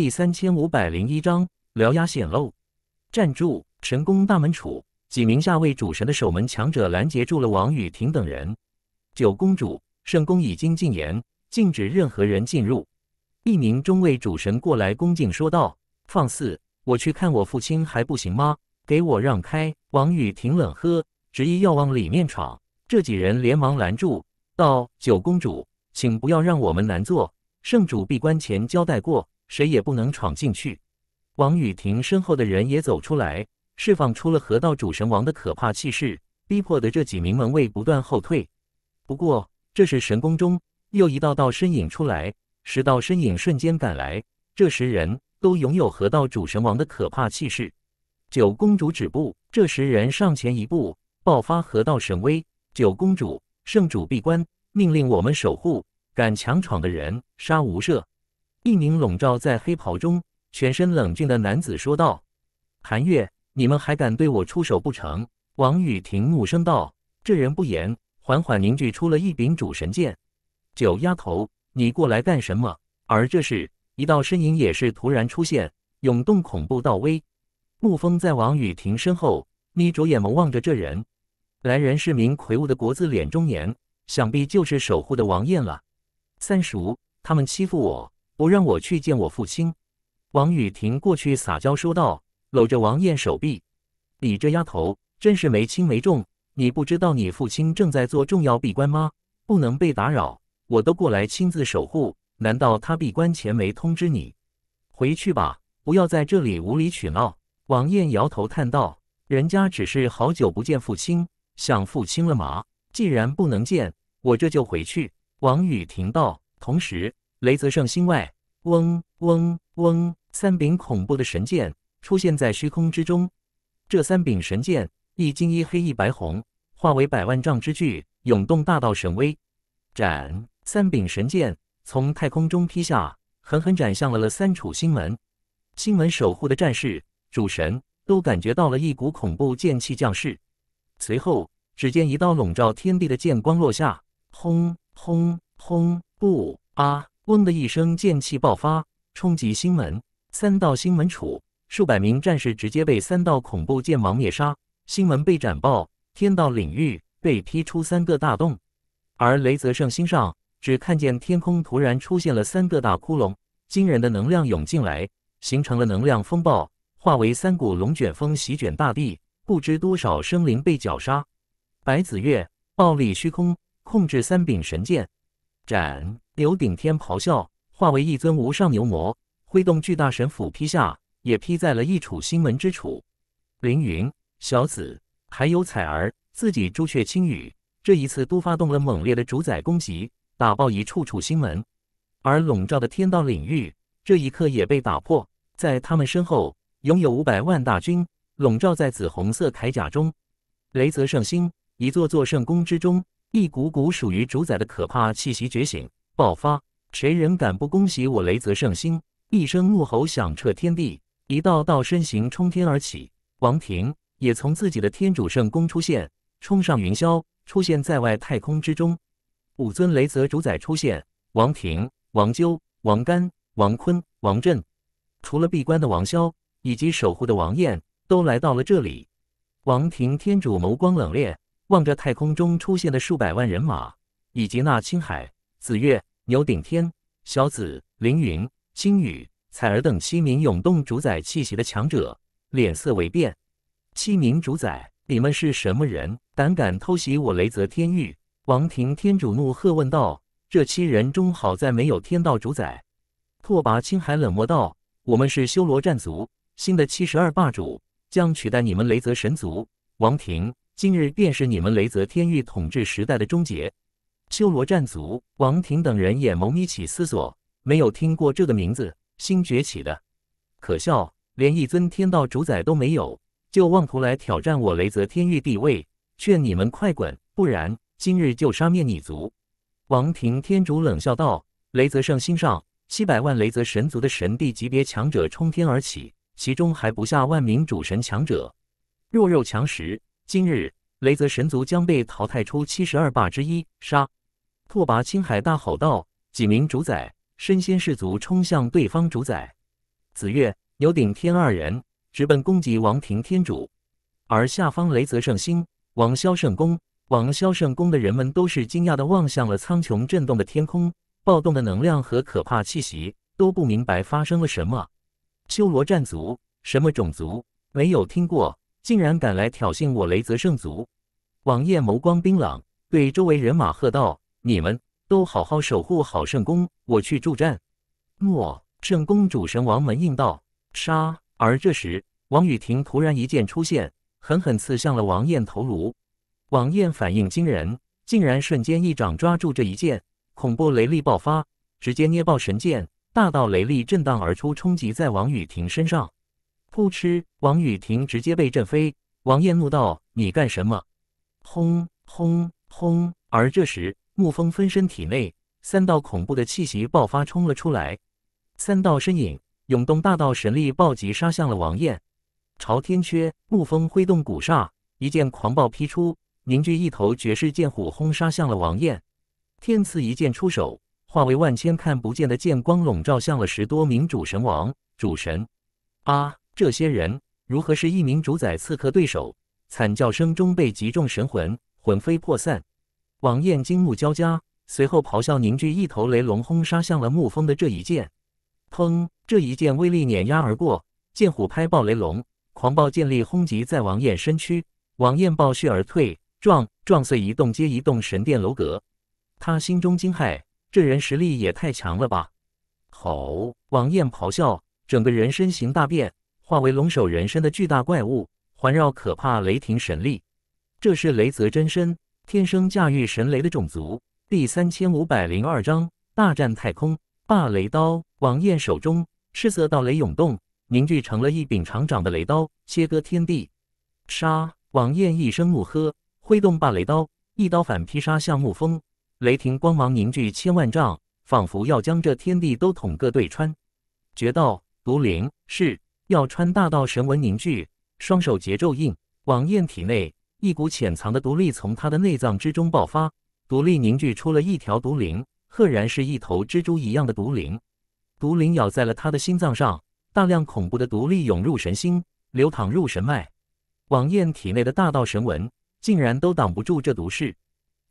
第三千五百零一章獠牙显露。站住！神宫大门处，几名下位主神的守门强者拦截住了王雨婷等人。九公主，圣宫已经禁言，禁止任何人进入。一名中位主神过来恭敬说道：“放肆！我去看我父亲还不行吗？给我让开！”王雨婷冷喝，执意要往里面闯。这几人连忙拦住，道：“九公主，请不要让我们难做。圣主闭关前交代过。”谁也不能闯进去。王雨婷身后的人也走出来，释放出了河道主神王的可怕气势，逼迫的这几名门卫不断后退。不过，这时神宫中又一道道身影出来，十道身影瞬间赶来。这十人都拥有河道主神王的可怕气势。九公主止步，这十人上前一步，爆发河道神威。九公主，圣主闭关，命令我们守护，敢强闯的人杀无赦。一名笼罩在黑袍中、全身冷峻的男子说道：“韩月，你们还敢对我出手不成？”王雨婷怒声道：“这人不言，缓缓凝聚出了一柄主神剑。”“九丫头，你过来干什么？”而这时，一道身影也是突然出现，涌动恐怖到微。沐风在王雨婷身后，眯着眼眸望着这人。来人是名魁梧的国字脸中年，想必就是守护的王燕了。三叔，他们欺负我。不让我去见我父亲，王雨婷过去撒娇说道，搂着王燕手臂：“你这丫头真是没轻没重，你不知道你父亲正在做重要闭关吗？不能被打扰，我都过来亲自守护。难道他闭关前没通知你？回去吧，不要在这里无理取闹。”王燕摇头叹道：“人家只是好久不见父亲，想父亲了嘛。既然不能见，我这就回去。”王雨婷道，同时。雷泽圣心外，嗡嗡嗡！三柄恐怖的神剑出现在虚空之中。这三柄神剑，一金一黑一白红，化为百万丈之巨，涌动大道神威。斩！三柄神剑从太空中劈下，狠狠斩向了了三处星门。星门守护的战士、主神都感觉到了一股恐怖剑气降世。随后，只见一道笼罩天地的剑光落下，轰轰轰！不啊！嗡的一声，剑气爆发，冲击星门。三道星门处，数百名战士直接被三道恐怖剑芒灭杀，星门被斩爆，天道领域被劈出三个大洞。而雷泽圣心上，只看见天空突然出现了三个大窟窿，惊人的能量涌进来，形成了能量风暴，化为三股龙卷风席卷大地，不知多少生灵被绞杀。白子月，暴力虚空，控制三柄神剑，斩。刘顶天咆哮，化为一尊无上牛魔，挥动巨大神斧劈下，也劈在了一处星门之处。凌云、小紫，还有彩儿，自己朱雀、青羽，这一次都发动了猛烈的主宰攻击，打爆一处处星门。而笼罩的天道领域，这一刻也被打破。在他们身后，拥有五百万大军，笼罩在紫红色铠甲中。雷泽圣星，一座座圣宫之中，一股股属于主宰的可怕气息觉醒。爆发！谁人敢不恭喜我雷泽圣星？一声怒吼响彻天地，一道道身形冲天而起。王庭也从自己的天主圣宫出现，冲上云霄，出现在外太空之中。五尊雷泽主宰出现：王庭、王鸠、王干、王坤、王震。除了闭关的王霄以及守护的王燕，都来到了这里。王庭天主眸光冷冽，望着太空中出现的数百万人马，以及那青海、紫月。牛顶天、小子、凌云、青羽、彩儿等七名涌动主宰气息的强者脸色微变。七名主宰，你们是什么人？胆敢偷袭我雷泽天域？王庭天主怒喝问道。这七人中好在没有天道主宰。拓跋青海冷漠道：“我们是修罗战族，新的七十二霸主将取代你们雷泽神族。王庭，今日便是你们雷泽天域统治时代的终结。”修罗战族王庭等人眼眸眯起，思索：没有听过这个名字，新崛起的，可笑，连一尊天道主宰都没有，就妄图来挑战我雷泽天域地位，劝你们快滚，不然今日就杀灭你族！王庭天主冷笑道。雷泽圣心上，七百万雷泽神族的神帝级别强者冲天而起，其中还不下万名主神强者。弱肉强食，今日雷泽神族将被淘汰出七十二霸之一，杀！拓跋青海大吼道：“几名主宰身先士卒，冲向对方主宰。子月、牛顶天二人直奔攻击王庭天主，而下方雷泽圣星、王霄圣宫、王霄圣宫的人们都是惊讶地望向了苍穹震动的天空，暴动的能量和可怕气息，都不明白发生了什么。修罗战族，什么种族？没有听过，竟然敢来挑衅我雷泽圣族！王爷眸光冰冷，对周围人马喝道。”你们都好好守护好圣宫，我去助战。诺，圣宫主神王门应道杀。而这时，王雨婷突然一剑出现，狠狠刺向了王燕头颅。王燕反应惊人，竟然瞬间一掌抓住这一剑，恐怖雷力爆发，直接捏爆神剑，大道雷力震荡而出，冲击在王雨婷身上。扑哧，王雨婷直接被震飞。王燕怒道：“你干什么？”轰轰轰！而这时。沐风分身体内三道恐怖的气息爆发，冲了出来。三道身影涌动，大道神力暴击杀向了王燕。朝天缺，沐风挥动古刹，一剑狂暴劈出，凝聚一头绝世剑虎，轰杀向了王燕。天赐一剑出手，化为万千看不见的剑光，笼罩向了十多名主神王、主神。啊！这些人如何是一名主宰刺客对手？惨叫声中被击中神魂，魂飞魄散。王燕惊怒交加，随后咆哮，凝聚一头雷龙，轰杀向了沐风的这一剑。砰！这一剑威力碾压而过，剑虎拍爆雷龙，狂暴剑力轰击在王燕身躯，王燕暴血而退，撞撞碎一栋接一栋神殿楼阁。他心中惊骇，这人实力也太强了吧！吼！王燕咆哮，整个人身形大变，化为龙首人身的巨大怪物，环绕可怕雷霆神力。这是雷泽真身。天生驾驭神雷的种族，第三千五百零二章大战太空霸雷刀。王燕手中赤色道雷涌动，凝聚成了一柄长长的雷刀，切割天地。杀！王燕一声怒喝，挥动霸雷刀，一刀反劈杀向沐风。雷霆光芒凝聚千万丈，仿佛要将这天地都捅个对穿。绝道独灵是，要穿大道神纹凝聚，双手结咒印，王燕体内。一股潜藏的毒力从他的内脏之中爆发，毒力凝聚出了一条毒灵，赫然是一头蜘蛛一样的毒灵。毒灵咬在了他的心脏上，大量恐怖的毒力涌入神心，流淌入神脉。王燕体内的大道神纹竟然都挡不住这毒势！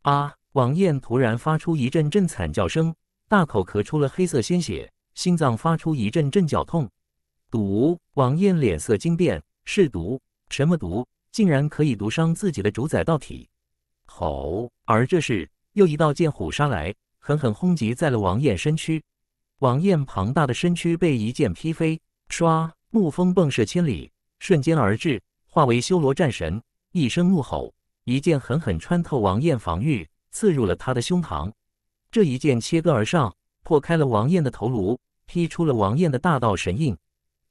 啊！王燕突然发出一阵阵惨叫声，大口咳出了黑色鲜血，心脏发出一阵阵绞痛。毒！王燕脸色惊变，是毒？什么毒？竟然可以毒伤自己的主宰道体！吼！而这时，又一道剑虎杀来，狠狠轰击在了王燕身躯。王燕庞大的身躯被一剑劈飞，唰！沐风迸射千里，瞬间而至，化为修罗战神，一声怒吼，一剑狠狠穿透王燕防御，刺入了他的胸膛。这一剑切割而上，破开了王燕的头颅，劈出了王燕的大道神印。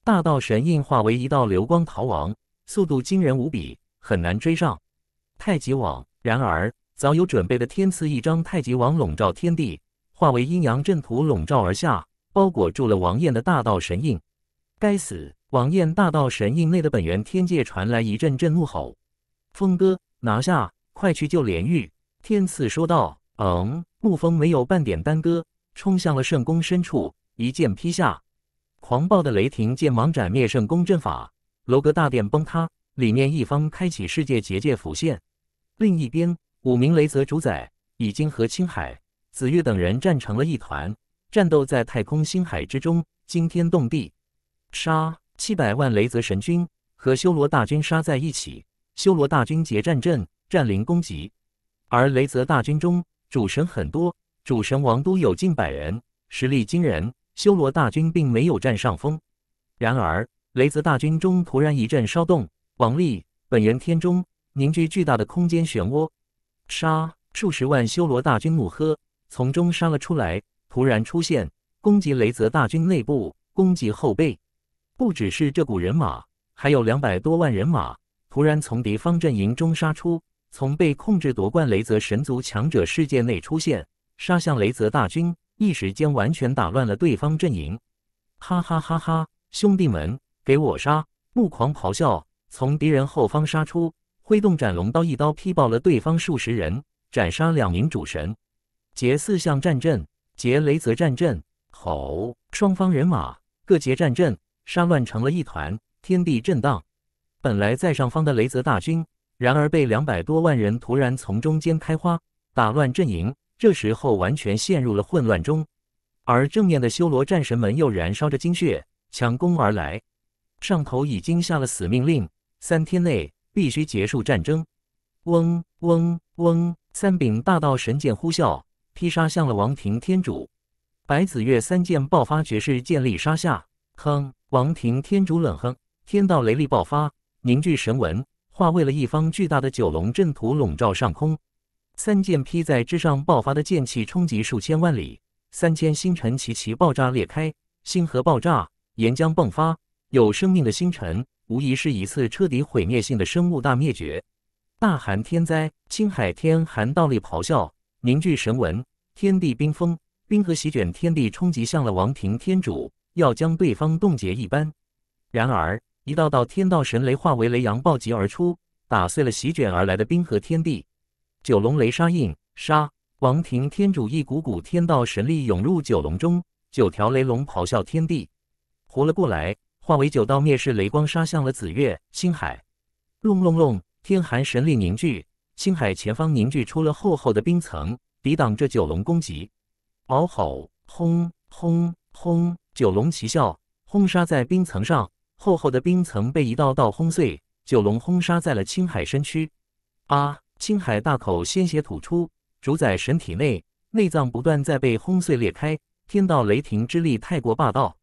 大道神印化为一道流光逃亡。速度惊人无比，很难追上太极网。然而，早有准备的天赐一张太极网笼罩天地，化为阴阳阵图笼罩而下，包裹住了王燕的大道神印。该死！王燕大道神印内的本源天界传来一阵阵怒吼。风哥，拿下！快去救莲玉！天赐说道。嗯。沐风没有半点耽搁，冲向了圣宫深处，一剑劈下，狂暴的雷霆剑芒斩灭圣宫阵法。楼阁大殿崩塌，里面一方开启世界结界浮现。另一边，五名雷泽主宰已经和青海、紫月等人战成了一团，战斗在太空星海之中，惊天动地。杀七百万雷泽神君和修罗大军杀在一起，修罗大军结战阵，战灵攻击。而雷泽大军中主神很多，主神王都有近百人，实力惊人。修罗大军并没有占上风，然而。雷泽大军中突然一阵骚动，王力本源天中凝聚巨大的空间漩涡，杀数十万修罗大军怒喝，从中杀了出来，突然出现，攻击雷泽大军内部，攻击后背。不只是这股人马，还有两百多万人马突然从敌方阵营中杀出，从被控制夺冠雷泽神族强者世界内出现，杀向雷泽大军，一时间完全打乱了对方阵营。哈哈哈哈，兄弟们！给我杀！木狂咆哮，从敌人后方杀出，挥动斩龙刀，一刀劈爆了对方数十人，斩杀两名主神。劫四象战阵，劫雷泽战阵，吼！双方人马各结战阵，杀乱成了一团，天地震荡。本来在上方的雷泽大军，然而被两百多万人突然从中间开花，打乱阵营，这时候完全陷入了混乱中。而正面的修罗战神们又燃烧着精血，强攻而来。上头已经下了死命令，三天内必须结束战争。嗡嗡嗡，三柄大道神剑呼啸劈杀向了王庭天主。白子月三剑爆发绝世剑力杀下。哼！王庭天主冷哼，天道雷力爆发，凝聚神纹，化为了一方巨大的九龙阵图，笼罩上空。三剑劈在之上，爆发的剑气冲击数千万里，三千星辰齐齐爆炸裂开，星河爆炸，岩浆迸发。有生命的星辰，无疑是一次彻底毁灭性的生物大灭绝。大寒天灾，青海天寒道力咆哮，凝聚神纹，天地冰封，冰河席卷天地，冲击向了王庭天主，要将对方冻结一般。然而，一道道天道神雷化为雷阳暴击而出，打碎了席卷而来的冰河天地。九龙雷杀印杀王庭天主，一股股天道神力涌入九龙中，九条雷龙咆哮天地，活了过来。化为九道灭世雷光，杀向了紫月星海。隆隆隆！天寒神力凝聚，星海前方凝聚出了厚厚的冰层，抵挡着九龙攻击。嗷吼！轰轰轰！九龙齐啸，轰杀在冰层上，厚厚的冰层被一道道轰碎。九龙轰杀在了青海身躯。啊！青海大口鲜血吐出，主宰神体内内脏不断在被轰碎裂开。天道雷霆之力太过霸道，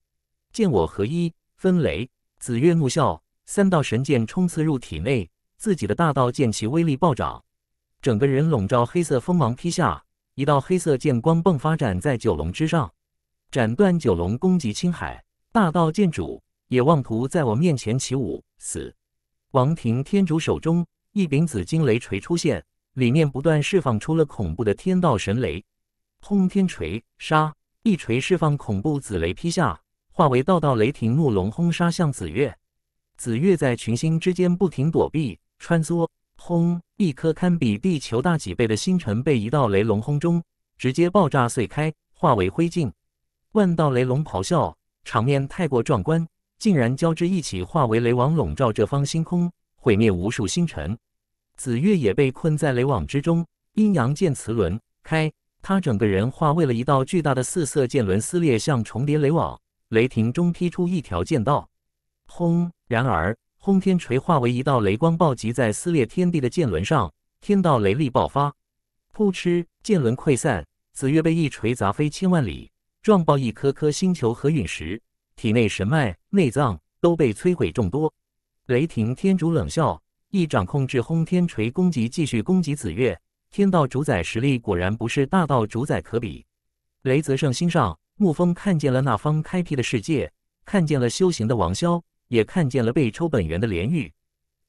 剑我合一。分雷、紫月怒啸，三道神剑冲刺入体内，自己的大道剑气威力暴涨，整个人笼罩黑色锋芒，劈下一道黑色剑光迸发，展在九龙之上，斩断九龙攻击青海大道剑主，也妄图在我面前起舞，死！王庭天主手中一柄紫金雷锤出现，里面不断释放出了恐怖的天道神雷，通天锤杀，一锤释放恐怖紫雷劈下。化为道道雷霆怒龙轰杀向紫月，紫月在群星之间不停躲避穿梭，轰！一颗堪比地球大几倍的星辰被一道雷龙轰中，直接爆炸碎开，化为灰烬。万道雷龙咆哮，场面太过壮观，竟然交织一起化为雷网笼罩这方星空，毁灭无数星辰。紫月也被困在雷网之中，阴阳剑磁轮开，他整个人化为了一道巨大的四色剑轮，撕裂向重叠雷网。雷霆中劈出一条剑道，轰！然而轰天锤化为一道雷光，暴击在撕裂天地的剑轮上，天道雷力爆发，扑哧，剑轮溃散，紫月被一锤砸飞千万里，撞爆一颗颗星球和陨石，体内神脉、内脏都被摧毁众多。雷霆天主冷笑，一掌控制轰天锤攻击，继续攻击紫月。天道主宰实力果然不是大道主宰可比。雷泽圣心上。沐风看见了那方开辟的世界，看见了修行的王萧，也看见了被抽本源的莲玉。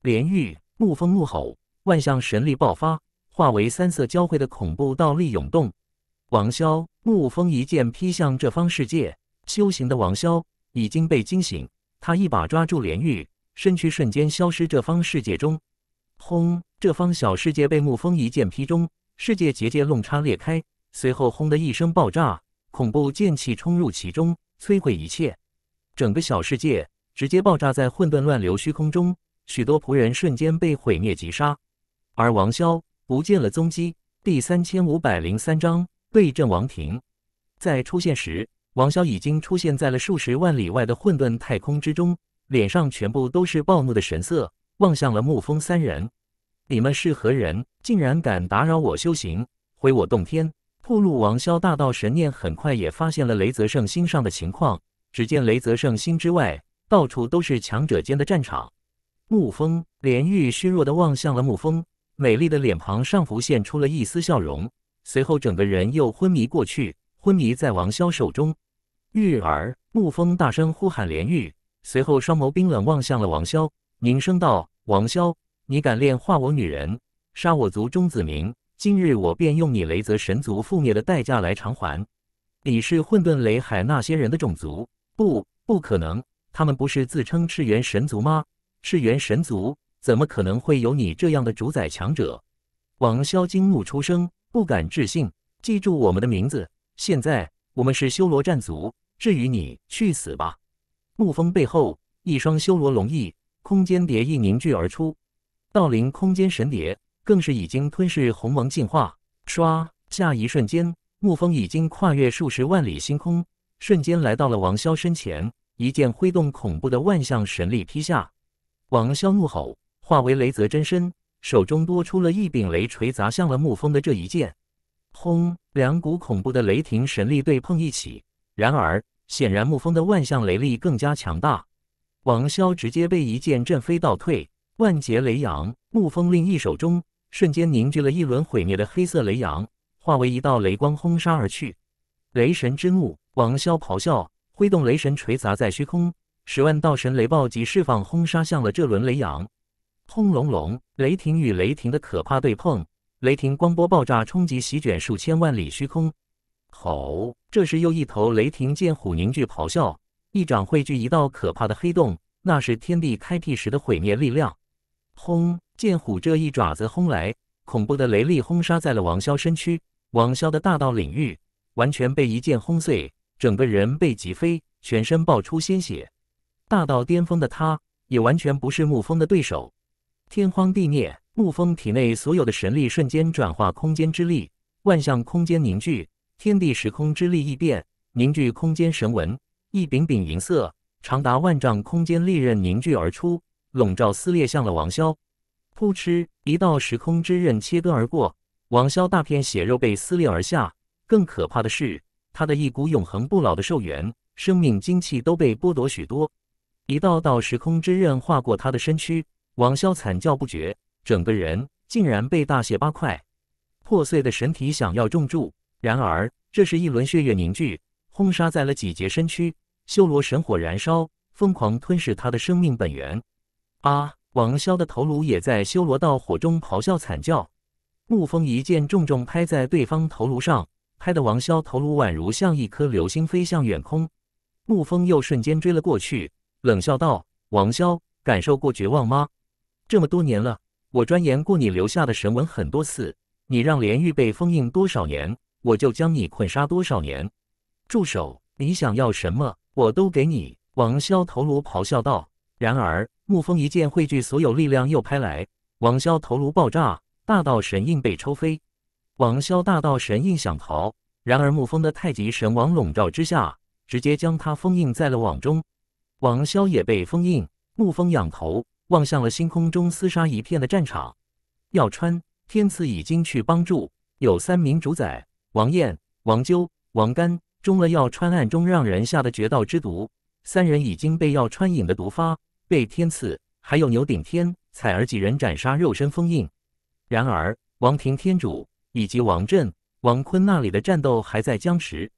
莲玉，沐风怒吼，万象神力爆发，化为三色交汇的恐怖倒立涌动。王霄，沐风一剑劈向这方世界。修行的王霄已经被惊醒，他一把抓住莲玉，身躯瞬间消失这方世界中。轰！这方小世界被沐风一剑劈中，世界结界弄差裂开，随后轰的一声爆炸。恐怖剑气冲入其中，摧毁一切，整个小世界直接爆炸在混沌乱流虚空中，许多仆人瞬间被毁灭击杀，而王萧不见了踪迹。第三千五百零三章对阵王庭，在出现时，王萧已经出现在了数十万里外的混沌太空之中，脸上全部都是暴怒的神色，望向了沐风三人：“你们是何人？竟然敢打扰我修行，毁我洞天！”吐露王萧大道神念，很快也发现了雷泽圣心上的情况。只见雷泽圣心之外，到处都是强者间的战场。沐风、连玉虚弱的望向了沐风，美丽的脸庞上浮现出了一丝笑容，随后整个人又昏迷过去，昏迷在王萧手中。玉儿，沐风大声呼喊连玉，随后双眸冰冷望向了王萧，凝声道：“王萧，你敢炼化我女人，杀我族钟子明，今日我便用你雷泽神族覆灭的代价来偿还。你是混沌雷海那些人的种族？不，不可能！他们不是自称赤元神族吗？赤元神族怎么可能会有你这样的主宰强者？王霄惊怒出声，不敢置信。记住我们的名字，现在我们是修罗战族。至于你，去死吧！沐风背后一双修罗龙翼，空间蝶翼凝聚而出，道灵空间神蝶。更是已经吞噬鸿蒙进化，唰！下一瞬间，沐风已经跨越数十万里星空，瞬间来到了王潇身前，一剑挥动恐怖的万象神力劈下。王潇怒吼，化为雷泽真身，手中多出了一柄雷锤砸向了沐风的这一剑。轰！两股恐怖的雷霆神力对碰一起，然而显然沐风的万象雷力更加强大，王潇直接被一剑震飞倒退。万劫雷阳，沐风另一手中。瞬间凝聚了一轮毁灭的黑色雷阳，化为一道雷光轰杀而去。雷神之怒，王霄咆哮，挥动雷神锤砸在虚空，十万道神雷暴即释放轰杀向了这轮雷阳。轰隆隆，雷霆与雷霆的可怕对碰，雷霆光波爆炸冲击席卷数千万里虚空。吼！这时又一头雷霆剑虎凝聚咆哮，一掌汇聚一道可怕的黑洞，那是天地开辟时的毁灭力量。轰！剑虎这一爪子轰来，恐怖的雷力轰杀在了王潇身躯，王潇的大道领域完全被一剑轰碎，整个人被击飞，全身爆出鲜血。大道巅峰的他，也完全不是沐风的对手。天荒地灭，沐风体内所有的神力瞬间转化空间之力，万象空间凝聚，天地时空之力异变，凝聚空间神纹，一柄柄银色、长达万丈空间利刃凝聚而出，笼罩撕裂向了王潇。噗嗤！一道时空之刃切割而过，网枭大片血肉被撕裂而下。更可怕的是，他的一股永恒不老的寿元、生命精气都被剥夺许多。一道道时空之刃划过他的身躯，网潇惨叫不绝，整个人竟然被大卸八块。破碎的神体想要重铸，然而这是一轮血液凝聚，轰杀在了几节身躯。修罗神火燃烧，疯狂吞噬他的生命本源。啊！王霄的头颅也在修罗道火中咆哮惨叫，沐风一剑重重拍在对方头颅上，拍得王霄头颅宛如像一颗流星飞向远空。沐风又瞬间追了过去，冷笑道：“王霄，感受过绝望吗？这么多年了，我钻研过你留下的神文很多次，你让连玉被封印多少年，我就将你困杀多少年。住手！你想要什么，我都给你。”王霄头颅咆哮道。然而，沐风一剑汇聚所有力量又拍来，王霄头颅爆炸，大道神印被抽飞。王霄大道神印想逃，然而沐风的太极神王笼罩之下，直接将他封印在了网中。王霄也被封印。沐风仰头望向了星空中厮杀一片的战场。耀川天赐已经去帮助，有三名主宰：王燕、王鸠、王干中了耀川暗中让人下的绝道之毒。三人已经被药穿影的毒发，被天赐，还有牛顶天、彩儿几人斩杀肉身封印。然而，王庭天主以及王震、王坤那里的战斗还在僵持，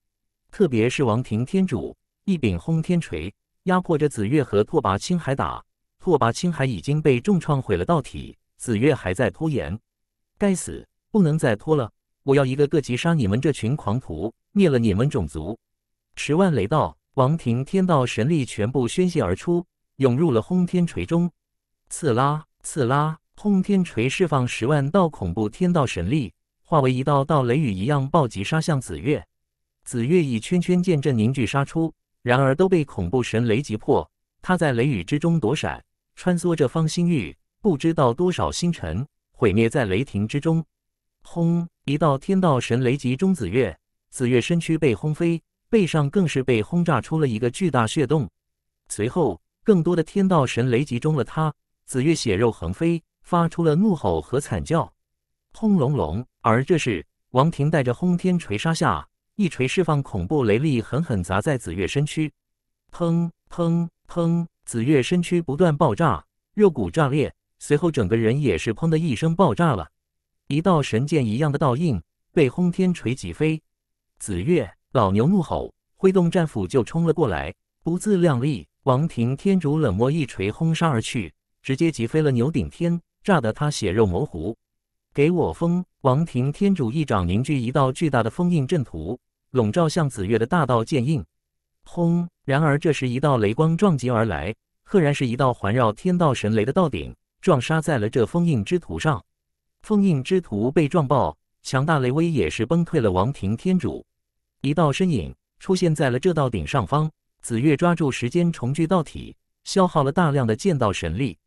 特别是王庭天主一柄轰天锤压迫着紫月和拓跋青海打，拓跋青海已经被重创毁了道体，紫月还在拖延。该死，不能再拖了！我要一个个击杀你们这群狂徒，灭了你们种族！十万雷道。王庭天道神力全部宣泄而出，涌入了轰天锤中。刺啦，刺啦！轰天锤释放十万道恐怖天道神力，化为一道道雷雨一样暴击杀向紫月。紫月以圈圈剑阵凝聚杀出，然而都被恐怖神雷击破。他在雷雨之中躲闪，穿梭着方星域，不知道多少星辰毁灭在雷霆之中。轰！一道天道神雷击中紫月，紫月身躯被轰飞。背上更是被轰炸出了一个巨大血洞，随后更多的天道神雷集中了他，紫月血肉横飞，发出了怒吼和惨叫。轰隆隆！而这时，王庭带着轰天锤杀下，一锤释放恐怖雷力，狠狠砸在紫月身躯。砰砰砰！紫月身躯不断爆炸，肉骨炸裂，随后整个人也是砰的一声爆炸了。一道神剑一样的倒印被轰天锤击飞，紫月。老牛怒吼，挥动战斧就冲了过来。不自量力！王庭天主冷漠一锤轰杀而去，直接击飞了牛顶天，炸得他血肉模糊。给我封！王庭天主一掌凝聚一道巨大的封印阵图，笼罩向紫月的大道剑印。轰！然而这时一道雷光撞击而来，赫然是一道环绕天道神雷的道顶，撞杀在了这封印之土上。封印之土被撞爆，强大雷威也是崩退了王庭天主。一道身影出现在了这道顶上方。紫月抓住时间重聚道体，消耗了大量的剑道神力。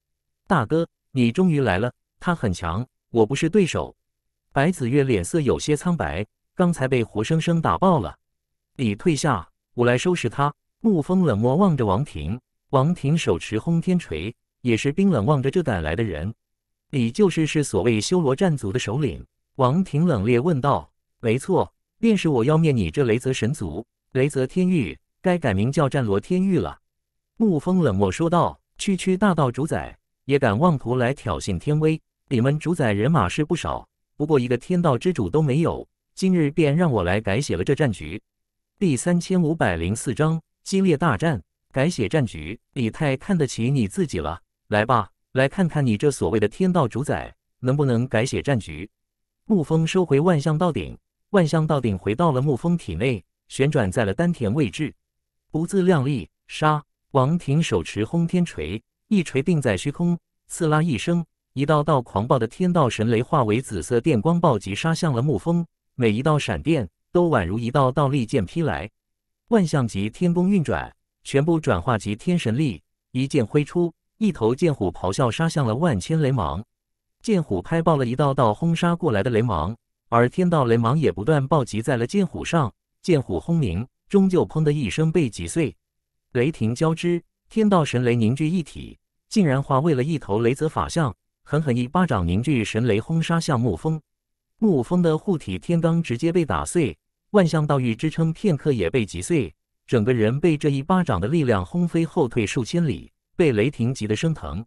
大哥，你终于来了！他很强，我不是对手。白子月脸色有些苍白，刚才被活生生打爆了。你退下，我来收拾他。沐风冷漠望着王庭，王庭手持轰天锤，也是冰冷望着这赶来的人。你就是是所谓修罗战族的首领？王庭冷冽问道。没错。便是我要灭你这雷泽神族，雷泽天域该改名叫战罗天域了。”沐风冷漠说道，“区区大道主宰也敢妄图来挑衅天威？你们主宰人马是不少，不过一个天道之主都没有。今日便让我来改写了这战局。”第三千五百零四章激烈大战，改写战局。你太看得起你自己了，来吧，来看看你这所谓的天道主宰能不能改写战局。沐风收回万象道鼎。万象到顶，回到了沐风体内，旋转在了丹田位置。不自量力，杀！王庭手持轰天锤，一锤定在虚空，刺啦一声，一道道狂暴的天道神雷化为紫色电光暴击，杀向了沐风。每一道闪电都宛如一道道利剑劈来。万象级天宫运转，全部转化级天神力，一剑挥出，一头剑虎咆哮杀向了万千雷芒。剑虎拍爆了一道道轰杀过来的雷芒。而天道雷芒也不断暴击在了剑虎上，剑虎轰鸣，终究砰的一声被击碎。雷霆交织，天道神雷凝聚一体，竟然化为了一头雷泽法相，狠狠一巴掌凝聚神雷轰杀向沐风。沐风的护体天罡直接被打碎，万象道域支撑片刻也被击碎，整个人被这一巴掌的力量轰飞后退数千里，被雷霆击得生疼。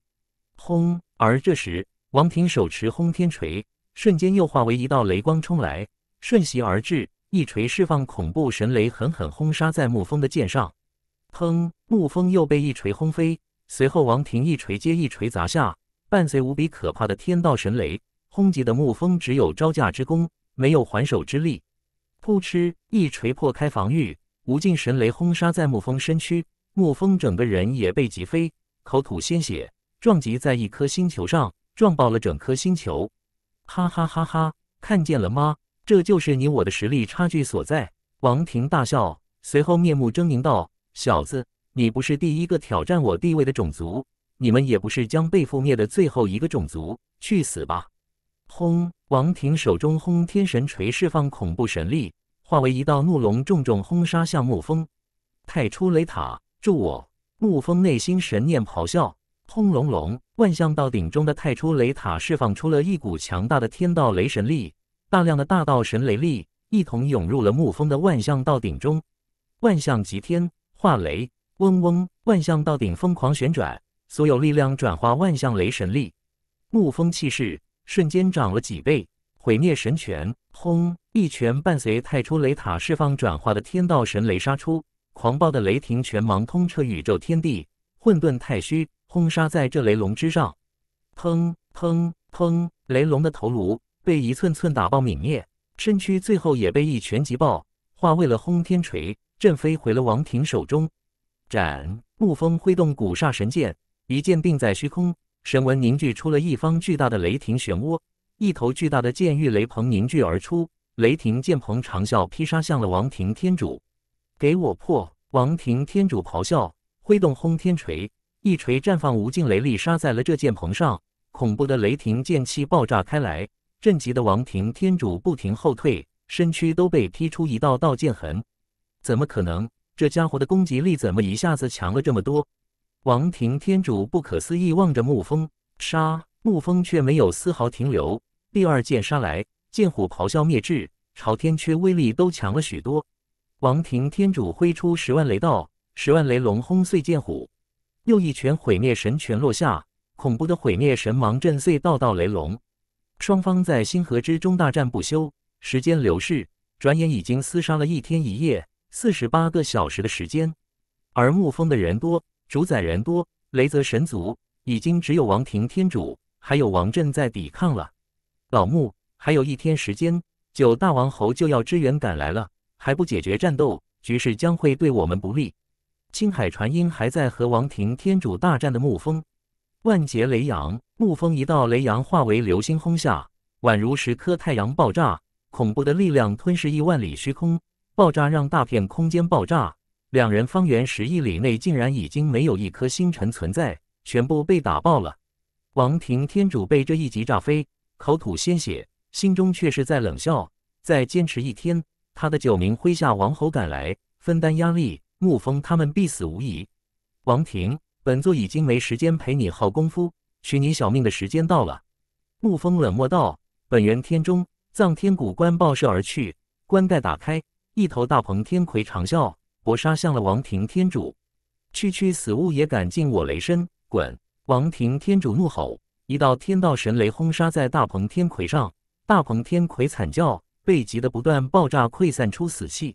轰！而这时，王庭手持轰天锤。瞬间又化为一道雷光冲来，瞬袭而至，一锤释放恐怖神雷，狠狠轰杀在沐风的剑上。砰！沐风又被一锤轰飞。随后王庭一锤接一锤砸下，伴随无比可怕的天道神雷，轰击的沐风只有招架之功，没有还手之力。扑哧！一锤破开防御，无尽神雷轰杀在沐风身躯，沐风整个人也被击飞，口吐鲜血，撞击在一颗星球上，撞爆了整颗星球。哈哈哈哈！看见了吗？这就是你我的实力差距所在。王庭大笑，随后面目狰狞道：“小子，你不是第一个挑战我地位的种族，你们也不是将被覆灭的最后一个种族，去死吧！”轰！王庭手中轰天神锤释放恐怖神力，化为一道怒龙，重重轰杀向沐风。太初雷塔助我！沐风内心神念咆哮。轰隆隆！万象道顶中的太初雷塔释放出了一股强大的天道雷神力，大量的大道神雷力一同涌入了沐风的万象道顶中。万象极天化雷，嗡嗡！万象道顶疯狂旋转，所有力量转化万象雷神力。沐风气势瞬间涨了几倍，毁灭神拳轰！一拳伴随太初雷塔释放转化的天道神雷杀出，狂暴的雷霆拳芒通彻宇宙天地，混沌太虚。轰杀在这雷龙之上，砰砰砰！雷龙的头颅被一寸寸打爆泯灭，身躯最后也被一拳击爆，化为了轰天锤，震飞回了王庭手中。斩沐风挥动古煞神剑，一剑定在虚空，神纹凝聚出了一方巨大的雷霆漩涡，一头巨大的剑域雷鹏凝聚而出，雷霆剑鹏长啸劈杀向了王庭天主。给我破！王庭天主咆哮，挥动轰天锤。一锤绽放无尽雷力，杀在了这剑棚上。恐怖的雷霆剑气爆炸开来，震急的王庭天主不停后退，身躯都被劈出一道道剑痕。怎么可能？这家伙的攻击力怎么一下子强了这么多？王庭天主不可思议，望着沐风杀，沐风却没有丝毫停留。第二剑杀来，剑虎咆哮灭至，朝天阙威力都强了许多。王庭天主挥出十万雷道，十万雷龙轰碎剑虎。又一拳毁灭神拳落下，恐怖的毁灭神芒震碎道道雷龙。双方在星河之中大战不休，时间流逝，转眼已经厮杀了一天一夜，四十八个小时的时间。而沐风的人多，主宰人多，雷泽神族已经只有王庭天主还有王震在抵抗了。老穆，还有一天时间，九大王侯就要支援赶来了，还不解决战斗，局势将会对我们不利。青海传音还在和王庭天主大战的沐风，万劫雷阳，沐风一道雷阳化为流星轰下，宛如十颗太阳爆炸，恐怖的力量吞噬亿万里虚空，爆炸让大片空间爆炸，两人方圆十亿里内竟然已经没有一颗星辰存在，全部被打爆了。王庭天主被这一击炸飞，口吐鲜血，心中却是在冷笑。再坚持一天，他的九名麾下王侯赶来分担压力。沐风，他们必死无疑。王庭，本座已经没时间陪你耗功夫，取你小命的时间到了。沐风冷漠道：“本源天中，藏天古棺爆射而去，棺盖打开，一头大鹏天魁长啸，搏杀向了王庭天主。区区死物也敢进我雷身，滚！”王庭天主怒吼，一道天道神雷轰杀在大鹏天魁上，大鹏天魁惨叫，被急得不断爆炸溃散出死气。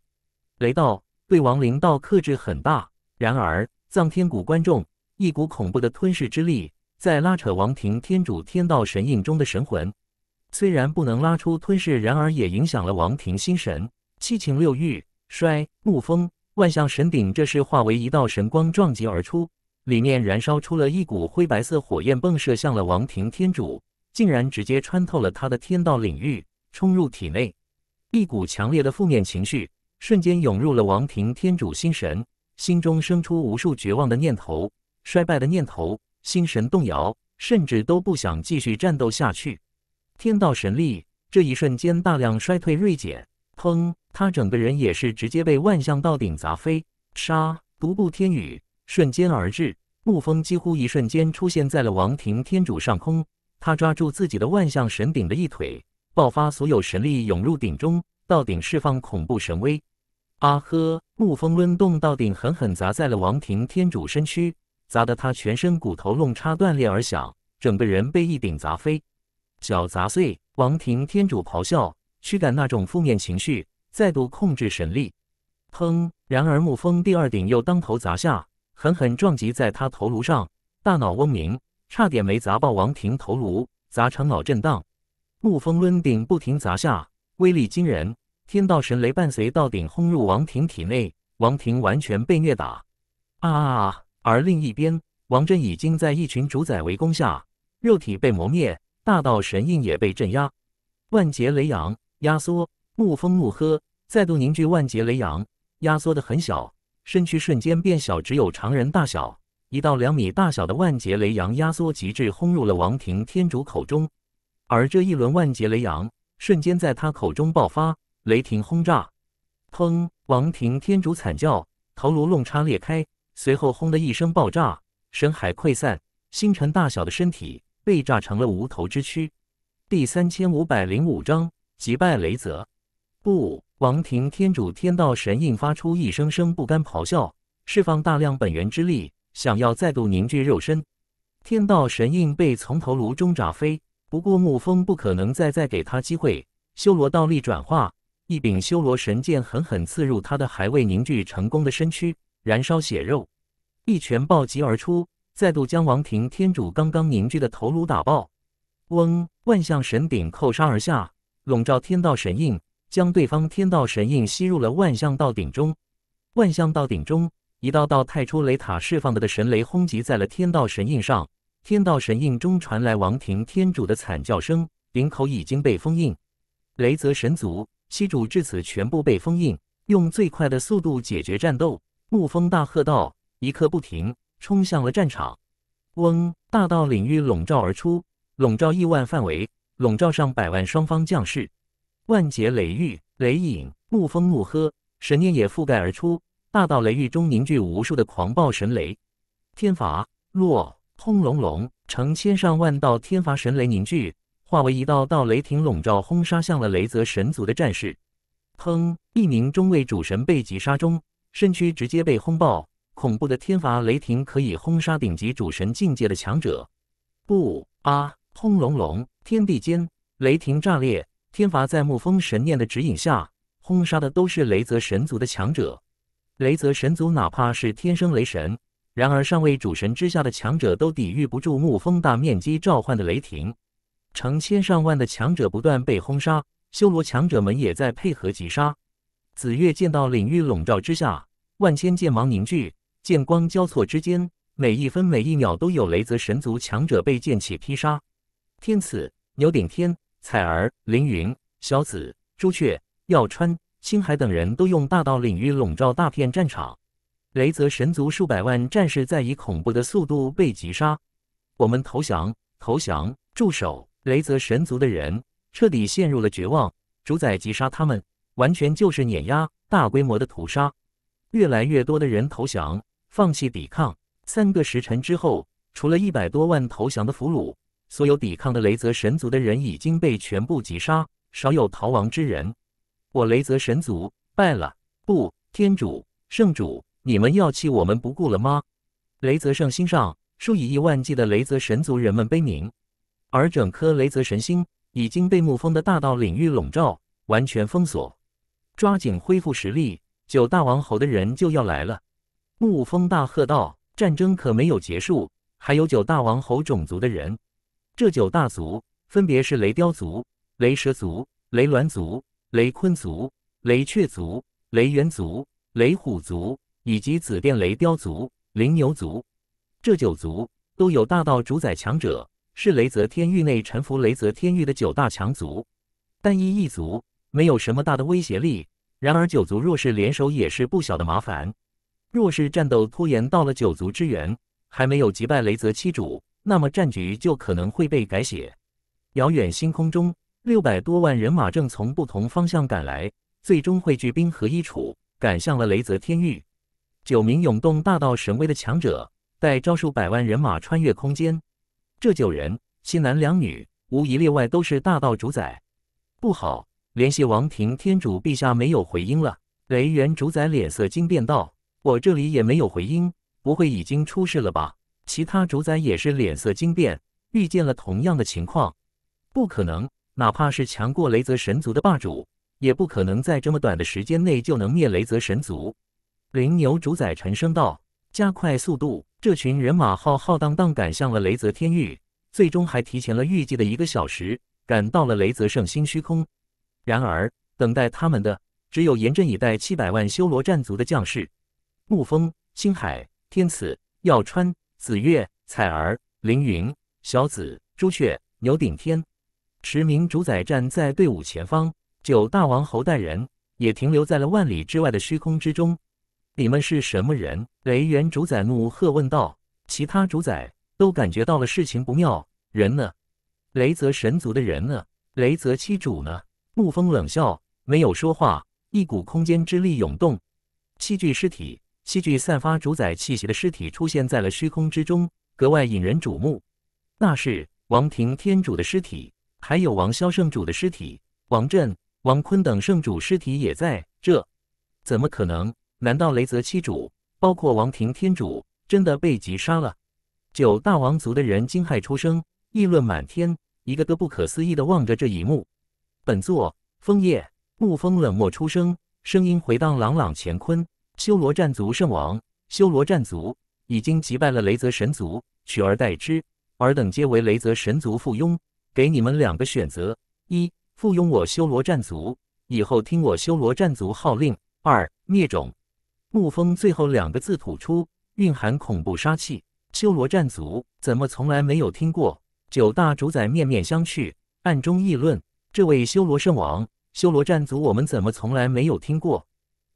雷道。对王灵道克制很大，然而藏天谷观众一股恐怖的吞噬之力在拉扯王庭天主天道神印中的神魂，虽然不能拉出吞噬，然而也影响了王庭心神七情六欲衰怒风万象神鼎。这是化为一道神光撞击而出，里面燃烧出了一股灰白色火焰迸射向了王庭天主，竟然直接穿透了他的天道领域，冲入体内，一股强烈的负面情绪。瞬间涌入了王庭天主心神，心中生出无数绝望的念头、衰败的念头，心神动摇，甚至都不想继续战斗下去。天道神力这一瞬间大量衰退锐减，砰！他整个人也是直接被万象道顶砸飞。杀！独步天宇瞬间而至，沐风几乎一瞬间出现在了王庭天主上空，他抓住自己的万象神鼎的一腿，爆发所有神力涌入鼎中。到顶释放恐怖神威！啊呵！沐风抡动到顶，狠狠砸在了王庭天主身躯，砸得他全身骨头弄叉断裂而响，整个人被一顶砸飞。脚砸碎！王庭天主咆哮，驱赶那种负面情绪，再度控制神力。砰！然而沐风第二顶又当头砸下，狠狠撞击在他头颅上，大脑嗡鸣，差点没砸爆王庭头颅，砸成脑震荡。沐风抡顶不停砸下。威力惊人，天道神雷伴随到顶轰入王庭体内，王庭完全被虐打。啊！啊啊！而另一边，王振已经在一群主宰围攻下，肉体被磨灭，大道神印也被镇压。万劫雷阳压缩，沐风怒喝，再度凝聚万劫雷阳，压缩的很小，身躯瞬间变小，只有常人大小，一到两米大小的万劫雷阳压缩极致轰入了王庭天主口中。而这一轮万劫雷阳。瞬间在他口中爆发雷霆轰炸，砰！王庭天主惨叫，头颅弄叉裂开，随后轰的一声爆炸，神海溃散，星辰大小的身体被炸成了无头之躯。第三千五百零五章击败雷泽。不，王庭天主天道神印发出一声声不甘咆哮，释放大量本源之力，想要再度凝聚肉身。天道神印被从头颅中炸飞。不过，沐风不可能再再给他机会。修罗倒立转化，一柄修罗神剑狠狠刺入他的还未凝聚成功的身躯，燃烧血肉；一拳暴击而出，再度将王庭天主刚刚凝聚的头颅打爆。嗡，万象神鼎扣杀而下，笼罩天道神印，将对方天道神印吸入了万象道鼎中。万象道鼎中，一道道太初雷塔释放的的神雷轰击在了天道神印上。天道神印中传来王庭天主的惨叫声，领口已经被封印。雷泽神族西主至此全部被封印，用最快的速度解决战斗。沐风大喝道：“一刻不停，冲向了战场！”嗡，大道领域笼罩而出，笼罩亿万范围，笼罩上百万双方将士。万劫雷狱，雷影，沐风怒喝，神念也覆盖而出。大道雷狱中凝聚无数的狂暴神雷，天罚落。轰隆隆，成千上万道天罚神雷凝聚，化为一道道雷霆，笼罩轰杀向了雷泽神族的战士。砰！一名中位主神被击杀中，身躯直接被轰爆。恐怖的天罚雷霆可以轰杀顶级主神境界的强者。不啊！轰隆隆，天地间雷霆炸裂。天罚在沐风神念的指引下，轰杀的都是雷泽神族的强者。雷泽神族哪怕是天生雷神。然而，上位主神之下的强者都抵御不住沐风大面积召唤的雷霆，成千上万的强者不断被轰杀。修罗强者们也在配合击杀。紫月见到领域笼罩之下，万千剑芒凝聚，剑光交错之间，每一分每一秒都有雷泽神族强者被剑气劈杀。天赐、牛顶天、彩儿、凌云、小紫、朱雀、耀川、青海等人都用大道领域笼罩大片战场。雷泽神族数百万战士在以恐怖的速度被击杀，我们投降，投降，住手！雷泽神族的人彻底陷入了绝望，主宰击杀他们，完全就是碾压，大规模的屠杀。越来越多的人投降，放弃抵抗。三个时辰之后，除了一百多万投降的俘虏，所有抵抗的雷泽神族的人已经被全部击杀，少有逃亡之人。我雷泽神族败了，不，天主，圣主。你们要弃我们不顾了吗？雷泽圣星上数以亿万计的雷泽神族人们悲鸣，而整颗雷泽神星已经被沐风的大道领域笼罩，完全封锁。抓紧恢复实力，九大王侯的人就要来了！沐风大喝道：“战争可没有结束，还有九大王侯种族的人。这九大族分别是雷雕族、雷蛇族、雷鸾族、雷鲲族、雷雀族、雷猿族、雷虎族。”以及紫电雷雕族、灵牛族，这九族都有大道主宰强者，是雷泽天域内臣服雷泽天域的九大强族。但一一族没有什么大的威胁力。然而九族若是联手，也是不小的麻烦。若是战斗拖延到了九族之援，还没有击败雷泽七主，那么战局就可能会被改写。遥远星空中，六百多万人马正从不同方向赶来，最终汇聚兵河一处，赶向了雷泽天域。九名涌动大道神威的强者，带招数百万人马穿越空间。这九人，七男两女，无一例外都是大道主宰。不好，联系王庭天主陛下没有回音了。雷元主宰脸色惊变道：“我这里也没有回音，不会已经出事了吧？”其他主宰也是脸色惊变，遇见了同样的情况。不可能，哪怕是强过雷泽神族的霸主，也不可能在这么短的时间内就能灭雷泽神族。灵牛主宰沉声道：“加快速度！”这群人马浩浩荡荡赶向了雷泽天域，最终还提前了预计的一个小时，赶到了雷泽圣星虚空。然而，等待他们的只有严阵以待七百万修罗战族的将士。沐风、星海、天赐、耀川、紫月、彩儿、凌云、小紫、朱雀、牛顶天、驰名主宰站在队伍前方。九大王侯带人也停留在了万里之外的虚空之中。你们是什么人？雷元主宰怒喝问道。其他主宰都感觉到了事情不妙，人呢？雷泽神族的人呢？雷泽七主呢？沐风冷笑，没有说话。一股空间之力涌动，七具尸体，七具散发主宰气息的尸体出现在了虚空之中，格外引人瞩目。那是王庭天主的尸体，还有王萧圣主的尸体，王震、王坤等圣主尸体也在这。怎么可能？难道雷泽七主，包括王庭天主，真的被击杀了？九大王族的人惊骇出声，议论满天，一个都不可思议地望着这一幕。本座枫叶沐风冷漠出声，声音回荡朗朗乾坤：“修罗战族圣王，修罗战族已经击败了雷泽神族，取而代之，尔等皆为雷泽神族附庸。给你们两个选择：一，附庸我修罗战族，以后听我修罗战族号令；二，灭种。”沐风最后两个字吐出，蕴含恐怖杀气。修罗战族怎么从来没有听过？九大主宰面面相觑，暗中议论：这位修罗圣王，修罗战族，我们怎么从来没有听过？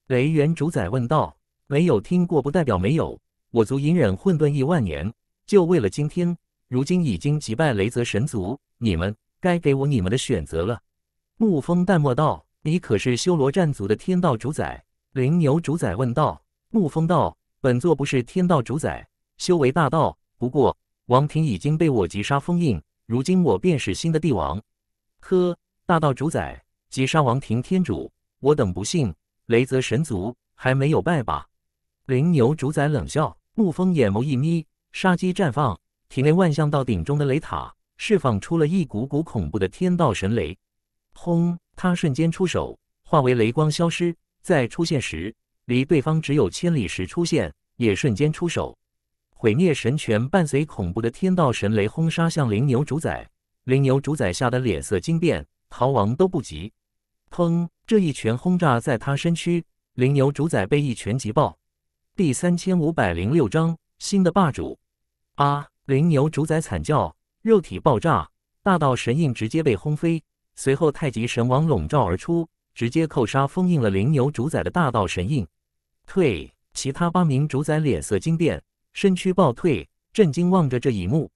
雷元主宰问道：“没有听过不代表没有，我族隐忍混沌亿万年，就为了今天。如今已经击败雷泽神族，你们该给我你们的选择了。”沐风淡漠道：“你可是修罗战族的天道主宰。”灵牛主宰问道：“沐风道，本座不是天道主宰，修为大道。不过王庭已经被我击杀封印，如今我便是新的帝王。呵，大道主宰击杀王庭天主，我等不信。雷泽神族还没有败吧？”灵牛主宰冷笑，沐风眼眸一眯，杀机绽放，体内万象道顶中的雷塔释放出了一股股恐怖的天道神雷。轰！他瞬间出手，化为雷光消失。在出现时，离对方只有千里时出现，也瞬间出手，毁灭神拳伴随恐怖的天道神雷轰杀向灵牛主宰。灵牛主宰吓得脸色惊变，逃亡都不及。砰！这一拳轰炸在他身躯，灵牛主宰被一拳击爆。第三千五百零六章新的霸主。啊！灵牛主宰惨叫，肉体爆炸，大道神印直接被轰飞。随后太极神王笼罩而出。直接扣杀封印了灵牛主宰的大道神印，退！其他八名主宰脸色惊变，身躯暴退，震惊望着这一幕。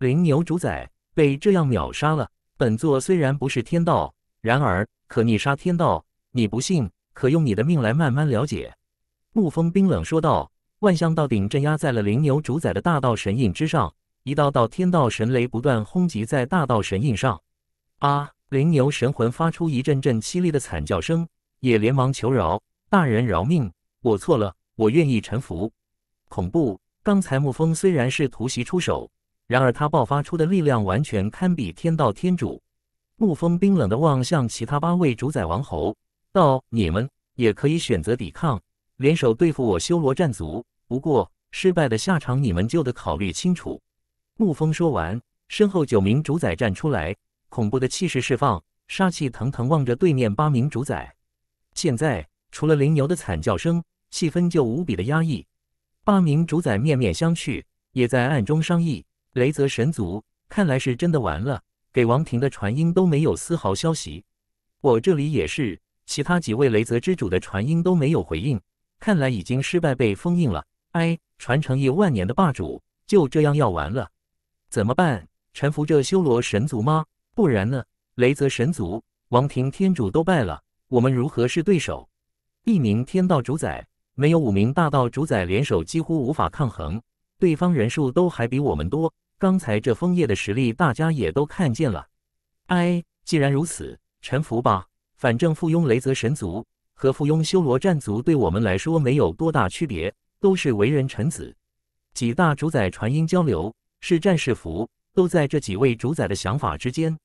灵牛主宰被这样秒杀了！本座虽然不是天道，然而可逆杀天道。你不信，可用你的命来慢慢了解。沐风冰冷说道。万象道鼎镇压在了灵牛主宰的大道神印之上，一道道天道神雷不断轰击在大道神印上。啊！灵牛神魂发出一阵阵凄厉的惨叫声，也连忙求饶：“大人饶命，我错了，我愿意臣服。”恐怖！刚才沐风虽然是突袭出手，然而他爆发出的力量完全堪比天道天主。沐风冰冷的望向其他八位主宰王侯，道：“你们也可以选择抵抗，联手对付我修罗战族。不过失败的下场你们就得考虑清楚。”沐风说完，身后九名主宰站出来。恐怖的气势释放，杀气腾腾，望着对面八名主宰。现在除了灵牛的惨叫声，气氛就无比的压抑。八名主宰面面相觑，也在暗中商议：雷泽神族看来是真的完了，给王庭的传音都没有丝毫消息。我这里也是，其他几位雷泽之主的传音都没有回应，看来已经失败被封印了。哎，传承一万年的霸主就这样要完了，怎么办？臣服这修罗神族吗？不然呢？雷泽神族、王庭天主都败了，我们如何是对手？一名天道主宰没有五名大道主宰联手，几乎无法抗衡。对方人数都还比我们多。刚才这枫叶的实力，大家也都看见了。哎，既然如此，臣服吧。反正附庸雷泽神族和附庸修罗战族，对我们来说没有多大区别，都是为人臣子。几大主宰传音交流，是战是服，都在这几位主宰的想法之间。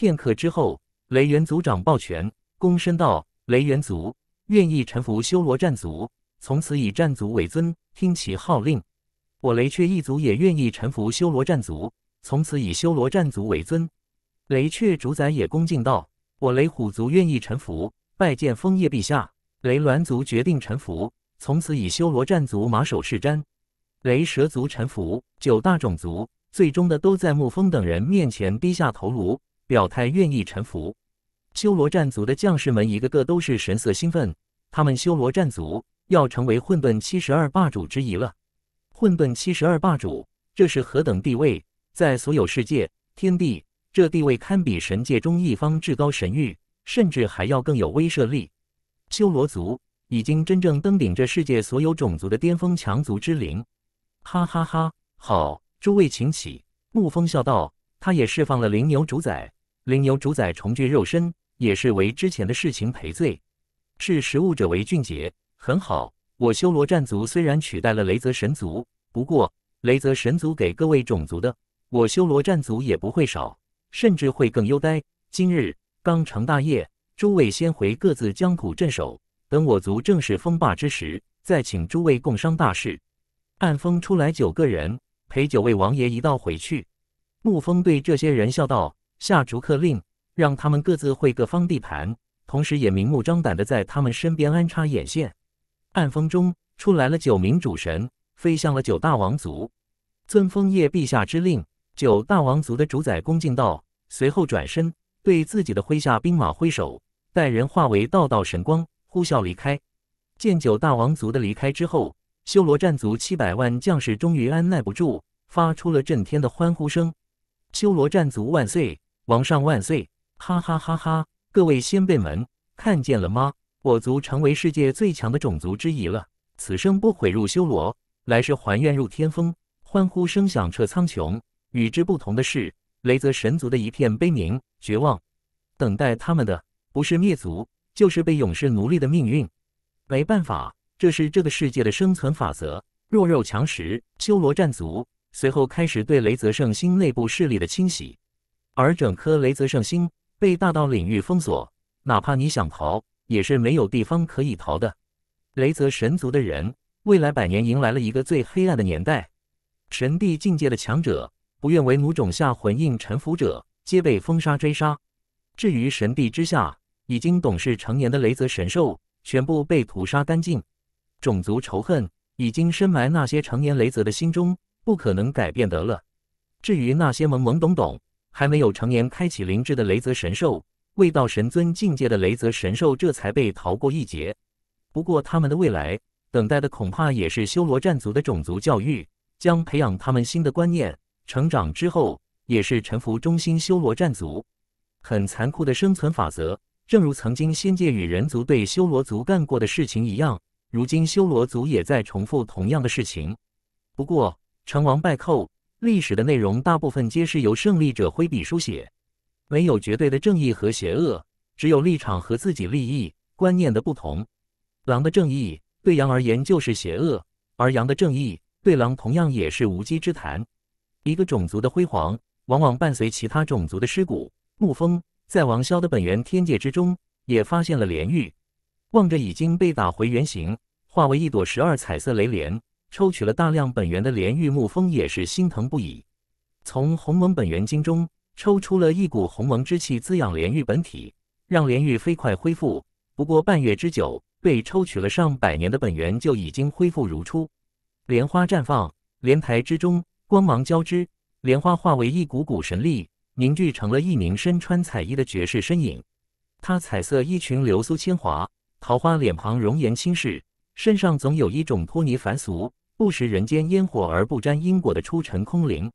片刻之后，雷元族长抱拳躬身道：“雷元族愿意臣服修罗战族，从此以战族为尊，听其号令。我雷雀一族也愿意臣服修罗战族，从此以修罗战族为尊。”雷雀主宰也恭敬道：“我雷虎族愿意臣服，拜见枫叶陛下。”雷鸾族决定臣服，从此以修罗战族马首是瞻。雷蛇族臣服，九大种族最终的都在沐风等人面前低下头颅。表态愿意臣服，修罗战族的将士们一个个都是神色兴奋。他们修罗战族要成为混沌七十二霸主之一了。混沌七十二霸主，这是何等地位？在所有世界天地，这地位堪比神界中一方至高神域，甚至还要更有威慑力。修罗族已经真正登顶这世界所有种族的巅峰强族之灵。哈哈哈，好，诸位请起。沐风笑道，他也释放了灵牛主宰。灵牛主宰重聚肉身，也是为之前的事情赔罪。是食物者为俊杰，很好。我修罗战族虽然取代了雷泽神族，不过雷泽神族给各位种族的，我修罗战族也不会少，甚至会更优待。今日刚成大业，诸位先回各自疆土镇守，等我族正式封霸之时，再请诸位共商大事。暗风出来九个人，陪九位王爷一道回去。沐风对这些人笑道。下逐客令，让他们各自会各方地盘，同时也明目张胆的在他们身边安插眼线。暗风中出来了九名主神，飞向了九大王族。尊封叶陛下之令，九大王族的主宰恭敬道，随后转身对自己的麾下兵马挥手，带人化为道道神光，呼啸离开。见九大王族的离开之后，修罗战族七百万将士终于按耐不住，发出了震天的欢呼声：“修罗战族万岁！”皇上万岁！哈哈哈哈！各位先辈们，看见了吗？我族成为世界最强的种族之一了！此生不悔入修罗，来世还愿入天峰！欢呼声响彻苍穹。与之不同的是，雷泽神族的一片悲鸣、绝望。等待他们的，不是灭族，就是被勇士奴隶的命运。没办法，这是这个世界的生存法则：弱肉强食。修罗战族随后开始对雷泽圣心内部势力的清洗。而整颗雷泽圣星被大道领域封锁，哪怕你想逃，也是没有地方可以逃的。雷泽神族的人，未来百年迎来了一个最黑暗的年代。神帝境界的强者不愿为奴种下魂印臣服者，皆被封杀追杀。至于神帝之下，已经懂事成年的雷泽神兽，全部被屠杀干净。种族仇恨已经深埋那些成年雷泽的心中，不可能改变得了。至于那些懵懵懂懂。还没有成年、开启灵智的雷泽神兽，未到神尊境界的雷泽神兽，这才被逃过一劫。不过，他们的未来等待的恐怕也是修罗战族的种族教育，将培养他们新的观念。成长之后，也是臣服、中心修罗战族。很残酷的生存法则，正如曾经仙界与人族对修罗族干过的事情一样。如今，修罗族也在重复同样的事情。不过，成王败寇。历史的内容大部分皆是由胜利者挥笔书写，没有绝对的正义和邪恶，只有立场和自己利益观念的不同。狼的正义对羊而言就是邪恶，而羊的正义对狼同样也是无稽之谈。一个种族的辉煌往往伴随其他种族的尸骨。沐风在王霄的本源天界之中也发现了莲狱，望着已经被打回原形，化为一朵十二彩色雷莲。抽取了大量本源的莲玉木风也是心疼不已，从鸿蒙本源经中抽出了一股鸿蒙之气滋养莲玉本体，让莲玉飞快恢复。不过半月之久，被抽取了上百年的本源就已经恢复如初。莲花绽放，莲台之中光芒交织，莲花化为一股股神力，凝聚成了一名身穿彩衣的绝世身影。他彩色衣裙流苏轻滑，桃花脸庞容颜轻世，身上总有一种脱泥凡俗。不食人间烟火而不沾因果的出尘空灵，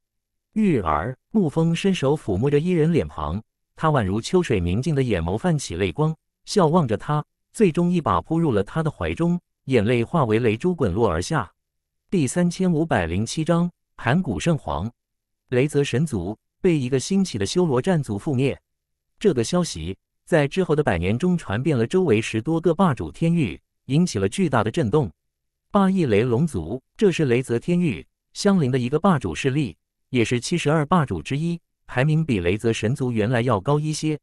玉儿沐风伸手抚摸着伊人脸庞，他宛如秋水明镜的眼眸泛起泪光，笑望着他，最终一把扑入了他的怀中，眼泪化为泪珠滚落而下。第三千五百零七章盘古圣皇，雷泽神族被一个新起的修罗战族覆灭，这个消息在之后的百年中传遍了周围十多个霸主天域，引起了巨大的震动。霸翼雷龙族，这是雷泽天域相邻的一个霸主势力，也是七十二霸主之一，排名比雷泽神族原来要高一些。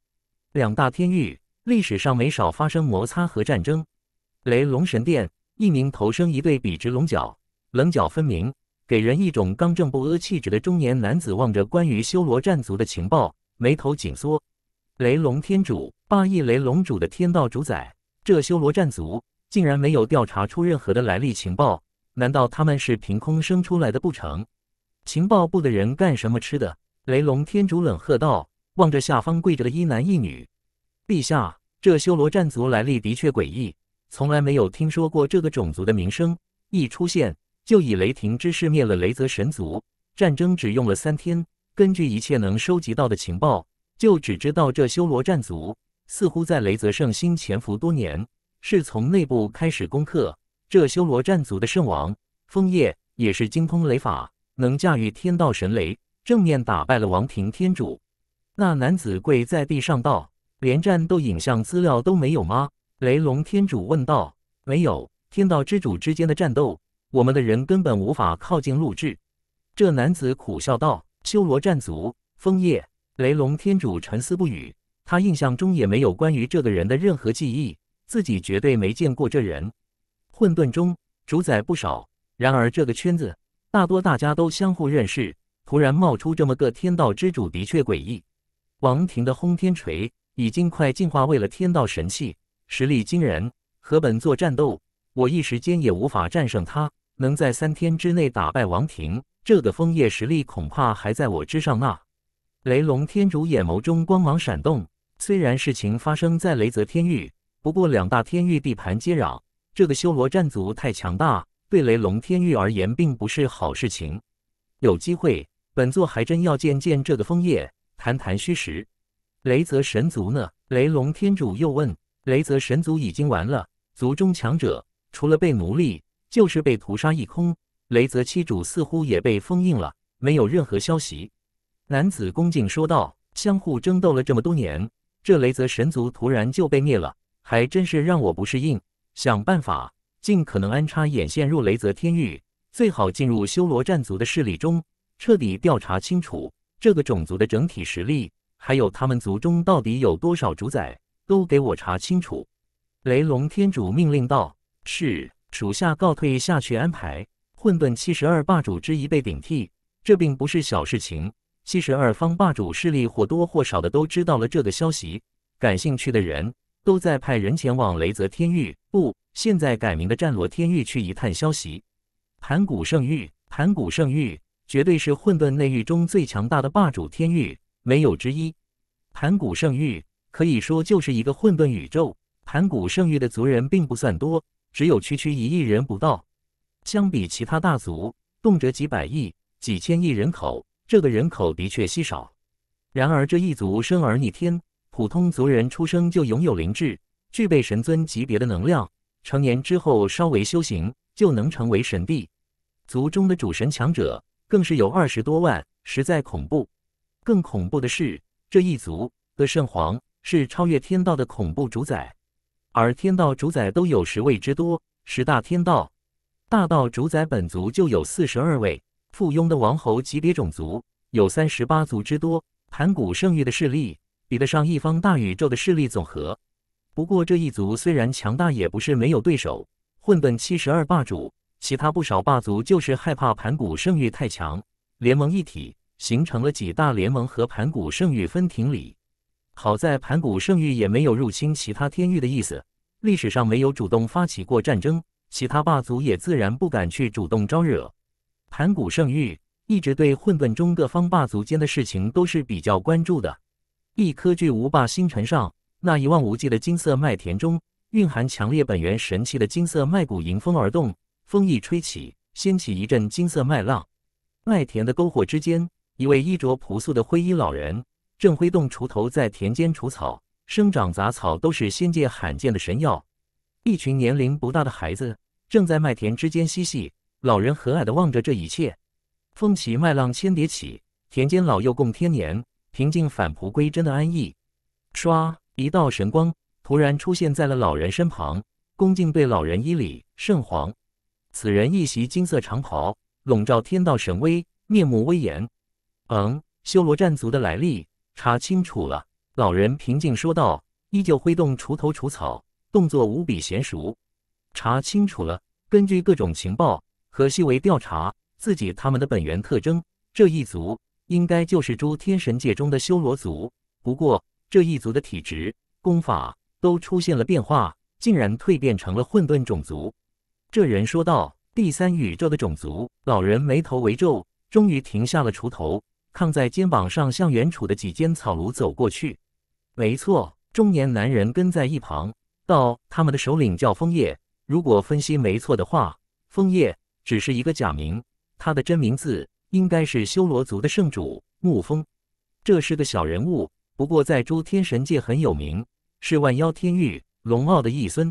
两大天域历史上没少发生摩擦和战争。雷龙神殿，一名头生一对笔直龙角，棱角分明，给人一种刚正不阿气质的中年男子望着关于修罗战族的情报，眉头紧缩。雷龙天主，霸翼雷龙主的天道主宰，这修罗战族。竟然没有调查出任何的来历情报，难道他们是凭空生出来的不成？情报部的人干什么吃的？雷龙天主冷喝道，望着下方跪着的一男一女：“陛下，这修罗战族来历的确诡异，从来没有听说过这个种族的名声。一出现就以雷霆之势灭了雷泽神族，战争只用了三天。根据一切能收集到的情报，就只知道这修罗战族似乎在雷泽圣心潜伏多年。”是从内部开始攻克这修罗战族的圣王枫叶也是精通雷法，能驾驭天道神雷，正面打败了王庭天主。那男子跪在地上道：“连战斗影像资料都没有吗？”雷龙天主问道：“没有，天道之主之间的战斗，我们的人根本无法靠近录制。”这男子苦笑道：“修罗战族枫叶。”雷龙天主沉思不语，他印象中也没有关于这个人的任何记忆。自己绝对没见过这人。混沌中主宰不少，然而这个圈子大多大家都相互认识。突然冒出这么个天道之主，的确诡异。王庭的轰天锤已经快进化为了天道神器，实力惊人。和本座战斗，我一时间也无法战胜他。能在三天之内打败王庭，这个枫叶实力恐怕还在我之上呐！雷龙天主眼眸中光芒闪动，虽然事情发生在雷泽天域。不过，两大天域地盘接壤，这个修罗战族太强大，对雷龙天域而言并不是好事情。有机会，本座还真要见见这个枫叶，谈谈虚实。雷泽神族呢？雷龙天主又问。雷泽神族已经完了，族中强者除了被奴隶，就是被屠杀一空。雷泽七主似乎也被封印了，没有任何消息。男子恭敬说道：“相互争斗了这么多年，这雷泽神族突然就被灭了。”还真是让我不适应。想办法尽可能安插眼线入雷泽天域，最好进入修罗战族的势力中，彻底调查清楚这个种族的整体实力，还有他们族中到底有多少主宰，都给我查清楚。雷龙天主命令道：“是，属下告退，下去安排。”混沌七十二霸主之一被顶替，这并不是小事情。七十二方霸主势力或多或少的都知道了这个消息，感兴趣的人。都在派人前往雷泽天域，不，现在改名的战罗天域去一探消息。盘古圣域，盘古圣域绝对是混沌内域中最强大的霸主天域，没有之一。盘古圣域可以说就是一个混沌宇宙。盘古圣域的族人并不算多，只有区区一亿人不到，相比其他大族，动辄几百亿、几千亿人口，这个人口的确稀少。然而，这一族生而逆天。普通族人出生就拥有灵智，具备神尊级别的能量。成年之后稍微修行，就能成为神帝。族中的主神强者更是有二十多万，实在恐怖。更恐怖的是，这一族的圣皇是超越天道的恐怖主宰，而天道主宰都有十位之多。十大天道大道主宰本族就有四十二位，附庸的王侯级别种族有三十八族之多。盘古圣域的势力。比得上一方大宇宙的势力总和，不过这一族虽然强大，也不是没有对手。混沌七十二霸主，其他不少霸族就是害怕盘古圣域太强，联盟一体，形成了几大联盟和盘古圣域分庭立。好在盘古圣域也没有入侵其他天域的意思，历史上没有主动发起过战争，其他霸族也自然不敢去主动招惹。盘古圣域一直对混沌中各方霸族间的事情都是比较关注的。一颗巨无霸星辰上，那一望无际的金色麦田中，蕴含强烈本源神气的金色麦谷迎风而动，风一吹起，掀起一阵金色麦浪。麦田的篝火之间，一位衣着朴素的灰衣老人正挥动锄头在田间除草，生长杂草都是仙界罕见的神药。一群年龄不大的孩子正在麦田之间嬉戏，老人和蔼地望着这一切。风起麦浪千叠起，田间老幼共天年。平静返璞归真的安逸，唰！一道神光突然出现在了老人身旁，恭敬对老人一礼：“圣皇，此人一袭金色长袍，笼罩天道神威，面目威严。”“嗯，修罗战族的来历查清楚了。”老人平静说道，依旧挥动锄头除草，动作无比娴熟。“查清楚了，根据各种情报和细微调查，自己他们的本源特征，这一族。”应该就是诸天神界中的修罗族，不过这一族的体质、功法都出现了变化，竟然蜕变成了混沌种族。这人说道：“第三宇宙的种族。”老人眉头微皱，终于停下了锄头，扛在肩膀上向远处的几间草庐走过去。没错，中年男人跟在一旁道：“他们的首领叫枫叶。如果分析没错的话，枫叶只是一个假名，他的真名字。”应该是修罗族的圣主沐风，这是个小人物，不过在诸天神界很有名，是万妖天域龙傲的异孙，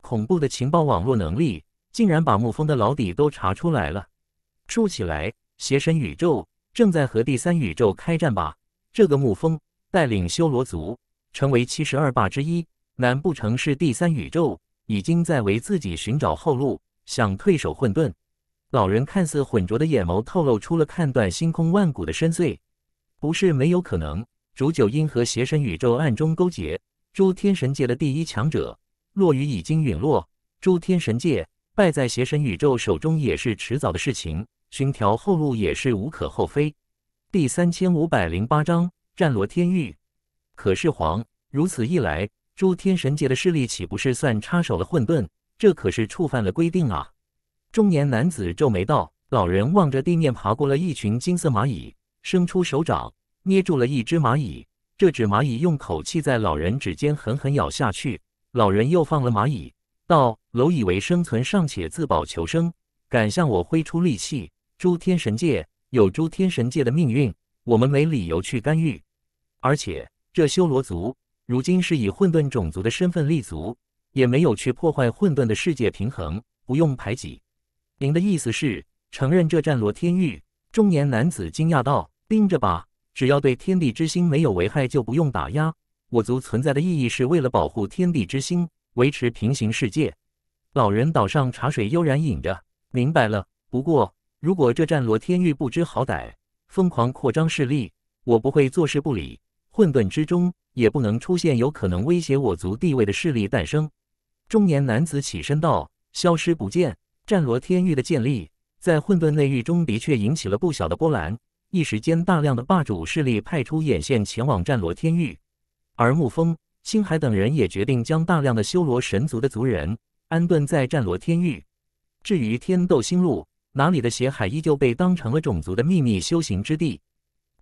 恐怖的情报网络能力，竟然把沐风的老底都查出来了。说起来，邪神宇宙正在和第三宇宙开战吧？这个沐风带领修罗族成为七十二霸之一，难不成是第三宇宙已经在为自己寻找后路，想退守混沌？老人看似浑浊的眼眸透露出了看断星空万古的深邃，不是没有可能。烛九阴和邪神宇宙暗中勾结，诸天神界的第一强者落雨已经陨落，诸天神界败在邪神宇宙手中也是迟早的事情，寻条后路也是无可厚非。第三千五百零八章战罗天域。可是皇如此一来，诸天神界的势力岂不是算插手了混沌？这可是触犯了规定啊！中年男子皱眉道：“老人望着地面爬过了一群金色蚂蚁，伸出手掌捏住了一只蚂蚁。这只蚂蚁用口气在老人指尖狠狠咬下去。老人又放了蚂蚁，道：‘蝼蚁为生存尚且自保求生，敢向我挥出利器？诸天神界有诸天神界的命运，我们没理由去干预。而且这修罗族如今是以混沌种族的身份立足，也没有去破坏混沌的世界平衡，不用排挤。’”您的意思是承认这战罗天域？中年男子惊讶道：“盯着吧，只要对天地之心没有危害，就不用打压。我族存在的意义是为了保护天地之心，维持平行世界。”老人岛上茶水悠然饮着，明白了。不过，如果这战罗天域不知好歹，疯狂扩张势力，我不会坐视不理。混沌之中，也不能出现有可能威胁我族地位的势力诞生。中年男子起身道：“消失不见。”战罗天域的建立，在混沌内域中的确引起了不小的波澜，一时间，大量的霸主势力派出眼线前往战罗天域，而沐风、星海等人也决定将大量的修罗神族的族人安顿在战罗天域。至于天斗星路，哪里的血海依旧被当成了种族的秘密修行之地。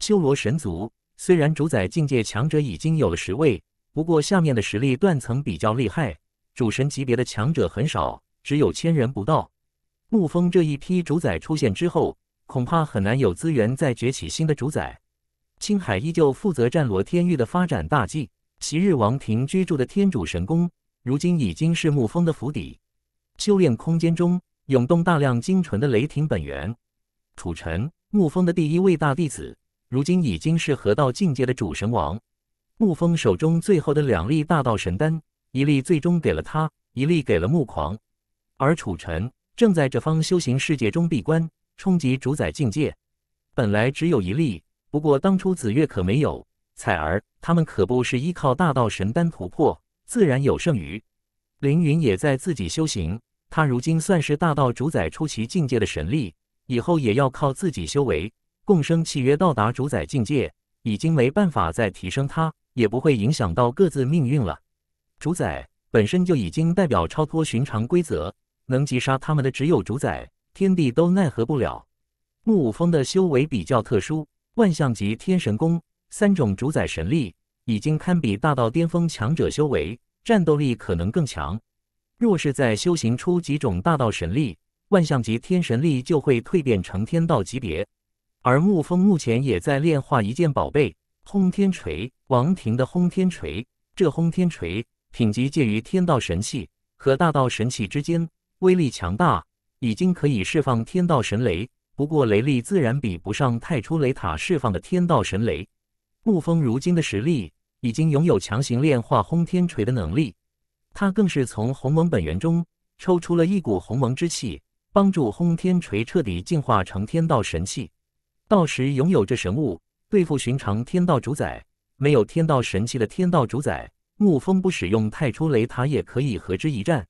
修罗神族虽然主宰境界强者已经有了十位，不过下面的实力断层比较厉害，主神级别的强者很少，只有千人不到。沐风这一批主宰出现之后，恐怕很难有资源再崛起新的主宰。青海依旧负责战罗天域的发展大计。昔日王庭居住的天主神宫，如今已经是沐风的府邸。修炼空间中涌动大量精纯的雷霆本源。楚尘，沐风的第一位大弟子，如今已经是河道境界的主神王。沐风手中最后的两粒大道神丹，一粒最终给了他，一粒给了沐狂，而楚尘。正在这方修行世界中闭关冲击主宰境界，本来只有一粒，不过当初紫月可没有，彩儿他们可不是依靠大道神丹突破，自然有剩余。凌云也在自己修行，他如今算是大道主宰初期境界的神力，以后也要靠自己修为。共生契约到达主宰境界，已经没办法再提升他，也不会影响到各自命运了。主宰本身就已经代表超脱寻常规则。能击杀他们的只有主宰，天地都奈何不了。木五峰的修为比较特殊，万象级天神功三种主宰神力已经堪比大道巅峰强者修为，战斗力可能更强。若是在修行出几种大道神力，万象级天神力就会蜕变成天道级别。而木峰目前也在炼化一件宝贝——轰天锤。王庭的轰天锤，这轰天锤品级介于天道神器和大道神器之间。威力强大，已经可以释放天道神雷。不过雷力自然比不上太初雷塔释放的天道神雷。沐风如今的实力，已经拥有强行炼化轰天锤的能力。他更是从鸿蒙本源中抽出了一股鸿蒙之气，帮助轰天锤彻底进化成天道神器。到时拥有这神物，对付寻常天道主宰，没有天道神器的天道主宰，沐风不使用太初雷塔也可以和之一战。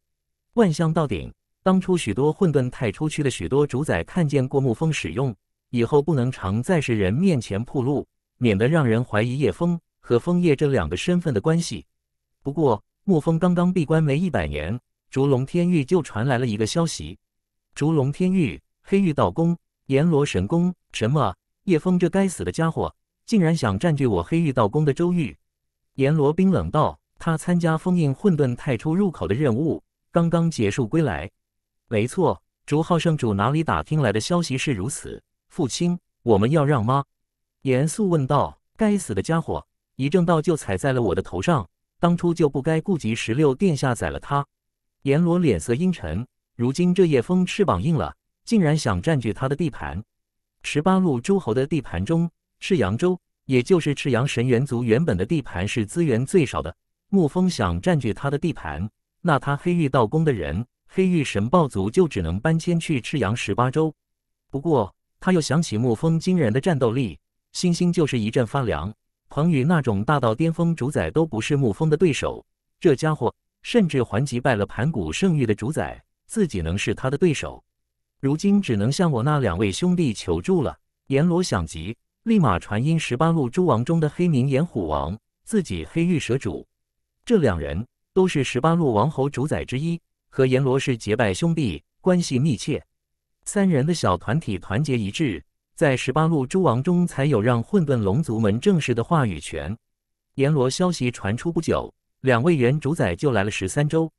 万象到顶。当初许多混沌太初区的许多主宰看见过木风使用，以后不能常在世人面前铺路，免得让人怀疑叶枫和枫叶这两个身份的关系。不过木风刚刚闭关没一百年，烛龙天域就传来了一个消息：烛龙天域黑玉道宫、阎罗神宫什么？叶枫这该死的家伙，竟然想占据我黑玉道宫的周域！阎罗冰冷道：“他参加封印混沌太初入口的任务，刚刚结束归来。”没错，竹号圣主哪里打听来的消息是如此。父亲，我们要让吗？严肃问道。该死的家伙，一正道就踩在了我的头上，当初就不该顾及十六殿下宰了他。阎罗脸色阴沉，如今这叶枫翅膀硬了，竟然想占据他的地盘。十八路诸侯的地盘中，赤阳州，也就是赤阳神猿族原本的地盘是资源最少的。沐风想占据他的地盘，那他黑玉道宫的人。黑狱神豹族就只能搬迁去赤阳十八州。不过他又想起沐风惊人的战斗力，心心就是一阵发凉。彭宇那种大道巅峰主宰都不是沐风的对手，这家伙甚至还击败了盘古圣域的主宰，自己能是他的对手？如今只能向我那两位兄弟求助了。阎罗想急，立马传音十八路诸王中的黑冥炎虎王、自己黑玉蛇主，这两人都是十八路王侯主宰之一。和阎罗是结拜兄弟，关系密切。三人的小团体团结一致，在十八路诸王中才有让混沌龙族们正视的话语权。阎罗消息传出不久，两位原主宰就来了十三州。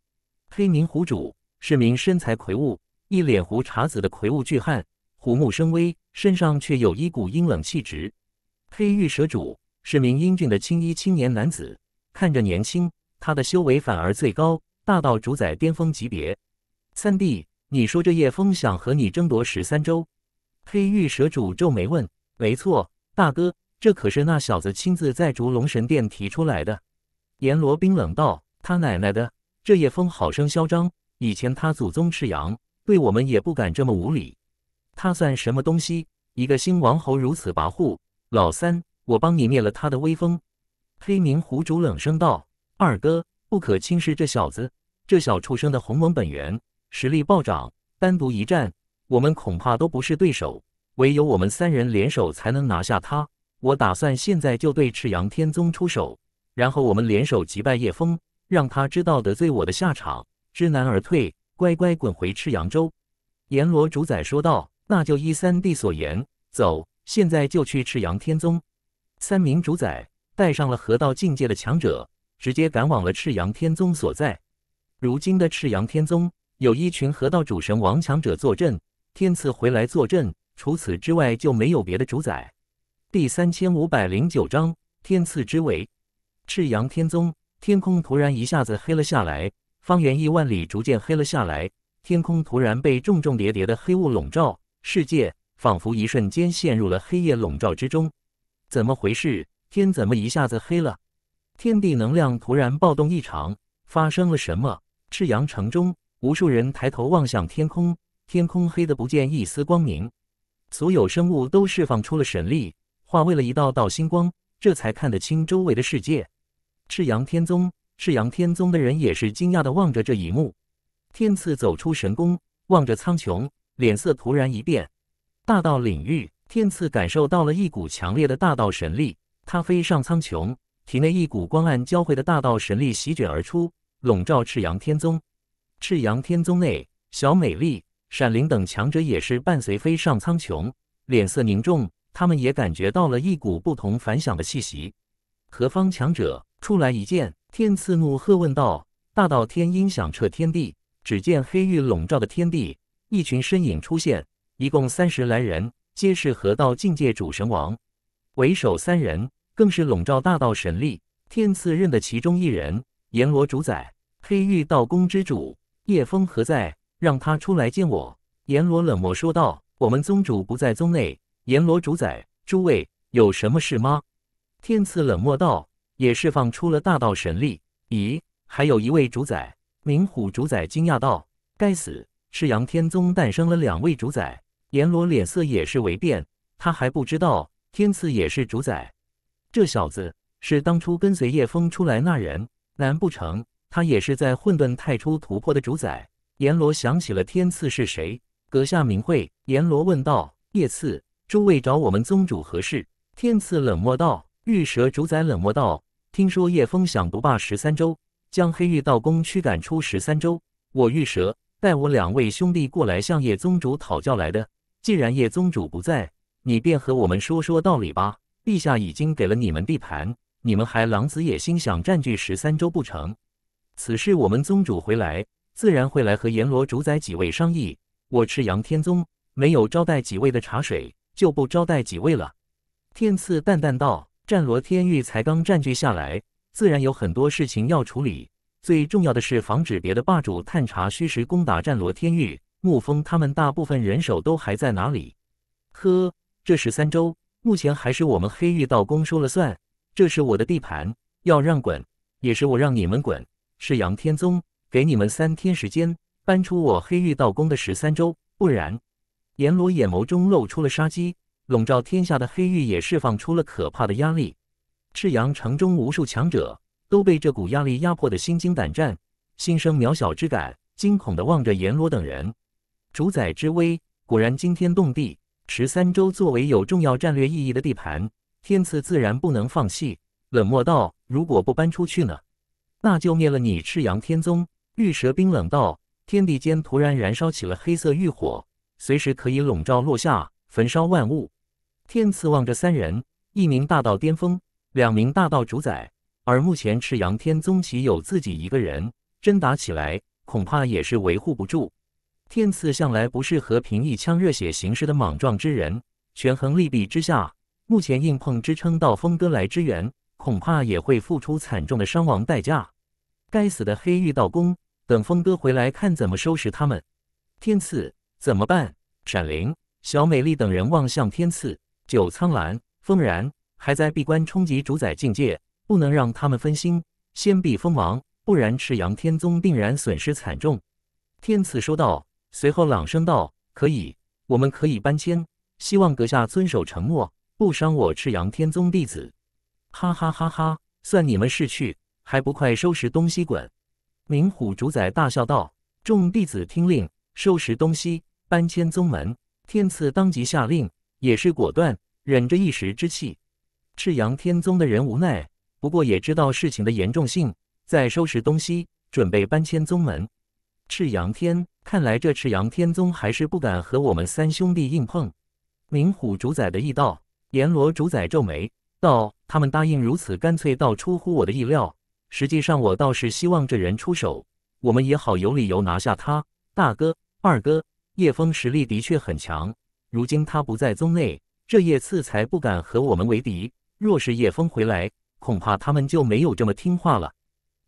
黑冥虎主是名身材魁梧、一脸胡茬子的魁梧巨汉，虎目生威，身上却有一股阴冷气质。黑玉蛇主是名英俊的青衣青年男子，看着年轻，他的修为反而最高。大道主宰巅峰级别，三弟，你说这叶枫想和你争夺十三州？黑玉蛇主皱眉问。没错，大哥，这可是那小子亲自在烛龙神殿提出来的。阎罗冰冷道：“他奶奶的，这叶枫好生嚣张！以前他祖宗赤阳，对我们也不敢这么无礼。他算什么东西？一个新王侯如此跋扈！老三，我帮你灭了他的威风。”黑冥狐主冷声道：“二哥，不可轻视这小子。”这小畜生的鸿蒙本源实力暴涨，单独一战，我们恐怕都不是对手，唯有我们三人联手才能拿下他。我打算现在就对赤阳天宗出手，然后我们联手击败叶枫，让他知道得罪我的下场，知难而退，乖乖滚回赤阳州。阎罗主宰说道：“那就依三弟所言，走，现在就去赤阳天宗。”三名主宰带上了河道境界的强者，直接赶往了赤阳天宗所在。如今的赤阳天宗有一群河道主神王强者坐镇，天赐回来坐镇。除此之外，就没有别的主宰。第三千五百零九章天赐之围。赤阳天宗，天空突然一下子黑了下来，方圆亿万里逐渐黑了下来，天空突然被重重叠叠的黑雾笼罩，世界仿佛一瞬间陷入了黑夜笼罩之中。怎么回事？天怎么一下子黑了？天地能量突然暴动异常，发生了什么？赤阳城中，无数人抬头望向天空，天空黑得不见一丝光明。所有生物都释放出了神力，化为了一道道星光，这才看得清周围的世界。赤阳天宗，赤阳天宗的人也是惊讶地望着这一幕。天赐走出神宫，望着苍穹，脸色突然一变。大道领域，天赐感受到了一股强烈的大道神力。他飞上苍穹，体内一股光暗交汇的大道神力席卷而出。笼罩赤阳天宗，赤阳天宗内，小美丽、闪灵等强者也是伴随飞上苍穹，脸色凝重，他们也感觉到了一股不同凡响的气息。何方强者，出来一见！天赐怒喝问道：“大道天音响彻天地，只见黑玉笼罩的天地，一群身影出现，一共三十来人，皆是河道境界主神王，为首三人更是笼罩大道神力。”天赐认得其中一人。阎罗主宰，黑玉道宫之主叶枫何在？让他出来见我。”阎罗冷漠说道，“我们宗主不在宗内。”阎罗主宰，诸位有什么事吗？”天赐冷漠道，“也释放出了大道神力。”咦，还有一位主宰？明虎主宰惊讶道，“该死，赤阳天宗诞生了两位主宰！”阎罗脸色也是微变，他还不知道天赐也是主宰，这小子是当初跟随叶枫出来那人。难不成他也是在混沌太初突破的主宰？阎罗想起了天赐是谁？阁下明慧。阎罗问道。叶赐，诸位找我们宗主何事？天赐冷漠道。玉蛇主宰冷漠道，听说叶风想独霸十三州，将黑玉道宫驱赶出十三州。我玉蛇带我两位兄弟过来向叶宗主讨教来的。既然叶宗主不在，你便和我们说说道理吧。陛下已经给了你们地盘。你们还狼子野心，想占据十三州不成？此事我们宗主回来，自然会来和阎罗主宰几位商议。我赤阳天宗没有招待几位的茶水，就不招待几位了。天赐淡淡道：“战罗天域才刚占据下来，自然有很多事情要处理。最重要的是防止别的霸主探查虚实，攻打战罗天域。沐风他们大部分人手都还在哪里？呵，这十三州目前还是我们黑玉道公说了算。”这是我的地盘，要让滚也是我让你们滚。是杨天宗给你们三天时间搬出我黑玉道宫的十三州，不然！阎罗眼眸中露出了杀机，笼罩天下的黑玉也释放出了可怕的压力。赤阳城中无数强者都被这股压力压迫的心惊胆战，心生渺小之感，惊恐地望着阎罗等人。主宰之威果然惊天动地。十三州作为有重要战略意义的地盘。天赐自然不能放弃，冷漠道：“如果不搬出去呢？那就灭了你赤阳天宗。”玉蛇冰冷道：“天地间突然燃烧起了黑色欲火，随时可以笼罩落下，焚烧万物。”天赐望着三人，一名大道巅峰，两名大道主宰，而目前赤阳天宗岂有自己一个人，真打起来恐怕也是维护不住。天赐向来不是和平一腔热血行事的莽撞之人，权衡利弊之下。目前硬碰支撑到峰哥来支援，恐怕也会付出惨重的伤亡代价。该死的黑玉道宫，等峰哥回来，看怎么收拾他们。天赐怎么办？闪灵、小美丽等人望向天赐、九苍蓝，风然，还在闭关冲击主宰境界，不能让他们分心，先避锋芒，不然赤阳天宗定然损失惨重。天赐说道，随后朗声道：“可以，我们可以搬迁，希望阁下遵守承诺。”不伤我赤阳天宗弟子，哈哈哈哈！算你们是去，还不快收拾东西滚！”明虎主宰大笑道。众弟子听令，收拾东西，搬迁宗门。天赐当即下令，也是果断，忍着一时之气。赤阳天宗的人无奈，不过也知道事情的严重性，在收拾东西，准备搬迁宗门。赤阳天看来，这赤阳天宗还是不敢和我们三兄弟硬碰。明虎主宰的意道。阎罗主宰皱眉道：“他们答应如此干脆，到出乎我的意料。实际上，我倒是希望这人出手，我们也好有理由拿下他。大哥、二哥，叶枫实力的确很强。如今他不在宗内，这叶刺才不敢和我们为敌。若是叶枫回来，恐怕他们就没有这么听话了。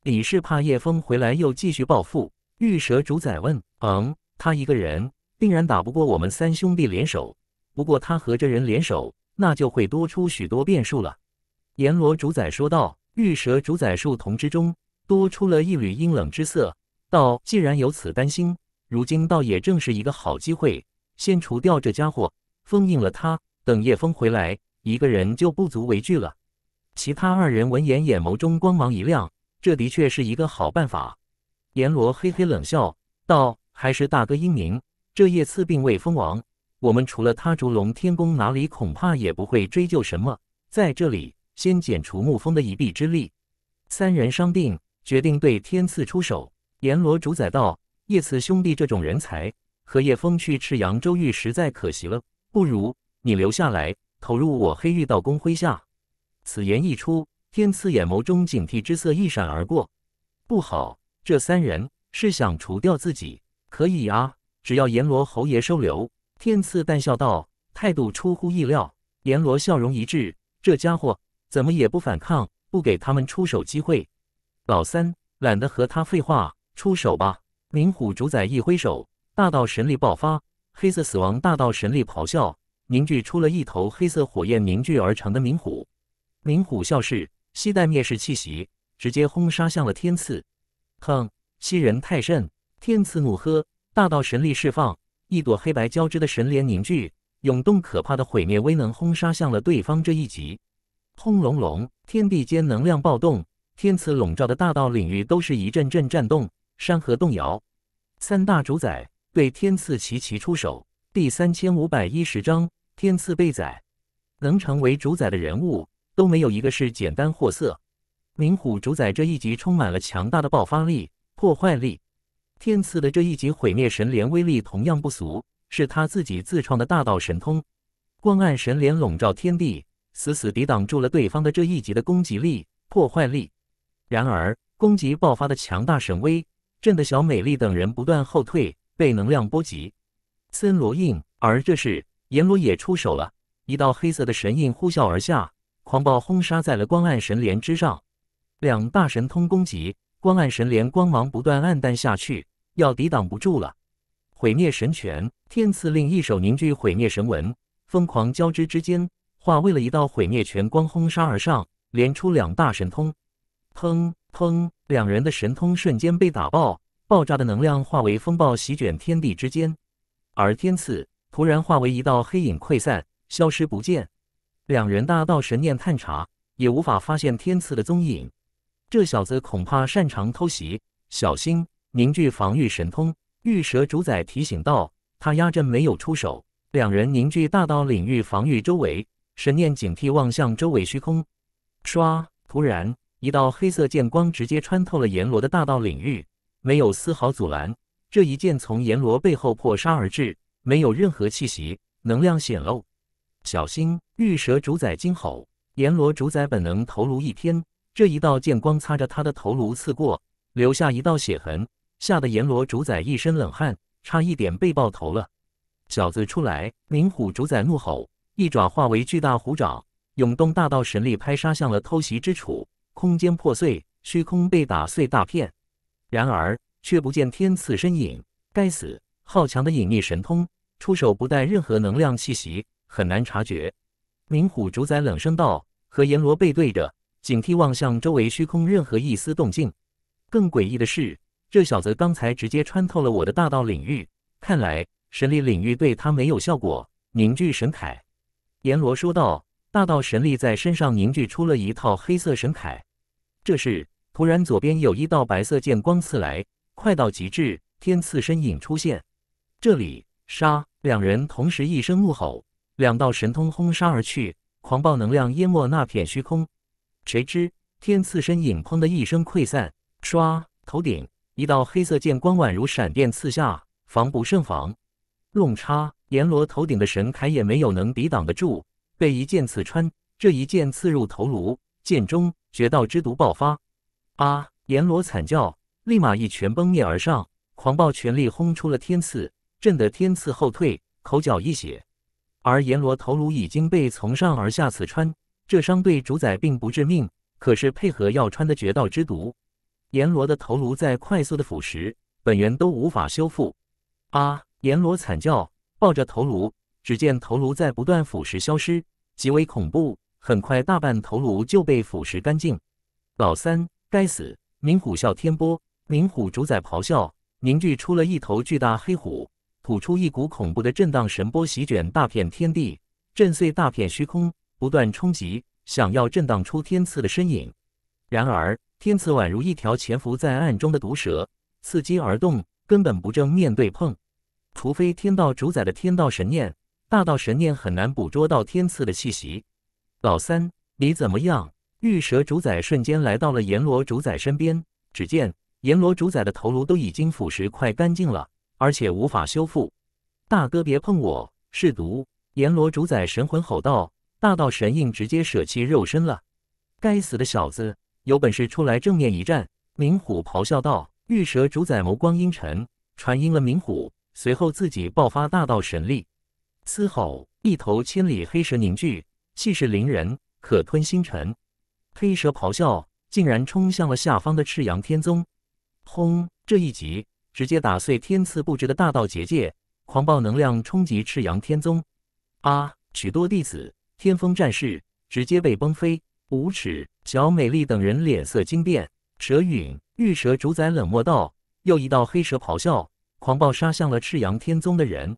你是怕叶枫回来又继续报复？”玉蛇主宰问：“嗯，他一个人定然打不过我们三兄弟联手。不过他和这人联手。”那就会多出许多变数了。阎罗主宰说道：“玉蛇主宰树瞳之中多出了一缕阴冷之色。”道：“既然有此担心，如今倒也正是一个好机会，先除掉这家伙，封印了他，等叶枫回来，一个人就不足为惧了。”其他二人闻言，眼眸中光芒一亮，这的确是一个好办法。阎罗嘿嘿冷笑道：“还是大哥英明，这叶刺并未封王。”我们除了他，烛龙天宫哪里恐怕也不会追究什么。在这里，先剪除沐风的一臂之力。三人商定，决定对天赐出手。阎罗主宰道：“叶慈兄弟这种人才，和叶风去赤阳州域实在可惜了。不如你留下来，投入我黑玉道宫麾下。”此言一出，天赐眼眸中警惕之色一闪而过。不好，这三人是想除掉自己。可以啊，只要阎罗侯爷收留。天赐淡笑道：“态度出乎意料。”阎罗笑容一致：“这家伙怎么也不反抗，不给他们出手机会。”老三懒得和他废话，出手吧！明虎主宰一挥手，大道神力爆发，黑色死亡大道神力咆哮，凝聚出了一头黑色火焰凝聚而成的明虎。明虎啸世，携带灭世气息，直接轰杀向了天赐。哼，欺人太甚！天赐怒喝，大道神力释放。一朵黑白交织的神莲凝聚，涌动可怕的毁灭威能，轰杀向了对方这一击。轰隆隆，天地间能量暴动，天赐笼罩的大道领域都是一阵阵颤动，山河动摇。三大主宰对天赐齐齐出手。第三千五百一十章：天赐被宰。能成为主宰的人物都没有一个是简单货色。冥虎主宰这一集充满了强大的爆发力、破坏力。天赐的这一级毁灭神莲威力同样不俗，是他自己自创的大道神通。光暗神莲笼罩天地，死死抵挡住了对方的这一级的攻击力、破坏力。然而，攻击爆发的强大神威，震得小美丽等人不断后退，被能量波及。森罗印，而这时阎罗也出手了，一道黑色的神印呼啸而下，狂暴轰杀在了光暗神莲之上。两大神通攻击，光暗神莲光芒不断暗淡下去。要抵挡不住了！毁灭神拳，天赐令一手凝聚毁灭神纹，疯狂交织之间，化为了一道毁灭拳光轰杀而上，连出两大神通。砰砰！两人的神通瞬间被打爆，爆炸的能量化为风暴席卷天地之间。而天赐突然化为一道黑影溃散，消失不见。两人大道神念探查，也无法发现天赐的踪影。这小子恐怕擅长偷袭，小心！凝聚防御神通，玉蛇主宰提醒道：“他压阵没有出手，两人凝聚大道领域防御周围，神念警惕望向周围虚空。”唰！突然，一道黑色剑光直接穿透了阎罗的大道领域，没有丝毫阻拦。这一剑从阎罗背后破杀而至，没有任何气息、能量显露。小心！玉蛇主宰惊吼，阎罗主宰本能头颅一偏，这一道剑光擦着他的头颅刺过，留下一道血痕。吓得阎罗主宰一身冷汗，差一点被爆头了。小子出来，灵虎主宰怒吼，一爪化为巨大虎爪，涌动大道神力，拍杀向了偷袭之处，空间破碎，虚空被打碎大片。然而却不见天赐身影。该死，好强的隐秘神通，出手不带任何能量气息，很难察觉。灵虎主宰冷声道：“和阎罗背对着，警惕望向周围虚空任何一丝动静。”更诡异的是。这小子刚才直接穿透了我的大道领域，看来神力领域对他没有效果。凝聚神铠，阎罗说道。大道神力在身上凝聚出了一套黑色神铠。这时，突然左边有一道白色剑光刺来，快到极致。天赐身影出现。这里杀！两人同时一声怒吼，两道神通轰杀而去，狂暴能量淹没那片虚空。谁知天赐身影砰的一声溃散，唰，头顶。一道黑色剑光宛如闪电刺下，防不胜防。弄叉，阎罗头顶的神铠也没有能抵挡得住，被一剑刺穿。这一剑刺入头颅，剑中绝道之毒爆发。啊！阎罗惨叫，立马一拳崩灭而上，狂暴全力轰出了天赐，震得天赐后退，口角溢血。而阎罗头颅已经被从上而下刺穿，这伤对主宰并不致命，可是配合要穿的绝道之毒。阎罗的头颅在快速的腐蚀，本源都无法修复。啊！阎罗惨叫，抱着头颅，只见头颅在不断腐蚀消失，极为恐怖。很快，大半头颅就被腐蚀干净。老三，该死！明虎啸天波，明虎主宰咆哮，凝聚出了一头巨大黑虎，吐出一股恐怖的震荡神波，席卷大片天地，震碎大片虚空，不断冲击，想要震荡出天赐的身影。然而，天赐宛如一条潜伏在暗中的毒蛇，伺机而动，根本不正面对碰。除非天道主宰的天道神念、大道神念很难捕捉到天赐的气息。老三，你怎么样？玉蛇主宰瞬间来到了阎罗主宰身边，只见阎罗主宰的头颅都已经腐蚀快干净了，而且无法修复。大哥，别碰我，是毒！阎罗主宰神魂吼道：“大道神印直接舍弃肉身了，该死的小子！”有本事出来正面一战！明虎咆哮道。玉蛇主宰眸光阴沉，传音了明虎，随后自己爆发大道神力，嘶吼，一头千里黑蛇凝聚，气势凌人，可吞星辰。黑蛇咆哮，竟然冲向了下方的赤阳天宗。轰！这一击直接打碎天赐布置的大道结界，狂暴能量冲击赤阳天宗。啊！许多弟子、天风战士直接被崩飞，无耻！小美丽等人脸色惊变，蛇允、玉蛇主宰冷漠道：“又一道黑蛇咆哮，狂暴杀向了赤阳天宗的人。”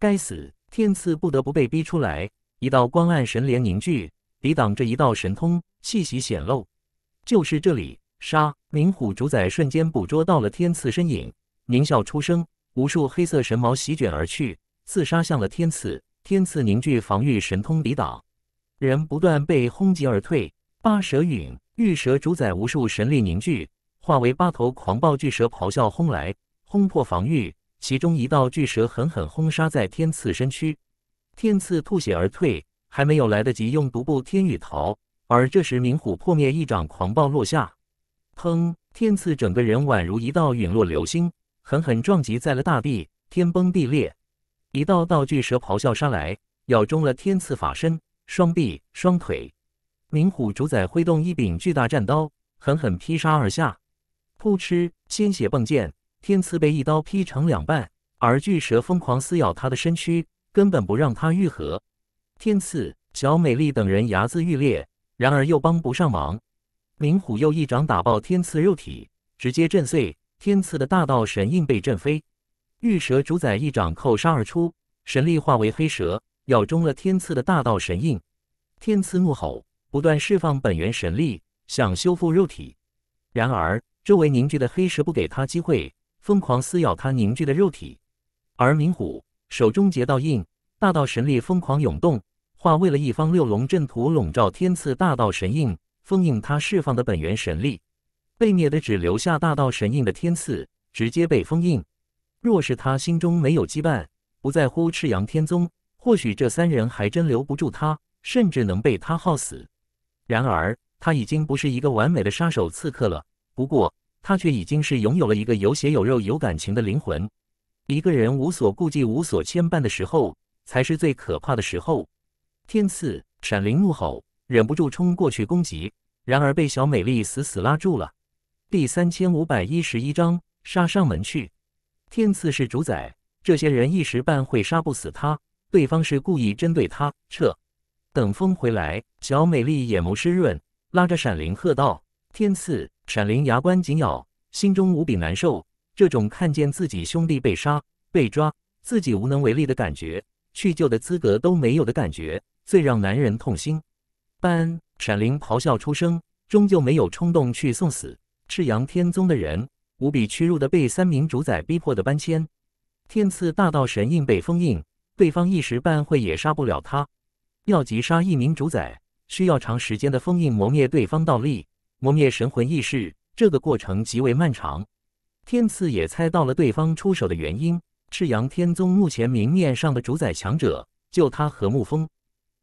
该死！天赐不得不被逼出来，一道光暗神莲凝聚，抵挡着一道神通气息显露。就是这里！杀！明虎主宰瞬间捕捉到了天赐身影，狞笑出声，无数黑色神毛席卷而去，刺杀向了天赐。天赐凝聚防御神通抵挡，人不断被轰击而退。八蛇影，玉蛇主宰，无数神力凝聚，化为八头狂暴巨蛇咆哮轰来，轰破防御。其中一道巨蛇狠狠轰杀在天赐身躯，天赐吐血而退，还没有来得及用独步天羽逃。而这时，明虎破灭一掌狂暴落下，砰！天赐整个人宛如一道陨落流星，狠狠撞击在了大地，天崩地裂。一道道巨蛇咆哮杀来，咬中了天赐法身、双臂、双腿。明虎主宰挥动一柄巨大战刀，狠狠劈杀而下，噗嗤，鲜血迸溅，天赐被一刀劈成两半，而巨蛇疯狂撕咬他的身躯，根本不让他愈合。天赐、小美丽等人睚眦欲裂，然而又帮不上忙。明虎又一掌打爆天赐肉体，直接震碎天赐的大道神印，被震飞。玉蛇主宰一掌扣杀而出，神力化为黑蛇，咬中了天赐的大道神印。天赐怒吼。不断释放本源神力，想修复肉体，然而周围凝聚的黑蛇不给他机会，疯狂撕咬他凝聚的肉体。而明虎手中结道印，大道神力疯狂涌动，化为了一方六龙阵图，笼罩天赐大道神印，封印他释放的本源神力。被灭的只留下大道神印的天赐，直接被封印。若是他心中没有羁绊，不在乎赤阳天宗，或许这三人还真留不住他，甚至能被他耗死。然而，他已经不是一个完美的杀手刺客了。不过，他却已经是拥有了一个有血有肉、有感情的灵魂。一个人无所顾忌、无所牵绊的时候，才是最可怕的时候。天赐，闪灵怒吼，忍不住冲过去攻击，然而被小美丽死死拉住了。第三千五百一十一章，杀上门去。天赐是主宰，这些人一时半会杀不死他。对方是故意针对他，撤。等风回来，小美丽眼眸湿润，拉着闪灵喝道：“天赐！”闪灵牙关紧咬，心中无比难受。这种看见自己兄弟被杀、被抓，自己无能为力的感觉，去救的资格都没有的感觉，最让男人痛心。班闪灵咆哮出声，终究没有冲动去送死。赤阳天宗的人无比屈辱的被三名主宰逼迫的搬迁。天赐大道神印被封印，对方一时半会也杀不了他。要击杀一名主宰，需要长时间的封印磨灭对方道力，磨灭神魂意识，这个过程极为漫长。天赐也猜到了对方出手的原因。赤阳天宗目前明面上的主宰强者，就他和沐风。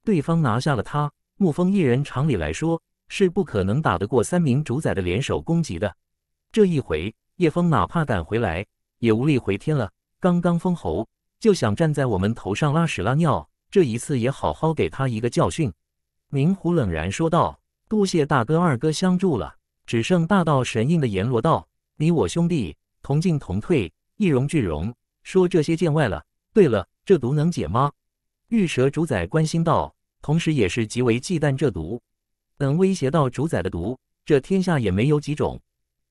对方拿下了他，沐风一人，常理来说是不可能打得过三名主宰的联手攻击的。这一回，叶枫哪怕赶回来，也无力回天了。刚刚封侯，就想站在我们头上拉屎拉尿。这一次也好好给他一个教训，明虎冷然说道：“多谢大哥二哥相助了，只剩大道神印的阎罗道，你我兄弟同进同退，一荣俱荣。说这些见外了。对了，这毒能解吗？”玉蛇主宰关心道，同时也是极为忌惮这毒，能威胁到主宰的毒，这天下也没有几种。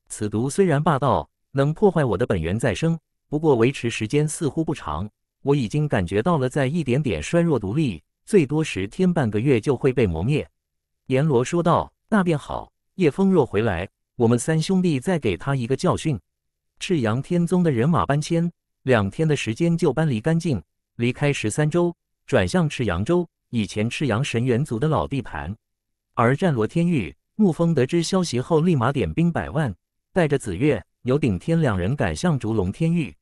此毒虽然霸道，能破坏我的本源再生，不过维持时间似乎不长。我已经感觉到了，在一点点衰弱，独立最多十天半个月就会被磨灭。”阎罗说道，“那便好。叶枫若回来，我们三兄弟再给他一个教训。”赤阳天宗的人马搬迁，两天的时间就搬离干净，离开十三州，转向赤阳州，以前赤阳神猿族的老地盘。而战罗天域，沐风得知消息后，立马点兵百万，带着紫月、尤顶天两人赶向烛龙天域。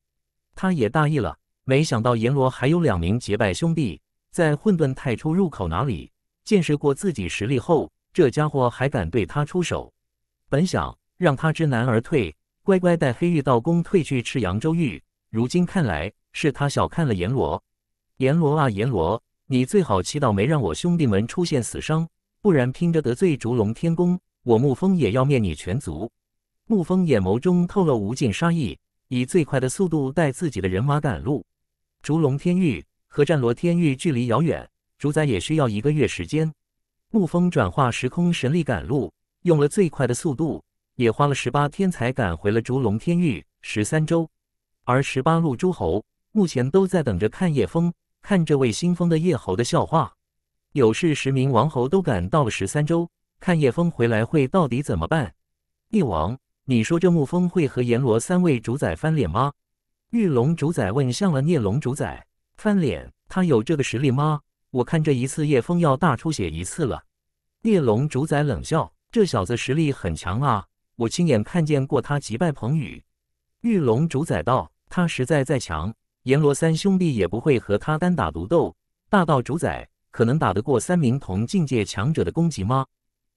他也大意了。没想到阎罗还有两名结拜兄弟，在混沌太初入口哪里见识过自己实力后，这家伙还敢对他出手。本想让他知难而退，乖乖带黑玉道宫退去赤阳州域，如今看来是他小看了阎罗。阎罗啊阎罗，你最好祈祷没让我兄弟们出现死伤，不然拼着得罪烛龙天宫，我沐风也要灭你全族。沐风眼眸中透露无尽杀意，以最快的速度带自己的人马赶路。烛龙天域和战罗天域距离遥远，主宰也需要一个月时间。沐风转化时空神力赶路，用了最快的速度，也花了十八天才赶回了烛龙天域十三州。而十八路诸侯目前都在等着看叶枫，看这位新封的叶侯的笑话。有事十名王侯都赶到了十三州，看叶枫回来会到底怎么办？叶王，你说这沐风会和阎罗三位主宰翻脸吗？玉龙主宰问向了聂龙主宰：“翻脸，他有这个实力吗？我看这一次叶枫要大出血一次了。”聂龙主宰冷笑：“这小子实力很强啊，我亲眼看见过他击败彭宇。”玉龙主宰道：“他实在再强，阎罗三兄弟也不会和他单打独斗。大道主宰可能打得过三名同境界强者的攻击吗？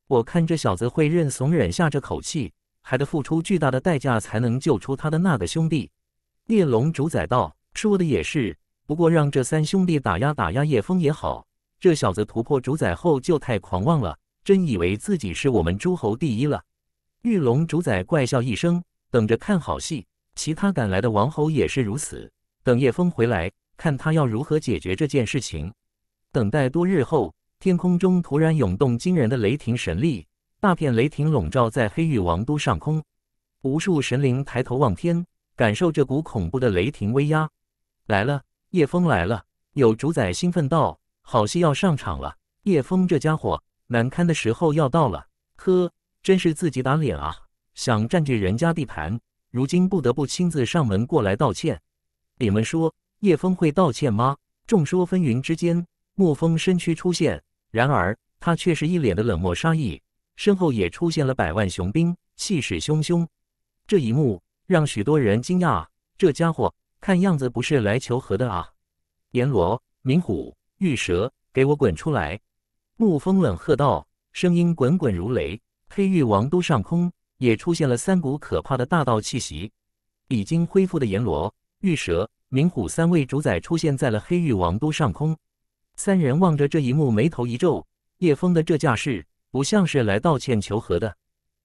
我看这小子会认怂，忍下这口气，还得付出巨大的代价才能救出他的那个兄弟。”猎龙主宰道：“说的也是，不过让这三兄弟打压打压叶风也好，这小子突破主宰后就太狂妄了，真以为自己是我们诸侯第一了。”玉龙主宰怪笑一声，等着看好戏。其他赶来的王侯也是如此，等叶风回来，看他要如何解决这件事情。等待多日后，天空中突然涌动惊人的雷霆神力，大片雷霆笼罩在黑玉王都上空，无数神灵抬头望天。感受这股恐怖的雷霆威压，来了！叶风来了！有主宰兴奋道：“好戏要上场了！叶风这家伙难堪的时候要到了！”呵，真是自己打脸啊！想占据人家地盘，如今不得不亲自上门过来道歉。你们说，叶枫会道歉吗？众说纷纭之间，莫风身躯出现，然而他却是一脸的冷漠杀意，身后也出现了百万雄兵，气势汹汹。这一幕。让许多人惊讶，这家伙看样子不是来求和的啊！阎罗、冥虎、玉蛇，给我滚出来！沐风冷喝道，声音滚滚如雷。黑玉王都上空也出现了三股可怕的大道气息。已经恢复的阎罗、玉蛇、冥虎三位主宰出现在了黑玉王都上空，三人望着这一幕，眉头一皱。叶枫的这架势不像是来道歉求和的，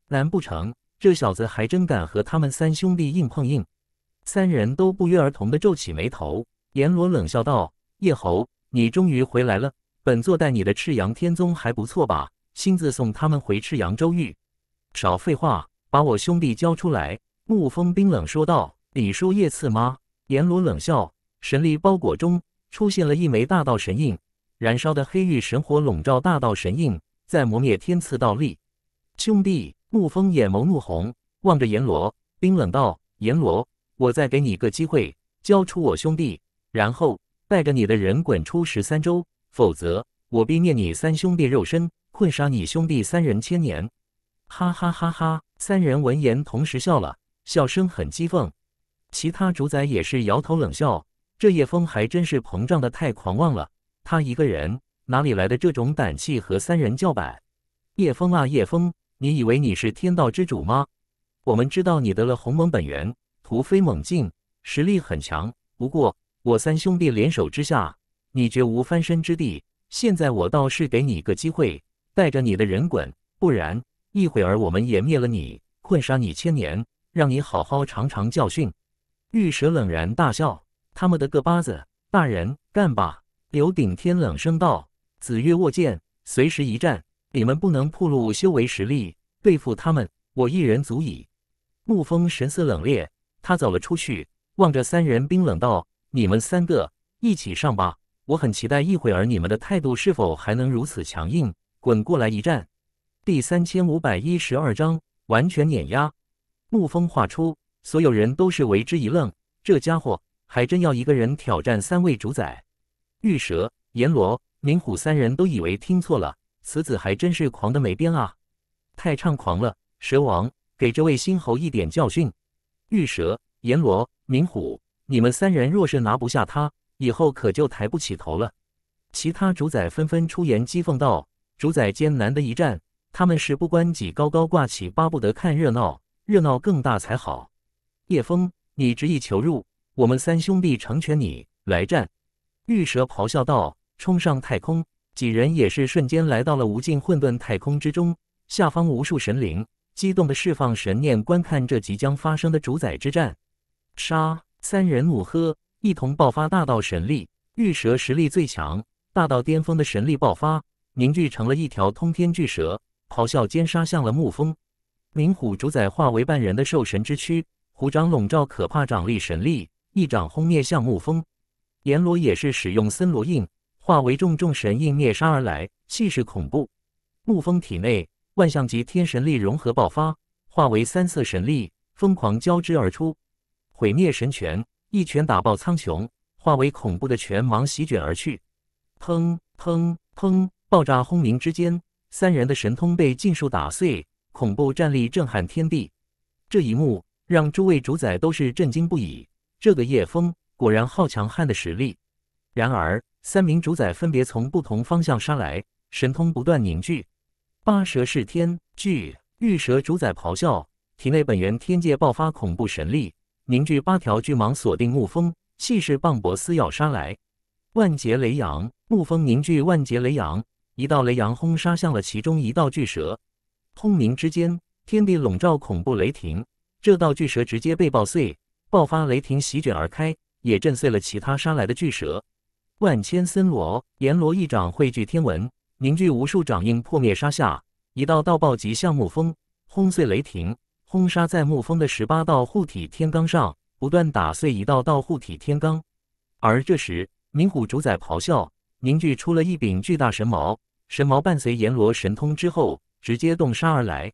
难不成？这小子还真敢和他们三兄弟硬碰硬，三人都不约而同地皱起眉头。阎罗冷笑道：“叶猴，你终于回来了。本座带你的赤阳天宗还不错吧？亲自送他们回赤阳州域。少废话，把我兄弟交出来！”沐风冰冷说道：“你说叶刺吗？”阎罗冷笑。神力包裹中出现了一枚大道神印，燃烧的黑玉神火笼罩大道神印，在磨灭天赐道力。兄弟。沐风眼眸怒红，望着阎罗，冰冷道：“阎罗，我再给你一个机会，交出我兄弟，然后带着你的人滚出十三州，否则我必灭你三兄弟肉身，困杀你兄弟三人千年。”哈哈哈哈！三人闻言同时笑了，笑声很讥讽。其他主宰也是摇头冷笑：“这叶风还真是膨胀的太狂妄了，他一个人哪里来的这种胆气和三人叫板？”叶枫啊，叶枫，你以为你是天道之主吗？我们知道你得了鸿蒙本源，突飞猛进，实力很强。不过我三兄弟联手之下，你绝无翻身之地。现在我倒是给你个机会，带着你的人滚，不然一会儿我们也灭了你，困杀你千年，让你好好尝尝教训。玉蛇冷然大笑：“他们的个巴子，大人干吧！”刘鼎天冷声道：“子月握剑，随时一战。”你们不能暴露修为实力，对付他们，我一人足矣。沐风神色冷冽，他走了出去，望着三人，冰冷道：“你们三个一起上吧，我很期待一会儿你们的态度是否还能如此强硬。滚过来一战。”第三千五百一十二章完全碾压。沐风话出，所有人都是为之一愣。这家伙还真要一个人挑战三位主宰？玉蛇、阎罗、明虎三人都以为听错了。此子还真是狂的没边啊！太猖狂了，蛇王，给这位新侯一点教训。玉蛇、阎罗、明虎，你们三人若是拿不下他，以后可就抬不起头了。其他主宰纷纷出言讥讽道：“主宰艰难的一战，他们事不关己，高高挂起，巴不得看热闹，热闹更大才好。”叶枫，你执意求入，我们三兄弟成全你，来战！玉蛇咆哮道：“冲上太空！”几人也是瞬间来到了无尽混沌太空之中，下方无数神灵激动的释放神念，观看这即将发生的主宰之战。杀！三人怒喝，一同爆发大道神力。玉蛇实力最强，大道巅峰的神力爆发，凝聚成了一条通天巨蛇，咆哮间杀向了木风。明虎主宰化为半人的兽神之躯，虎掌笼罩可怕掌力神力，一掌轰灭向木峰。阎罗也是使用森罗印。化为重重神印灭杀而来，气势恐怖。沐风体内万象级天神力融合爆发，化为三色神力疯狂交织而出。毁灭神拳一拳打爆苍穹，化为恐怖的拳芒席卷而去。砰砰砰！爆炸轰鸣之间，三人的神通被尽数打碎，恐怖战力震撼天地。这一幕让诸位主宰都是震惊不已。这个叶风果然好强悍的实力。然而，三名主宰分别从不同方向杀来，神通不断凝聚。八蛇噬天巨玉蛇主宰咆哮，体内本源天界爆发恐怖神力，凝聚八条巨蟒锁定沐风，气势磅礴撕咬杀来。万劫雷阳，沐风凝聚万劫雷阳，一道雷阳轰杀向了其中一道巨蛇。轰鸣之间，天地笼罩恐怖雷霆，这道巨蛇直接被爆碎，爆发雷霆席卷而开，也震碎了其他杀来的巨蛇。万千森罗阎罗一掌汇聚天文，凝聚无数掌印破灭杀下，一道道暴击向沐风轰碎雷霆，轰杀在沐风的十八道护体天罡上，不断打碎一道道护体天罡。而这时，明虎主宰咆哮，凝聚出了一柄巨大神矛，神矛伴随阎罗神通之后，直接动杀而来。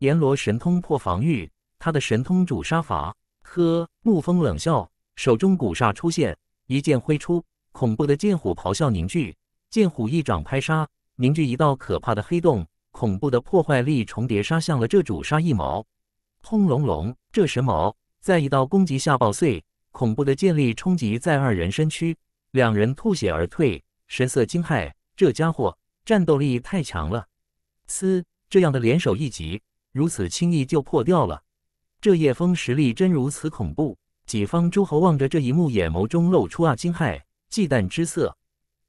阎罗神通破防御，他的神通主杀伐。呵，沐风冷笑，手中古煞出现，一剑挥出。恐怖的剑虎咆哮凝聚，剑虎一掌拍杀，凝聚一道可怕的黑洞，恐怖的破坏力重叠杀向了这主杀一矛。轰隆隆，这神矛在一道攻击下爆碎，恐怖的剑力冲击在二人身躯，两人吐血而退，神色惊骇。这家伙战斗力太强了！嘶，这样的联手一击，如此轻易就破掉了。这叶风实力真如此恐怖！几方诸侯望着这一幕，眼眸中露出啊惊骇。忌惮之色，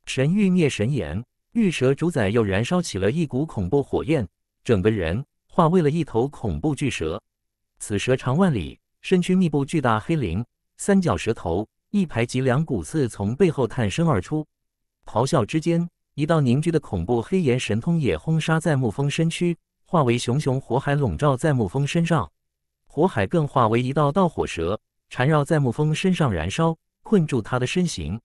神欲灭神炎，玉蛇主宰又燃烧起了一股恐怖火焰，整个人化为了一头恐怖巨蛇。此蛇长万里，身躯密布巨大黑鳞，三角蛇头，一排脊梁骨刺从背后探身而出。咆哮之间，一道凝聚的恐怖黑炎神通也轰杀在沐风身躯，化为熊熊火海笼罩在沐风身上。火海更化为一道道火蛇，缠绕在沐风身上燃烧，困住他的身形。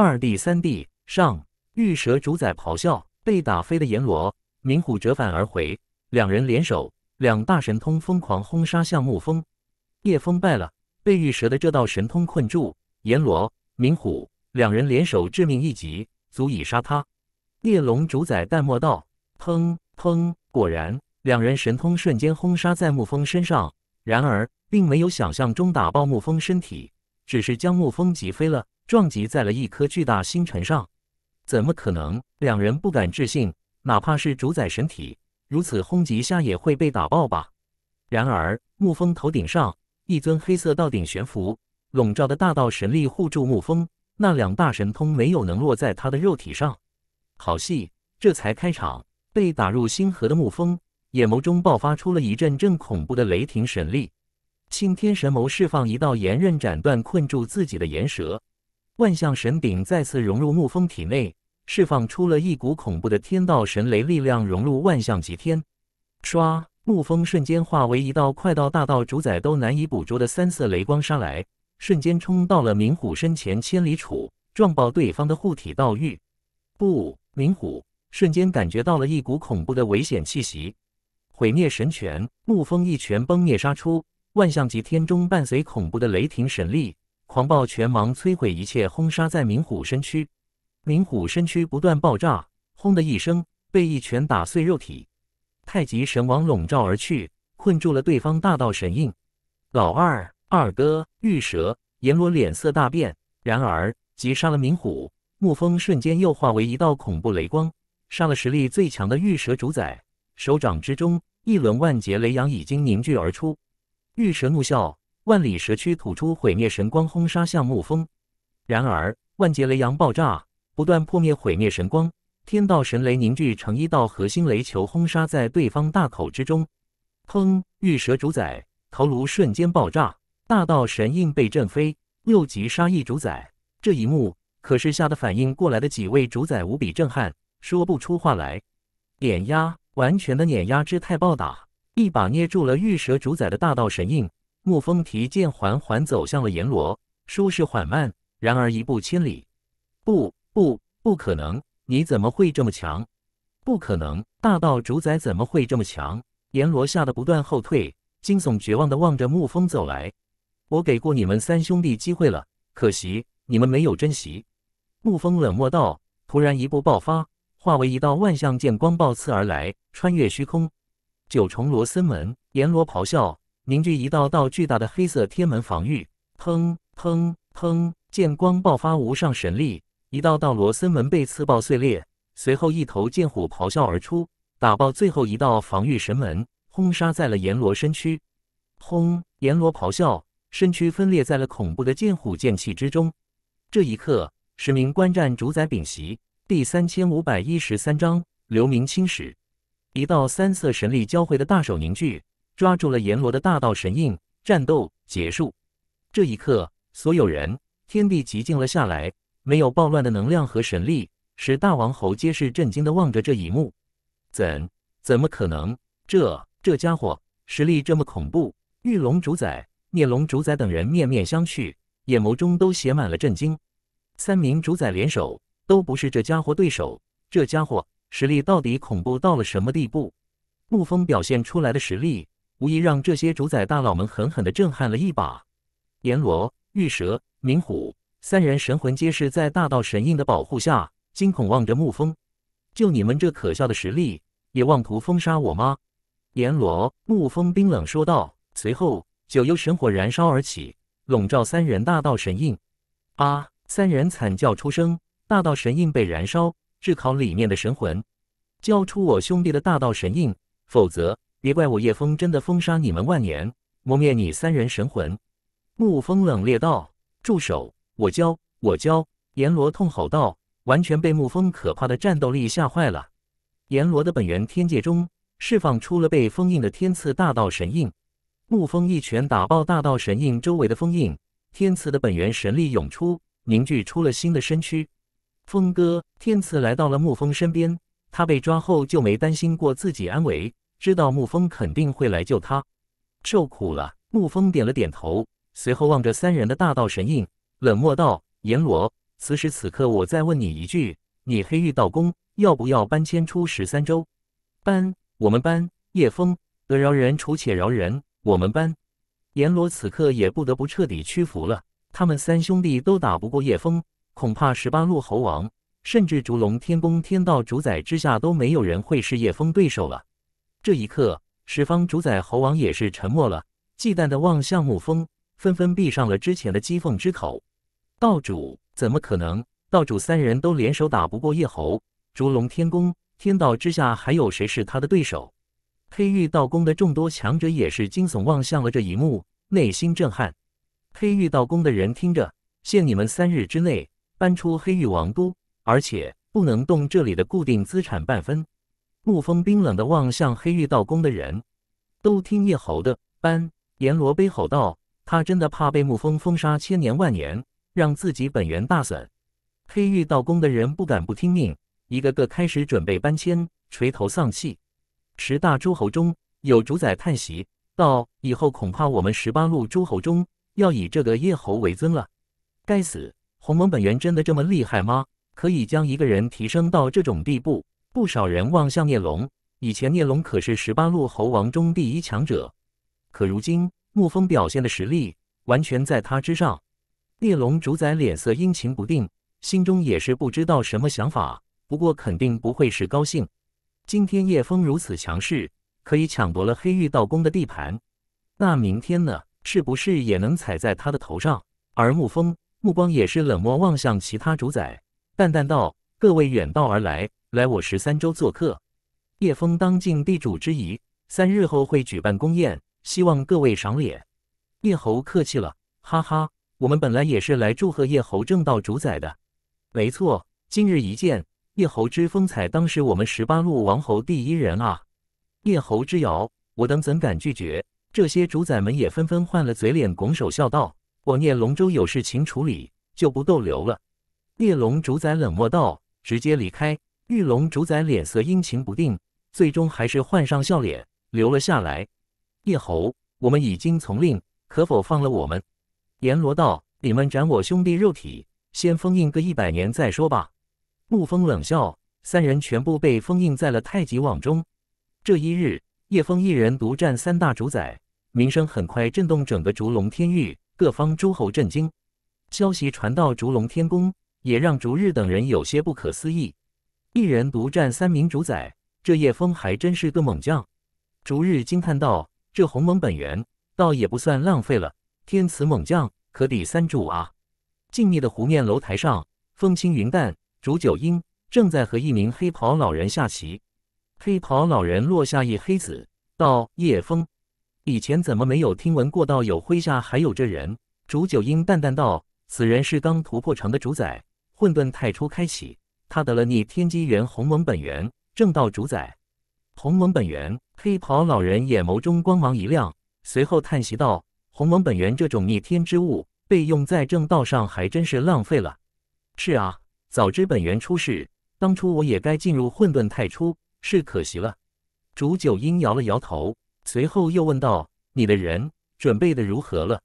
二弟、三弟上，玉蛇主宰咆哮，被打飞的阎罗明虎折返而回，两人联手，两大神通疯狂轰杀向沐风。叶风败了，被玉蛇的这道神通困住。阎罗明虎两人联手致命一击，足以杀他。烈龙主宰淡漠道：“砰砰！”果然，两人神通瞬间轰杀在沐风身上，然而并没有想象中打爆沐风身体，只是将沐风击飞了。撞击在了一颗巨大星辰上，怎么可能？两人不敢置信。哪怕是主宰神体，如此轰击下也会被打爆吧？然而，沐风头顶上一尊黑色道鼎悬浮，笼罩的大道神力护住沐风。那两大神通没有能落在他的肉体上。好戏这才开场。被打入星河的沐风，眼眸中爆发出了一阵阵恐怖的雷霆神力。青天神眸释放一道炎刃，斩断困住自己的炎蛇。万象神鼎再次融入沐风体内，释放出了一股恐怖的天道神雷力量，融入万象极天。唰！沐风瞬间化为一道快到大道主宰都难以捕捉的三色雷光，杀来，瞬间冲到了明虎身前千里处，撞爆对方的护体道域。不！明虎瞬间感觉到了一股恐怖的危险气息。毁灭神拳！沐风一拳崩灭，杀出万象极天中，伴随恐怖的雷霆神力。狂暴拳芒摧毁一切，轰杀在明虎身躯。明虎身躯不断爆炸，轰的一声，被一拳打碎肉体。太极神王笼罩而去，困住了对方大道神印。老二、二哥、玉蛇、阎罗脸色大变。然而，击杀了明虎，沐风瞬间又化为一道恐怖雷光，杀了实力最强的玉蛇主宰。手掌之中，一轮万劫雷阳已经凝聚而出。玉蛇怒啸。万里蛇躯吐出毁灭神光，轰杀向木风。然而，万劫雷阳爆炸，不断破灭毁灭神光。天道神雷凝聚成一道核心雷球，轰杀在对方大口之中。砰！玉蛇主宰头颅瞬间爆炸，大道神印被震飞。六级杀意主宰，这一幕可是吓得反应过来的几位主宰无比震撼，说不出话来。碾压，完全的碾压之态暴打，一把捏住了玉蛇主宰的大道神印。沐风提剑，缓缓走向了阎罗，舒适缓慢，然而一步千里。不不不可能！你怎么会这么强？不可能！大道主宰怎么会这么强？阎罗吓得不断后退，惊悚绝望的望着沐风走来。我给过你们三兄弟机会了，可惜你们没有珍惜。沐风冷漠道，突然一步爆发，化为一道万象剑光暴刺而来，穿越虚空。九重罗森门，阎罗咆哮。凝聚一道道巨大的黑色天门防御，砰砰砰！剑光爆发无上神力，一道道罗森门被刺爆碎裂。随后，一头剑虎咆哮而出，打爆最后一道防御神门，轰杀在了阎罗身躯。轰！阎罗咆哮，身躯分裂在了恐怖的剑虎剑气之中。这一刻，十名观战主宰丙席第三千五百一十三章：流明青史。一道三色神力交汇的大手凝聚。抓住了阎罗的大道神印，战斗结束。这一刻，所有人天地寂静了下来，没有暴乱的能量和神力，使大王侯皆是震惊的望着这一幕。怎怎么可能？这这家伙实力这么恐怖？玉龙主宰、聂龙主宰等人面面相觑，眼眸中都写满了震惊。三名主宰联手都不是这家伙对手，这家伙实力到底恐怖到了什么地步？沐风表现出来的实力。无疑让这些主宰大佬们狠狠地震撼了一把。阎罗、玉蛇、明虎三人神魂皆是在大道神印的保护下，惊恐望着沐风。就你们这可笑的实力，也妄图封杀我吗？阎罗，沐风冰冷说道。随后，九幽神火燃烧而起，笼罩三人。大道神印，啊！三人惨叫出声，大道神印被燃烧炙烤，里面的神魂。交出我兄弟的大道神印，否则。别怪我，叶风真的封杀你们万年，磨灭你三人神魂。沐风冷冽道：“住手！我教，我教！”阎罗痛吼道：“完全被沐风可怕的战斗力吓坏了。”阎罗的本源天界中释放出了被封印的天赐大道神印。沐风一拳打爆大道神印周围的封印，天赐的本源神力涌出，凝聚出了新的身躯。风哥，天赐来到了沐风身边。他被抓后就没担心过自己安危。知道沐风肯定会来救他，受苦了。沐风点了点头，随后望着三人的大道神印，冷漠道：“阎罗，此时此刻，我再问你一句，你黑玉道宫要不要搬迁出十三州？搬，我们搬。叶风，得饶人处且饶人，我们搬。”阎罗此刻也不得不彻底屈服了。他们三兄弟都打不过叶风，恐怕十八路猴王，甚至烛龙、天宫、天道主宰之下，都没有人会是叶风对手了。这一刻，十方主宰猴王也是沉默了，忌惮的望向沐风，纷纷闭上了之前的讥讽之口。道主怎么可能？道主三人都联手打不过叶猴，烛龙天宫，天道之下还有谁是他的对手？黑玉道宫的众多强者也是惊悚望向了这一幕，内心震撼。黑玉道宫的人听着，限你们三日之内搬出黑玉王都，而且不能动这里的固定资产半分。沐风冰冷地望向黑玉道宫的人，都听叶猴的。班阎罗悲吼道：“他真的怕被沐风封杀千年万年，让自己本源大损。”黑玉道宫的人不敢不听命，一个个开始准备搬迁，垂头丧气。十大诸侯中有主宰叹息道：“以后恐怕我们十八路诸侯中要以这个叶猴为尊了。”该死，鸿蒙本源真的这么厉害吗？可以将一个人提升到这种地步？不少人望向聂龙，以前聂龙可是十八路猴王中第一强者，可如今沐风表现的实力完全在他之上。聂龙主宰脸色阴晴不定，心中也是不知道什么想法，不过肯定不会是高兴。今天叶枫如此强势，可以抢夺了黑玉道宫的地盘，那明天呢？是不是也能踩在他的头上？而沐风目光也是冷漠望向其他主宰，淡淡道：“各位远道而来。”来我十三州做客，叶枫当尽地主之谊。三日后会举办宫宴，希望各位赏脸。叶侯客气了，哈哈，我们本来也是来祝贺叶侯正道主宰的。没错，今日一见，叶侯之风采，当是我们十八路王侯第一人啊！叶侯之遥，我等怎敢拒绝？这些主宰们也纷纷换了嘴脸，拱手笑道：“我聂龙州有事情处理，就不逗留了。”聂龙主宰冷漠道：“直接离开。”玉龙主宰脸色阴晴不定，最终还是换上笑脸，留了下来。叶侯，我们已经从令，可否放了我们？阎罗道：“你们斩我兄弟肉体，先封印个一百年再说吧。”沐风冷笑，三人全部被封印在了太极网中。这一日，叶风一人独占三大主宰，名声很快震动整个烛龙天域，各方诸侯震惊。消息传到烛龙天宫，也让逐日等人有些不可思议。一人独占三名主宰，这叶枫还真是个猛将。逐日惊叹道：“这鸿蒙本源倒也不算浪费了，天赐猛将可抵三主啊！”静谧的湖面楼台上，风轻云淡，竹九英正在和一名黑袍老人下棋。黑袍老人落下一黑子，道：“叶枫，以前怎么没有听闻过，道有麾下还有这人？”竹九英淡淡道：“此人是刚突破成的主宰，混沌太初开启。”他得了逆天机缘鸿蒙本源，正道主宰。鸿蒙本源，黑袍老人眼眸中光芒一亮，随后叹息道：“鸿蒙本源这种逆天之物，被用在正道上还真是浪费了。”“是啊，早知本源出世，当初我也该进入混沌太初，是可惜了。”主九阴摇了摇头，随后又问道：“你的人准备的如何了？”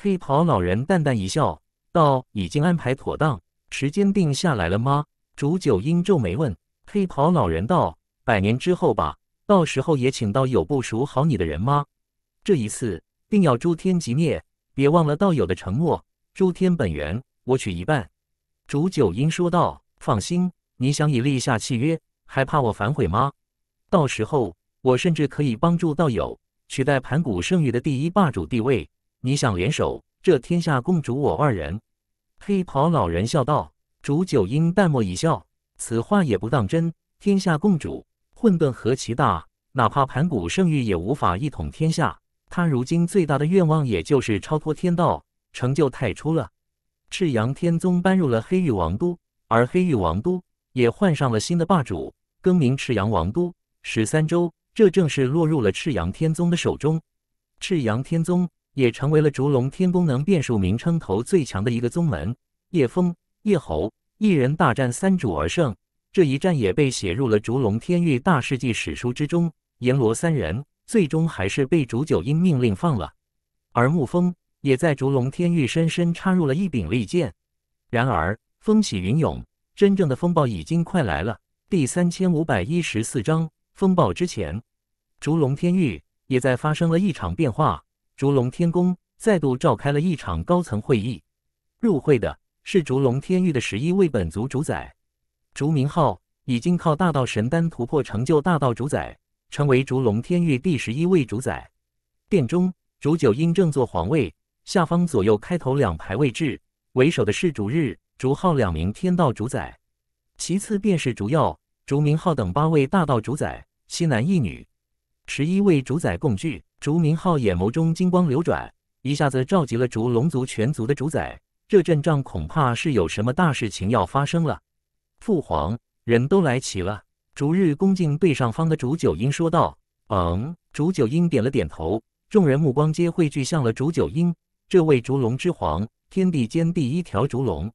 黑袍老人淡淡一笑，道：“已经安排妥当，时间定下来了吗？”竹九英皱眉问：“黑袍老人道，百年之后吧，到时候也请到有不熟好你的人吗？这一次定要诸天极灭，别忘了道友的承诺。诸天本源，我取一半。”竹九英说道：“放心，你想以立下契约，还怕我反悔吗？到时候我甚至可以帮助道友取代盘古剩余的第一霸主地位。你想联手，这天下共主我二人。”黑袍老人笑道。烛九英淡漠一笑，此话也不当真。天下共主，混沌何其大，哪怕盘古圣域也无法一统天下。他如今最大的愿望，也就是超脱天道，成就太初了。赤阳天宗搬入了黑域王都，而黑域王都也换上了新的霸主，更名赤阳王都。十三州，这正是落入了赤阳天宗的手中。赤阳天宗也成为了烛龙天功能变数名称头最强的一个宗门。叶枫。叶侯一人大战三主而胜，这一战也被写入了《烛龙天域大事记》史书之中。阎罗三人最终还是被烛九阴命令放了，而沐风也在烛龙天域深深插入了一柄利剑。然而风起云涌，真正的风暴已经快来了。第三千五百一十四章风暴之前，烛龙天域也在发生了一场变化。烛龙天宫再度召开了一场高层会议，入会的。是烛龙天域的十一位本族主宰，烛明浩已经靠大道神丹突破，成就大道主宰，成为烛龙天域第十一位主宰。殿中，烛九阴正坐皇位，下方左右开头两排位置，为首的是烛日、烛浩两名天道主宰，其次便是烛耀、烛明浩等八位大道主宰，七男一女。十一位主宰共聚，烛明浩眼眸中金光流转，一下子召集了烛龙族全族的主宰。这阵仗恐怕是有什么大事情要发生了。父皇，人都来齐了。逐日恭敬对上方的竹九英说道：“嗯。”竹九英点了点头。众人目光皆汇聚向了竹九英。这位竹龙之皇，天地间第一条竹龙。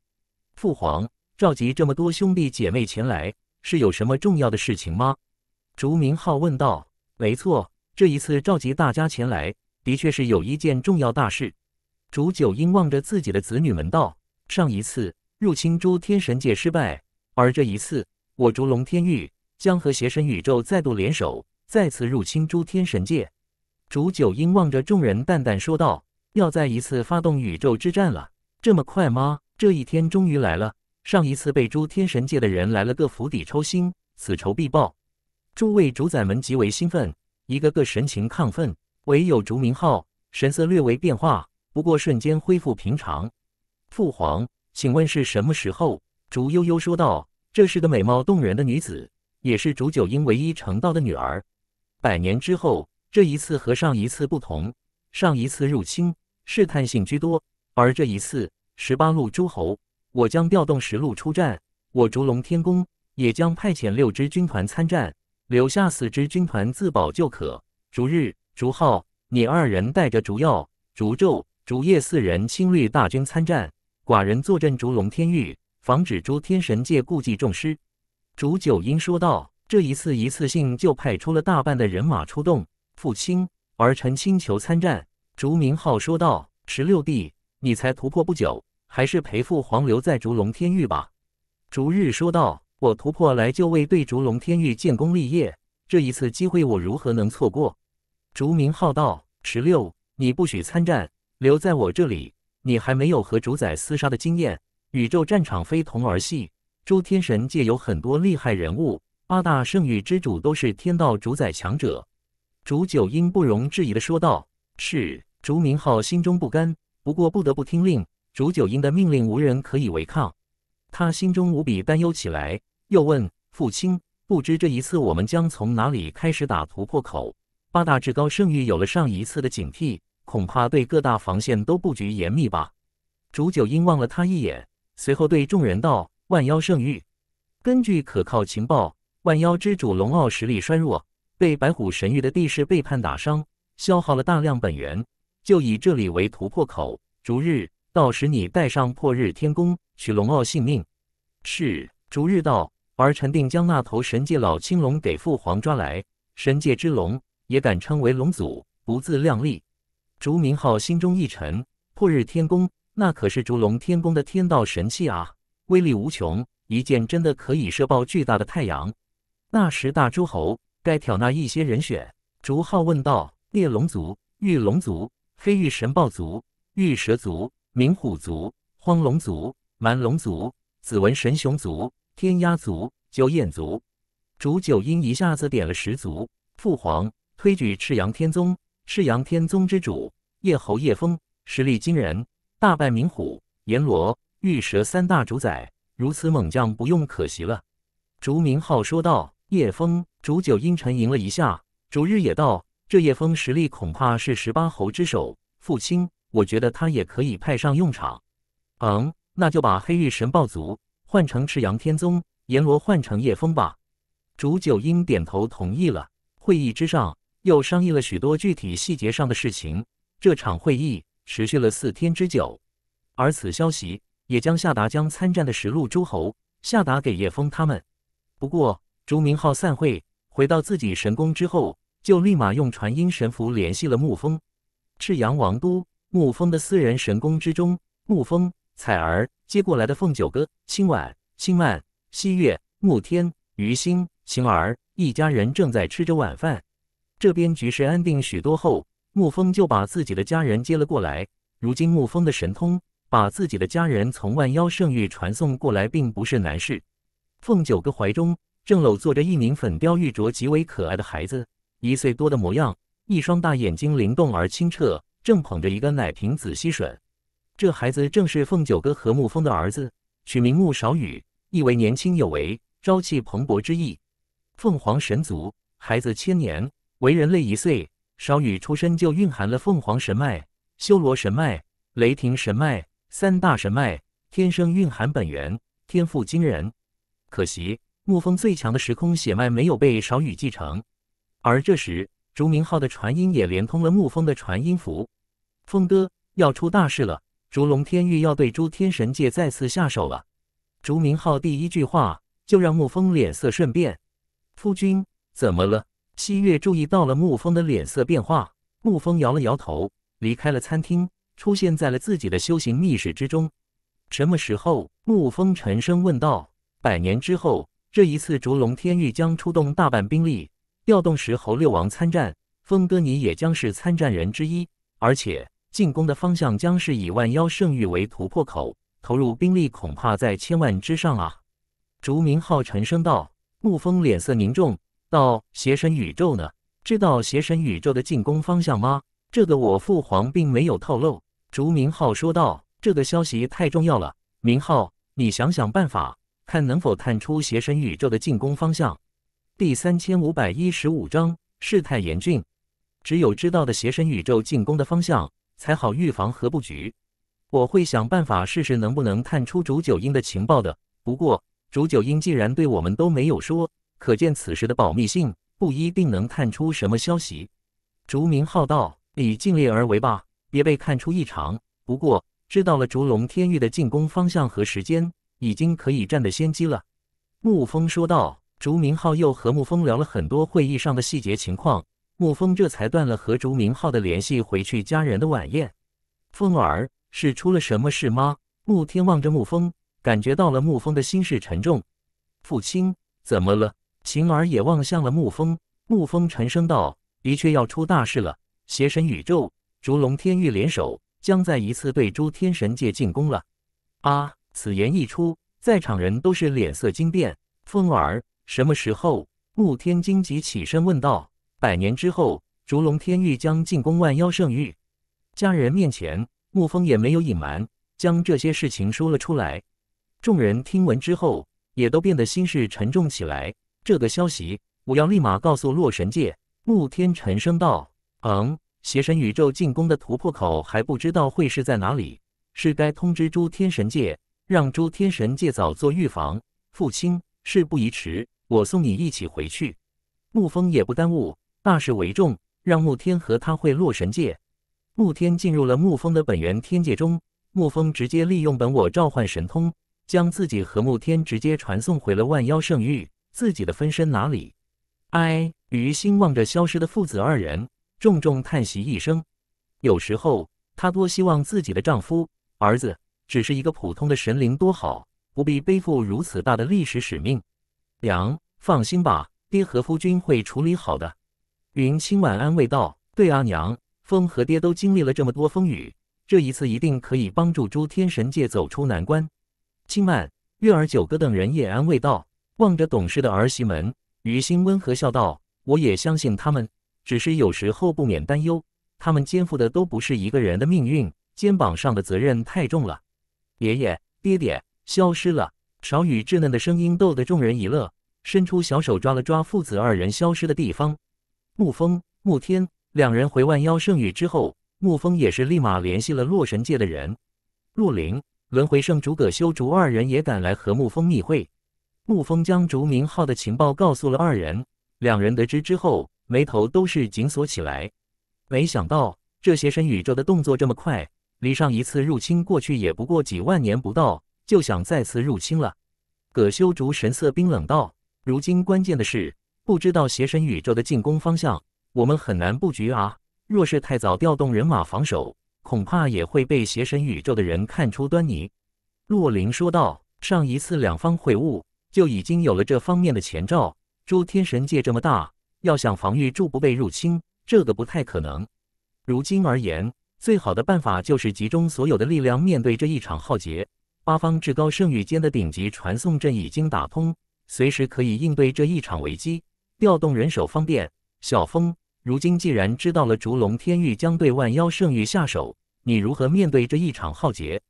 父皇召集这么多兄弟姐妹前来，是有什么重要的事情吗？竹明浩问道：“没错，这一次召集大家前来，的确是有一件重要大事。”竹九阴望着自己的子女们道：“上一次入侵诸天神界失败，而这一次我烛龙天域将和邪神宇宙再度联手，再次入侵诸天神界。”竹九阴望着众人淡淡说道：“要再一次发动宇宙之战了，这么快吗？这一天终于来了。上一次被诸天神界的人来了个釜底抽薪，此仇必报。”诸位主宰们极为兴奋，一个个神情亢奋，唯有竹明浩神色略微变化。不过瞬间恢复平常。父皇，请问是什么时候？竹悠悠说道：“这是个美貌动人的女子，也是竹九英唯一成道的女儿。百年之后，这一次和上一次不同，上一次入侵试探性居多，而这一次，十八路诸侯，我将调动十路出战，我烛龙天宫也将派遣六支军团参战，留下四支军团自保就可。逐日、逐号，你二人带着烛药、烛咒。”竹叶四人亲率大军参战，寡人坐镇竹龙天域，防止诸天神界顾忌重施。竹九阴说道：“这一次一次性就派出了大半的人马出动。”父亲，儿臣请求参战。竹明浩说道：“十六弟，你才突破不久，还是陪父皇留在竹龙天域吧。”竹日说道：“我突破来就为对竹龙天域建功立业，这一次机会我如何能错过？”竹明浩道：“十六，你不许参战。”留在我这里，你还没有和主宰厮杀的经验。宇宙战场非同儿戏，诸天神界有很多厉害人物，八大圣域之主都是天道主宰强者。竹九阴不容置疑地说道：“是。”竹明浩心中不甘，不过不得不听令。竹九英的命令无人可以违抗，他心中无比担忧起来，又问父亲：“不知这一次我们将从哪里开始打突破口？”八大至高圣域有了上一次的警惕。恐怕对各大防线都布局严密吧。烛九英望了他一眼，随后对众人道：“万妖圣域，根据可靠情报，万妖之主龙傲实力衰弱，被白虎神域的地势背叛打伤，消耗了大量本源。就以这里为突破口。逐日，到时你带上破日天弓，取龙傲性命。”“是。”逐日道，“而臣定将那头神界老青龙给父皇抓来。神界之龙也敢称为龙祖，不自量力。”竹明浩心中一沉，破日天宫那可是烛龙天宫的天道神器啊，威力无穷，一剑真的可以射爆巨大的太阳。那十大诸侯该挑那一些人选？竹浩问道。烈龙族、玉龙族、飞玉神豹族、玉蛇族、明虎族、荒龙族、蛮龙族、紫纹神熊族、天鸦族、九焰族。竹九阴一下子点了十族。父皇推举赤阳天宗。赤阳天宗之主叶侯叶枫实力惊人，大败冥虎、阎罗、玉蛇三大主宰。如此猛将不用可惜了。竹明浩说道：“叶枫。”竹九阴沉吟了一下，逐日也道：“这叶枫实力恐怕是十八侯之首。父亲，我觉得他也可以派上用场。”“嗯，那就把黑玉神豹族换成赤阳天宗，阎罗换成叶枫吧。”竹九阴点头同意了。会议之上。又商议了许多具体细节上的事情。这场会议持续了四天之久，而此消息也将下达将参战的十路诸侯下达给叶枫他们。不过，朱明浩散会回到自己神宫之后，就立马用传音神符联系了沐风。赤阳王都沐风的私人神宫之中，沐风、彩儿接过来的凤九哥、青婉、青曼、汐月、沐天、于星、晴儿一家人正在吃着晚饭。这边局势安定许多后，沐风就把自己的家人接了过来。如今沐风的神通，把自己的家人从万妖圣域传送过来，并不是难事。凤九哥怀中正搂坐着一名粉雕玉琢、极为可爱的孩子，一岁多的模样，一双大眼睛灵动而清澈，正捧着一个奶瓶仔细吮。这孩子正是凤九哥和沐风的儿子，取名沐少羽，意为年轻有为、朝气蓬勃之意。凤凰神族孩子千年。为人类一岁，少羽出身就蕴含了凤凰神脉、修罗神脉、雷霆神脉三大神脉，天生蕴含本源，天赋惊人。可惜沐风最强的时空血脉没有被少羽继承。而这时，竹明浩的传音也连通了沐风的传音符。风哥，要出大事了！烛龙天域要对诸天神界再次下手了。竹明浩第一句话就让沐风脸色瞬变。夫君，怎么了？西月注意到了沐风的脸色变化，沐风摇了摇头，离开了餐厅，出现在了自己的修行密室之中。什么时候？沐风沉声问道。百年之后，这一次烛龙天域将出动大半兵力，调动石猴六王参战，风哥你也将是参战人之一，而且进攻的方向将是以万妖圣域为突破口，投入兵力恐怕在千万之上啊！竹明浩沉声道。沐风脸色凝重。到邪神宇宙呢？知道邪神宇宙的进攻方向吗？这个我父皇并没有透露。竹明浩说道：“这个消息太重要了，明浩，你想想办法，看能否探出邪神宇宙的进攻方向。”第三千五百一十五章事态严峻，只有知道的邪神宇宙进攻的方向，才好预防和布局。我会想办法试试能不能探出竹九英的情报的。不过，竹九英既然对我们都没有说。可见此时的保密性不一定能探出什么消息。竹明浩道：“你尽力而为吧，别被看出异常。不过知道了竹龙天域的进攻方向和时间，已经可以占得先机了。”沐风说道。竹明浩又和沐风聊了很多会议上的细节情况，沐风这才断了和竹明浩的联系，回去家人的晚宴。风儿是出了什么事吗？沐天望着沐风，感觉到了沐风的心事沉重。父亲怎么了？晴儿也望向了沐风，沐风沉声道：“的确要出大事了，邪神宇宙、烛龙天域联手，将再一次对诸天神界进攻了。”啊！此言一出，在场人都是脸色惊变。风儿，什么时候？沐天荆棘起身问道：“百年之后，烛龙天域将进攻万妖圣域。”家人面前，沐风也没有隐瞒，将这些事情说了出来。众人听闻之后，也都变得心事沉重起来。这个消息我要立马告诉洛神界。沐天沉声道：“嗯，邪神宇宙进攻的突破口还不知道会是在哪里，是该通知诸天神界，让诸天神界早做预防。父亲，事不宜迟，我送你一起回去。”沐风也不耽误，大事为重，让沐天和他会洛神界。沐天进入了沐风的本源天界中，沐风直接利用本我召唤神通，将自己和沐天直接传送回了万妖圣域。自己的分身哪里？哀，于心望着消失的父子二人，重重叹息一声。有时候，她多希望自己的丈夫、儿子只是一个普通的神灵，多好，不必背负如此大的历史使命。娘，放心吧，爹和夫君会处理好的。云清婉安慰道：“对啊，娘，风和爹都经历了这么多风雨，这一次一定可以帮助诸天神界走出难关。”清婉、月儿、九哥等人也安慰道。望着懂事的儿媳们，于心温和笑道：“我也相信他们，只是有时候不免担忧，他们肩负的都不是一个人的命运，肩膀上的责任太重了。”爷爷，爹爹消失了。少羽稚嫩的声音逗得众人一乐，伸出小手抓了抓父子二人消失的地方。沐风、沐天两人回万妖圣域之后，沐风也是立马联系了洛神界的人。陆灵。轮回圣主葛修竹二人也赶来和沐风密会。沐风将竹明浩的情报告诉了二人，两人得知之后，眉头都是紧锁起来。没想到，这邪神宇宙的动作这么快，离上一次入侵过去也不过几万年不到，就想再次入侵了。葛修竹神色冰冷道：“如今关键的是，不知道邪神宇宙的进攻方向，我们很难布局啊。若是太早调动人马防守，恐怕也会被邪神宇宙的人看出端倪。”洛灵说道：“上一次两方会晤。”就已经有了这方面的前兆。诸天神界这么大，要想防御住不被入侵，这个不太可能。如今而言，最好的办法就是集中所有的力量，面对这一场浩劫。八方至高圣域间的顶级传送阵已经打通，随时可以应对这一场危机，调动人手方便。小峰，如今既然知道了烛龙天域将对万妖圣域下手，你如何面对这一场浩劫？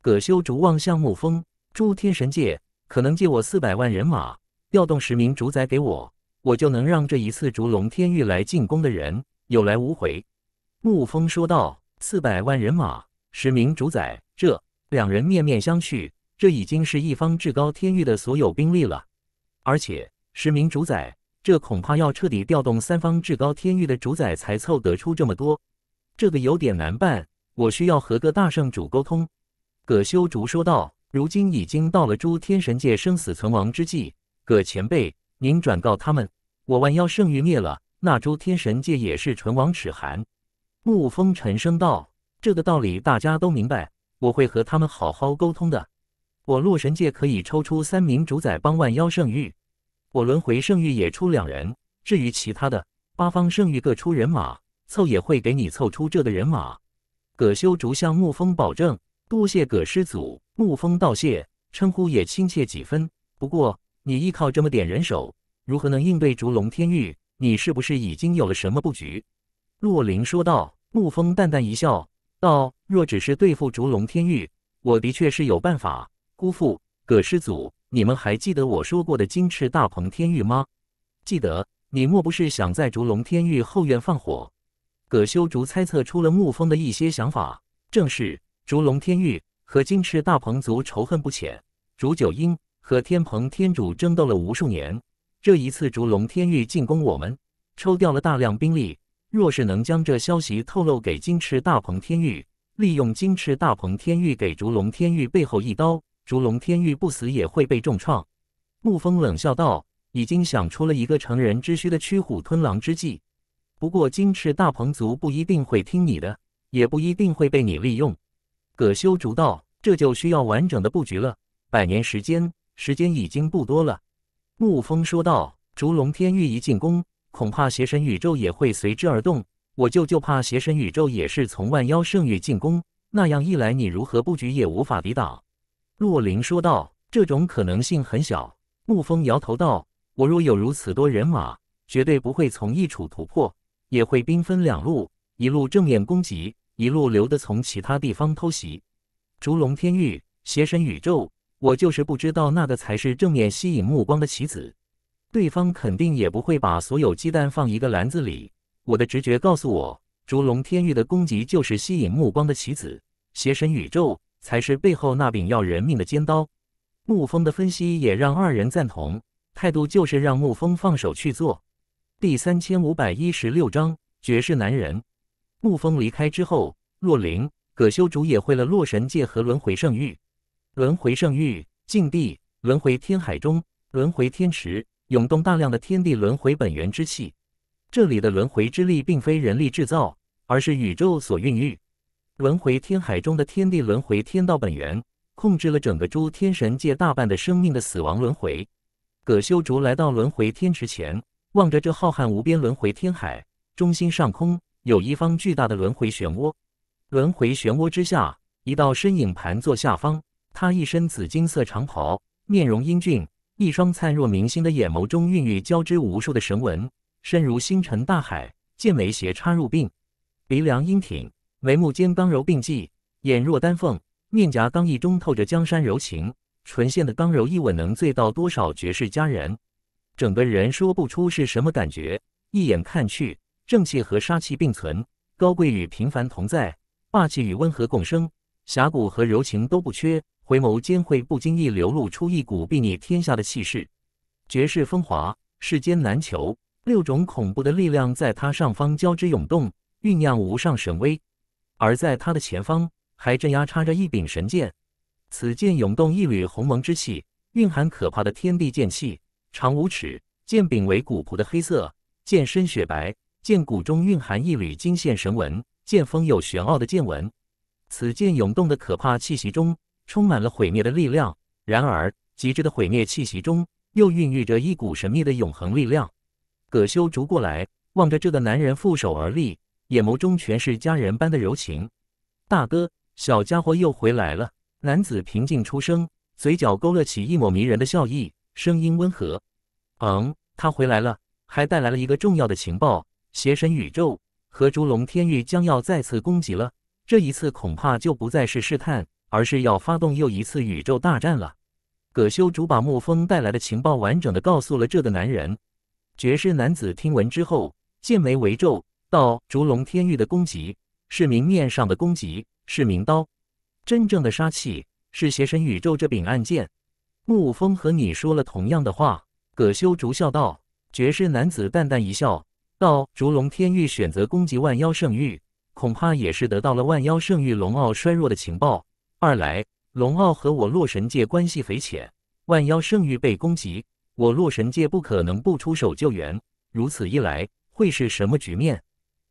葛修竹望向木峰，诸天神界。可能借我四百万人马，调动十名主宰给我，我就能让这一次逐龙天域来进攻的人有来无回。”沐风说道。“四百万人马，十名主宰，这两人面面相觑。这已经是一方至高天域的所有兵力了，而且十名主宰，这恐怕要彻底调动三方至高天域的主宰才凑得出这么多。这个有点难办，我需要和个大圣主沟通。”葛修竹说道。如今已经到了诸天神界生死存亡之际，葛前辈，您转告他们，我万妖圣域灭了，那诸天神界也是唇亡齿寒。沐风沉声道：“这个道理大家都明白，我会和他们好好沟通的。我洛神界可以抽出三名主宰帮万妖圣域，我轮回圣域也出两人。至于其他的，八方圣域各出人马，凑也会给你凑出这个人马。”葛修竹向沐风保证：“多谢葛师祖。”沐风道谢，称呼也亲切几分。不过，你依靠这么点人手，如何能应对烛龙天域？你是不是已经有了什么布局？洛灵说道。沐风淡淡一笑，道：“若只是对付烛龙天域，我的确是有办法。姑父、葛师祖，你们还记得我说过的金翅大鹏天域吗？”“记得。”“你莫不是想在烛龙天域后院放火？”葛修竹猜测出了沐风的一些想法。“正是，烛龙天域。”和金翅大鹏族仇恨不浅，烛九阴和天蓬天主争斗了无数年。这一次烛龙天域进攻我们，抽调了大量兵力。若是能将这消息透露给金翅大鹏天域，利用金翅大鹏天域给烛龙天域背后一刀，烛龙天域不死也会被重创。沐风冷笑道：“已经想出了一个成人之需的驱虎吞狼之计，不过金翅大鹏族不一定会听你的，也不一定会被你利用。”葛修竹道：“这就需要完整的布局了。百年时间，时间已经不多了。”沐风说道：“烛龙天域一进攻，恐怕邪神宇宙也会随之而动。我就就怕邪神宇宙也是从万妖圣域进攻，那样一来，你如何布局也无法抵挡。”洛灵说道：“这种可能性很小。”沐风摇头道：“我若有如此多人马，绝对不会从一处突破，也会兵分两路，一路正面攻击。”一路流的从其他地方偷袭，烛龙天域、邪神宇宙，我就是不知道那个才是正面吸引目光的棋子。对方肯定也不会把所有鸡蛋放一个篮子里。我的直觉告诉我，烛龙天域的攻击就是吸引目光的棋子，邪神宇宙才是背后那柄要人命的尖刀。沐风的分析也让二人赞同，态度就是让沐风放手去做。第三千五百一十六章：绝世男人。沐风离开之后，若灵、葛修竹也会了洛神界和轮回圣域。轮回圣域禁地，轮回天海中，轮回天池涌动大量的天地轮回本源之气。这里的轮回之力并非人力制造，而是宇宙所孕育。轮回天海中的天地轮回天道本源，控制了整个诸天神界大半的生命的死亡轮回。葛修竹来到轮回天池前，望着这浩瀚无边轮回天海中心上空。有一方巨大的轮回漩涡，轮回漩涡之下，一道身影盘坐下方。他一身紫金色长袍，面容英俊，一双灿若明星的眼眸中孕育交织无数的神纹，身如星辰大海。剑眉斜插入鬓，鼻梁英挺，眉目间刚柔并济，眼若丹凤，面颊刚毅中透着江山柔情，唇线的刚柔一吻能醉倒多少绝世佳人？整个人说不出是什么感觉，一眼看去。正气和杀气并存，高贵与平凡同在，霸气与温和共生，侠骨和柔情都不缺。回眸间会不经意流露出一股睥睨天下的气势，绝世风华，世间难求。六种恐怖的力量在它上方交织涌动，酝酿无上神威；而在它的前方还镇压插着一柄神剑，此剑涌动一缕鸿蒙之气，蕴含可怕的天地剑气，长五尺，剑柄为古朴的黑色，剑身雪白。剑骨中蕴含一缕金线神纹，剑锋有玄奥的剑纹。此剑涌动的可怕气息中，充满了毁灭的力量。然而，极致的毁灭气息中，又孕育着一股神秘的永恒力量。葛修逐过来，望着这个男人负手而立，眼眸中全是家人般的柔情。大哥，小家伙又回来了。男子平静出声，嘴角勾勒起一抹迷人的笑意，声音温和。嗯，他回来了，还带来了一个重要的情报。邪神宇宙和烛龙天域将要再次攻击了，这一次恐怕就不再是试探，而是要发动又一次宇宙大战了。葛修竹把沐风带来的情报完整的告诉了这个男人。绝世男子听闻之后，剑眉微皱，道：“烛龙天域的攻击是明面上的攻击，是明刀，真正的杀气是邪神宇宙这柄暗剑。”沐风和你说了同样的话，葛修竹笑道。绝世男子淡淡一笑。到烛龙天域选择攻击万妖圣域，恐怕也是得到了万妖圣域龙傲衰弱的情报。二来，龙傲和我洛神界关系匪浅，万妖圣域被攻击，我洛神界不可能不出手救援。如此一来，会是什么局面？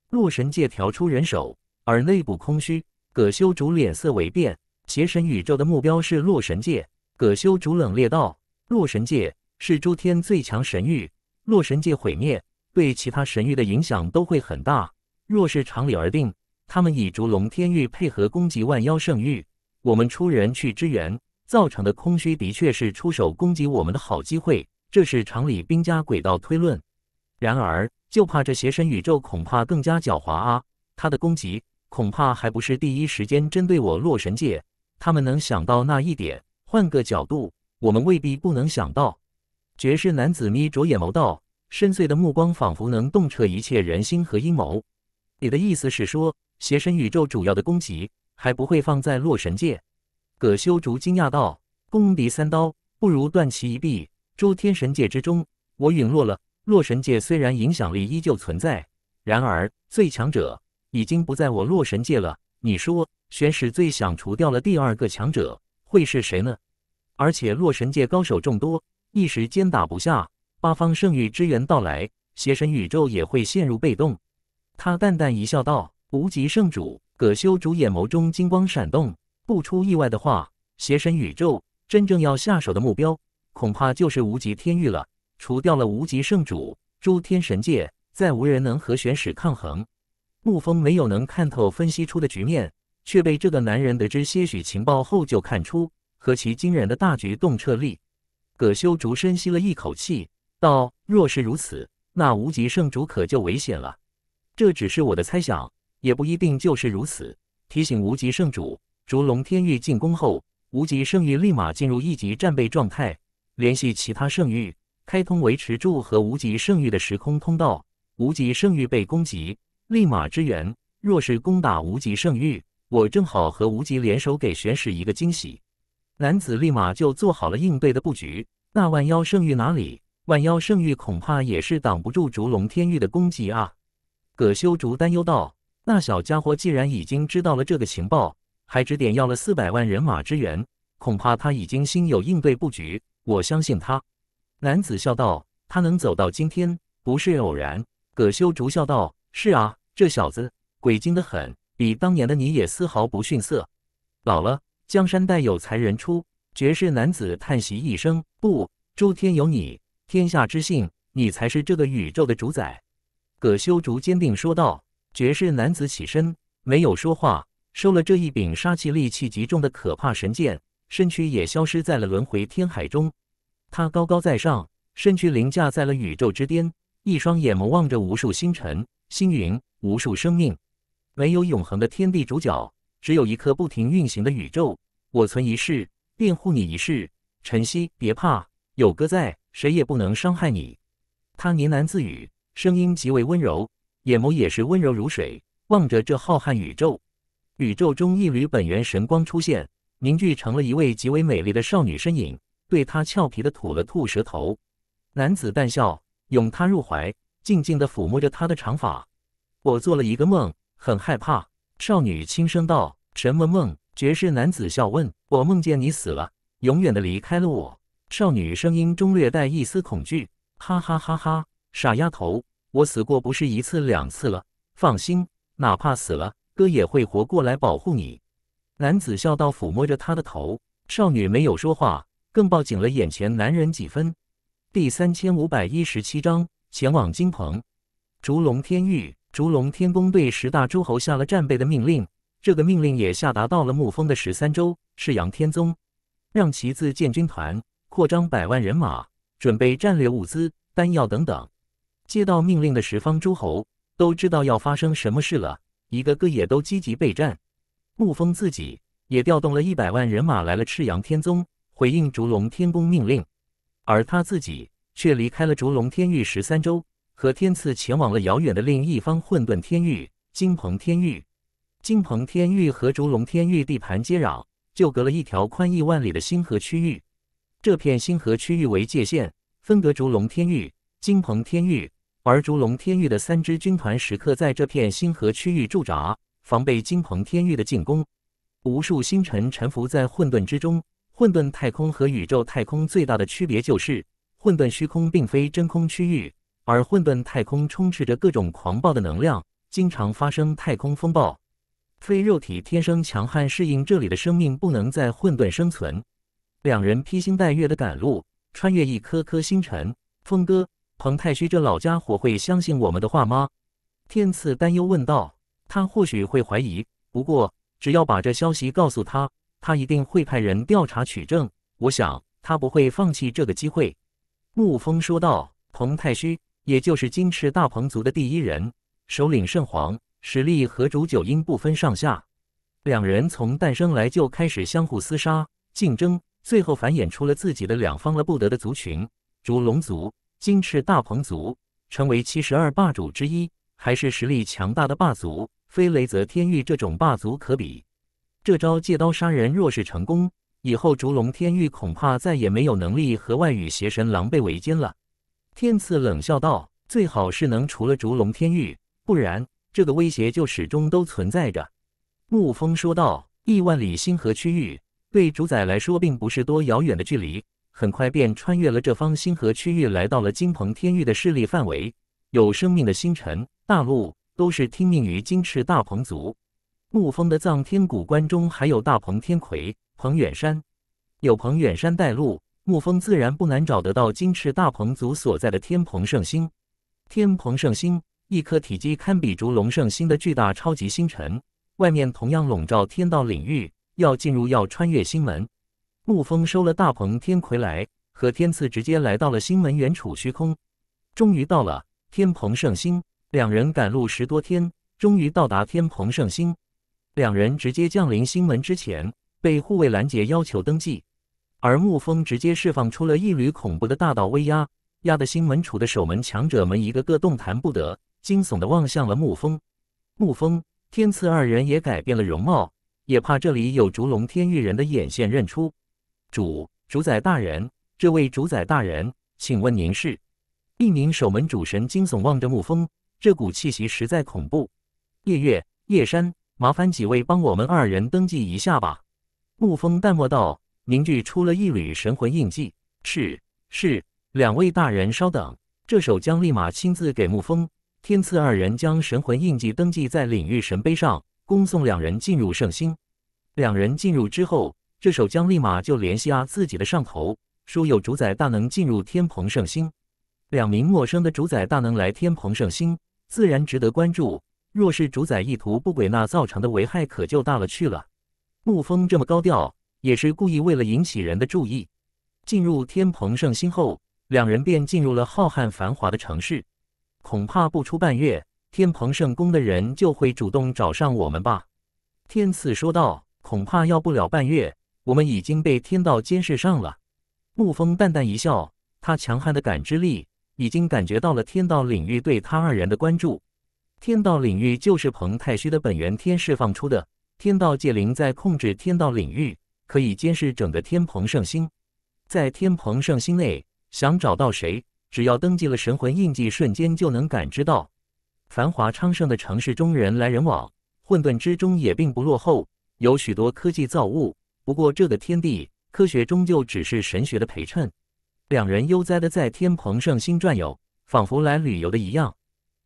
洛神界调出人手，而内部空虚。葛修竹脸色微变。邪神宇宙的目标是洛神界。葛修竹冷冽道：“洛神界是诸天最强神域，洛神界毁灭。”对其他神域的影响都会很大。若是常理而定，他们以烛龙天域配合攻击万妖圣域，我们出人去支援，造成的空虚的确是出手攻击我们的好机会。这是常理，兵家诡道推论。然而，就怕这邪神宇宙恐怕更加狡猾啊！他的攻击恐怕还不是第一时间针对我洛神界。他们能想到那一点，换个角度，我们未必不能想到。绝世男子眯着眼眸道。深邃的目光仿佛能洞彻一切人心和阴谋。你的意思是说，邪神宇宙主要的攻击还不会放在洛神界？葛修竹惊讶道：“攻敌三刀，不如断其一臂。诸天神界之中，我陨落了。洛神界虽然影响力依旧存在，然而最强者已经不在我洛神界了。你说，玄始最想除掉了第二个强者，会是谁呢？而且洛神界高手众多，一时间打不下。”八方圣域支援到来，邪神宇宙也会陷入被动。他淡淡一笑，道：“无极圣主，葛修竹眼眸中金光闪动。不出意外的话，邪神宇宙真正要下手的目标，恐怕就是无极天域了。除掉了无极圣主，诸天神界再无人能和玄始抗衡。”沐风没有能看透分析出的局面，却被这个男人得知些许情报后就看出何其惊人的大局洞彻力。葛修竹深吸了一口气。道若是如此，那无极圣主可就危险了。这只是我的猜想，也不一定就是如此。提醒无极圣主，烛龙天域进攻后，无极圣域立马进入一级战备状态，联系其他圣域，开通维持住和无极圣域的时空通道。无极圣域被攻击，立马支援。若是攻打无极圣域，我正好和无极联手给玄石一个惊喜。男子立马就做好了应对的布局。那万妖圣域哪里？万妖圣域恐怕也是挡不住烛龙天域的攻击啊！葛修竹担忧道：“那小家伙既然已经知道了这个情报，还指点要了四百万人马支援，恐怕他已经心有应对布局。我相信他。”男子笑道：“他能走到今天，不是偶然。”葛修竹笑道：“是啊，这小子鬼精的很，比当年的你也丝毫不逊色。老了，江山代有才人出。”绝世男子叹息一声：“不，诸天有你。”天下之性，你才是这个宇宙的主宰。”葛修竹坚定说道。绝世男子起身，没有说话，收了这一柄杀气、戾气极重的可怕神剑，身躯也消失在了轮回天海中。他高高在上，身躯凌驾在了宇宙之巅，一双眼眸望着无数星辰、星云、无数生命。没有永恒的天地主角，只有一颗不停运行的宇宙。我存一世，便护你一世。晨曦，别怕，有哥在。谁也不能伤害你，他呢喃自语，声音极为温柔，眼眸也是温柔如水，望着这浩瀚宇宙。宇宙中一缕本源神光出现，凝聚成了一位极为美丽的少女身影，对她俏皮的吐了吐舌头。男子淡笑，拥她入怀，静静的抚摸着她的长发。我做了一个梦，很害怕。少女轻声道：“什么梦？”绝世男子笑问：“我梦见你死了，永远的离开了我。”少女声音中略带一丝恐惧，哈哈哈哈！傻丫头，我死过不是一次两次了，放心，哪怕死了，哥也会活过来保护你。”男子笑道，抚摸着她的头。少女没有说话，更抱紧了眼前男人几分。第三千五百一十七章前往金鹏。烛龙天域，烛龙天宫对十大诸侯下了战备的命令，这个命令也下达到了沐风的十三州，是杨天宗，让其自建军团。扩张百万人马，准备战略物资、丹药等等。接到命令的十方诸侯都知道要发生什么事了，一个个也都积极备战。沐风自己也调动了一百万人马来了赤阳天宗，回应烛龙天宫命令，而他自己却离开了烛龙天域十三州和天赐，前往了遥远的另一方混沌天域——金鹏天域。金鹏天域和烛龙天域地盘接壤，就隔了一条宽亿万里的星河区域。这片星河区域为界限，分隔烛龙天域、金鹏天域。而烛龙天域的三支军团时刻在这片星河区域驻扎，防备金鹏天域的进攻。无数星辰沉浮在混沌之中。混沌太空和宇宙太空最大的区别就是，混沌虚空并非真空区域，而混沌太空充斥着各种狂暴的能量，经常发生太空风暴。非肉体天生强悍适应这里的生命，不能在混沌生存。两人披星戴月的赶路，穿越一颗颗星辰。峰哥，彭太虚这老家伙会相信我们的话吗？天赐担忧问道。他或许会怀疑，不过只要把这消息告诉他，他一定会派人调查取证。我想他不会放弃这个机会。沐风说道。彭太虚，也就是金翅大鹏族的第一人首领圣皇，实力和烛九阴不分上下。两人从诞生来就开始相互厮杀、竞争。最后繁衍出了自己的两方了不得的族群，烛龙族、金翅大鹏族，成为七十二霸主之一，还是实力强大的霸族，非雷泽天域这种霸族可比。这招借刀杀人，若是成功，以后烛龙天域恐怕再也没有能力和外域邪神狼狈为奸了。天赐冷笑道：“最好是能除了烛龙天域，不然这个威胁就始终都存在着。”沐风说道：“亿万里星河区域。”对主宰来说，并不是多遥远的距离，很快便穿越了这方星河区域，来到了金鹏天域的势力范围。有生命的星辰大陆，都是听命于金翅大鹏族。沐风的藏天古关中还有大鹏天魁、鹏远山，有鹏远山带路，沐风自然不难找得到金翅大鹏族所在的天蓬圣星。天蓬圣星，一颗体积堪比烛龙圣星的巨大超级星辰，外面同样笼罩天道领域。要进入，要穿越星门，沐风收了大鹏、天魁来和天赐，直接来到了星门原处虚空。终于到了天蓬圣星，两人赶路十多天，终于到达天蓬圣星。两人直接降临星门之前，被护卫拦截，要求登记。而沐风直接释放出了一缕恐怖的大道威压，压得星门处的守门强者们一个个动弹不得，惊悚的望向了沐风。沐风、天赐二人也改变了容貌。也怕这里有烛龙天域人的眼线认出主主宰大人，这位主宰大人，请问您是？一名守门主神惊悚望着沐风，这股气息实在恐怖。夜月、夜山，麻烦几位帮我们二人登记一下吧。沐风淡漠道：“凝聚出了一缕神魂印记。”是是，两位大人稍等，这手将立马亲自给沐风、天赐二人将神魂印记登记在领域神碑上。恭送两人进入圣星。两人进入之后，这手将立马就联系啊自己的上头，说有主宰大能进入天蓬圣星。两名陌生的主宰大能来天蓬圣星，自然值得关注。若是主宰意图不轨，那造成的危害可就大了去了。沐风这么高调，也是故意为了引起人的注意。进入天蓬圣星后，两人便进入了浩瀚繁华的城市，恐怕不出半月。天蓬圣宫的人就会主动找上我们吧？”天赐说道，“恐怕要不了半月，我们已经被天道监视上了。”沐风淡淡一笑，他强悍的感知力已经感觉到了天道领域对他二人的关注。天道领域就是彭太虚的本源天释放出的，天道界灵在控制天道领域，可以监视整个天蓬圣星。在天蓬圣星内，想找到谁，只要登记了神魂印记，瞬间就能感知到。繁华昌盛的城市中，人来人往，混沌之中也并不落后，有许多科技造物。不过，这个天地科学终究只是神学的陪衬。两人悠哉的在天蓬圣星转悠，仿佛来旅游的一样。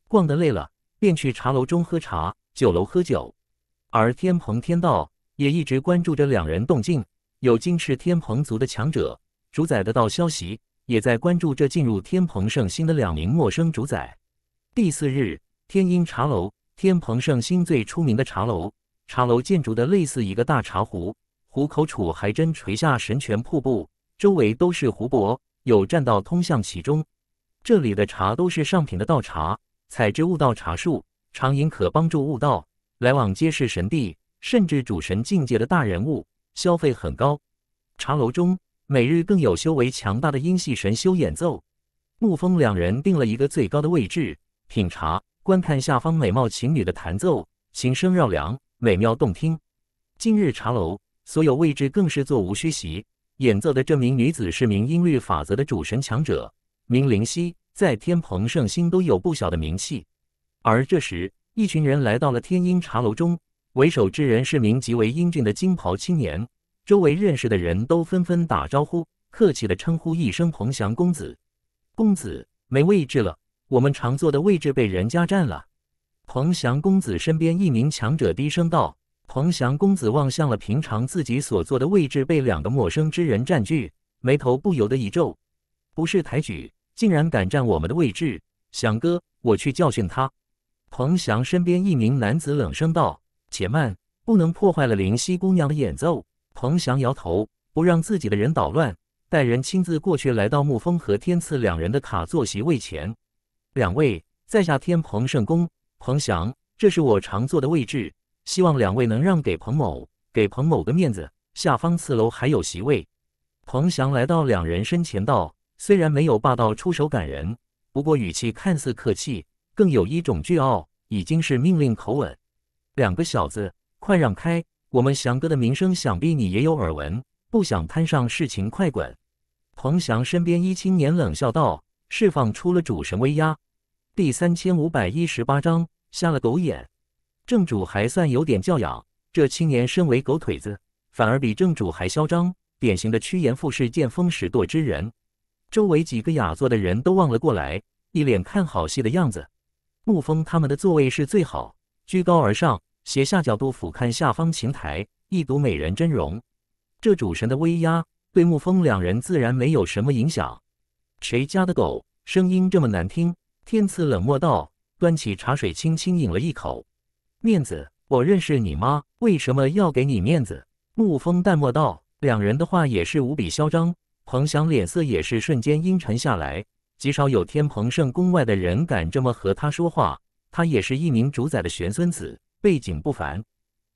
逛得累了，便去茶楼中喝茶，酒楼喝酒。而天蓬天道也一直关注着两人动静。有惊翅天蓬族的强者主宰得到消息，也在关注着进入天蓬圣星的两名陌生主宰。第四日。天音茶楼，天蓬圣心最出名的茶楼。茶楼建筑的类似一个大茶壶，壶口处还真垂下神泉瀑布，周围都是湖泊，有栈道通向其中。这里的茶都是上品的道茶，采之悟道茶树，常饮可帮助悟道。来往皆是神帝，甚至主神境界的大人物，消费很高。茶楼中每日更有修为强大的音系神修演奏。沐风两人定了一个最高的位置品茶。观看下方美貌情侣的弹奏，琴声绕梁，美妙动听。今日茶楼所有位置更是座无虚席。演奏的这名女子是名音律法则的主神强者，名灵犀，在天蓬圣星都有不小的名气。而这时，一群人来到了天音茶楼中，为首之人是名极为英俊的金袍青年，周围认识的人都纷纷打招呼，客气的称呼一声“彭翔公子”。公子，没位置了。我们常坐的位置被人家占了。彭翔公子身边一名强者低声道：“彭翔公子望向了平常自己所坐的位置被两个陌生之人占据，眉头不由得一皱。不识抬举，竟然敢占我们的位置！翔哥，我去教训他。”彭翔身边一名男子冷声道：“且慢，不能破坏了灵犀姑娘的演奏。”彭翔摇头，不让自己的人捣乱，带人亲自过去，来到沐风和天赐两人的卡座席位前。两位，在下天蓬圣公彭翔，这是我常坐的位置，希望两位能让给彭某，给彭某个面子。下方四楼还有席位。彭翔来到两人身前道：“虽然没有霸道出手感人，不过语气看似客气，更有一种倨傲，已经是命令口吻。”两个小子，快让开！我们翔哥的名声，想必你也有耳闻，不想摊上事情，快滚！彭翔身边一青年冷笑道：“释放出了主神威压。”第三千五百一十八章瞎了狗眼，正主还算有点教养，这青年身为狗腿子，反而比正主还嚣张，典型的趋炎附势、见风使舵之人。周围几个雅座的人都望了过来，一脸看好戏的样子。沐风他们的座位是最好，居高而上，斜下角度俯瞰下方琴台，一睹美人真容。这主神的威压对沐风两人自然没有什么影响。谁家的狗声音这么难听？天赐冷漠道，端起茶水，轻轻饮了一口。面子，我认识你吗？为什么要给你面子？沐风淡漠道。两人的话也是无比嚣张。彭翔脸色也是瞬间阴沉下来。极少有天蓬圣宫外的人敢这么和他说话。他也是一名主宰的玄孙子，背景不凡。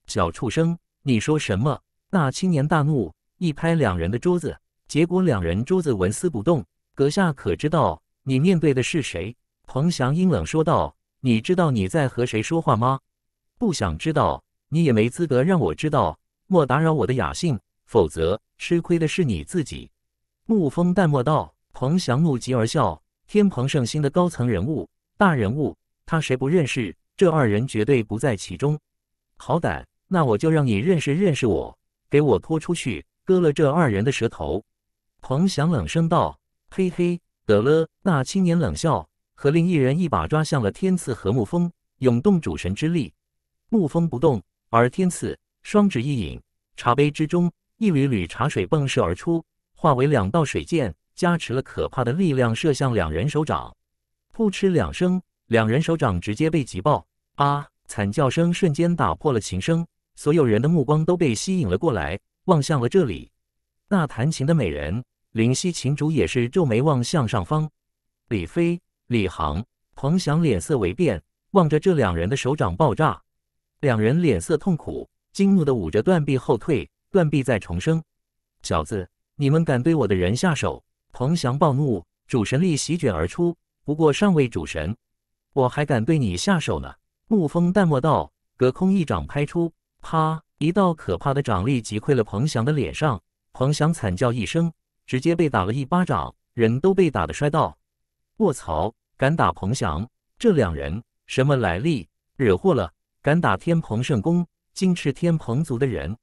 小畜生，你说什么？那青年大怒，一拍两人的桌子，结果两人桌子纹丝不动。阁下可知道你面对的是谁？彭翔阴冷说道：“你知道你在和谁说话吗？不想知道，你也没资格让我知道。莫打扰我的雅兴，否则吃亏的是你自己。”沐风淡漠道。彭翔怒极而笑：“天蓬圣心的高层人物，大人物，他谁不认识？这二人绝对不在其中。好歹，那我就让你认识认识我，给我拖出去，割了这二人的舌头。”彭翔冷声道：“嘿嘿，得了。”那青年冷笑。和另一人一把抓向了天赐和沐风，涌动主神之力，沐风不动，而天赐双指一引，茶杯之中一缕缕茶水迸射而出，化为两道水箭，加持了可怕的力量射向两人手掌。噗嗤两声，两人手掌直接被击爆。啊！惨叫声瞬间打破了琴声，所有人的目光都被吸引了过来，望向了这里。那弹琴的美人灵犀琴主也是皱眉望向上方，李飞。李航、彭翔脸色为变，望着这两人的手掌爆炸，两人脸色痛苦，惊怒的捂着断臂后退。断臂在重生，小子，你们敢对我的人下手？彭翔暴怒，主神力席卷而出，不过尚未主神，我还敢对你下手呢？沐风淡漠道，隔空一掌拍出，啪，一道可怕的掌力击溃了彭翔的脸上，彭翔惨叫一声，直接被打了一巴掌，人都被打得摔倒。卧槽！敢打彭翔，这两人什么来历？惹祸了！敢打天蓬圣宫金翅天蓬族的人。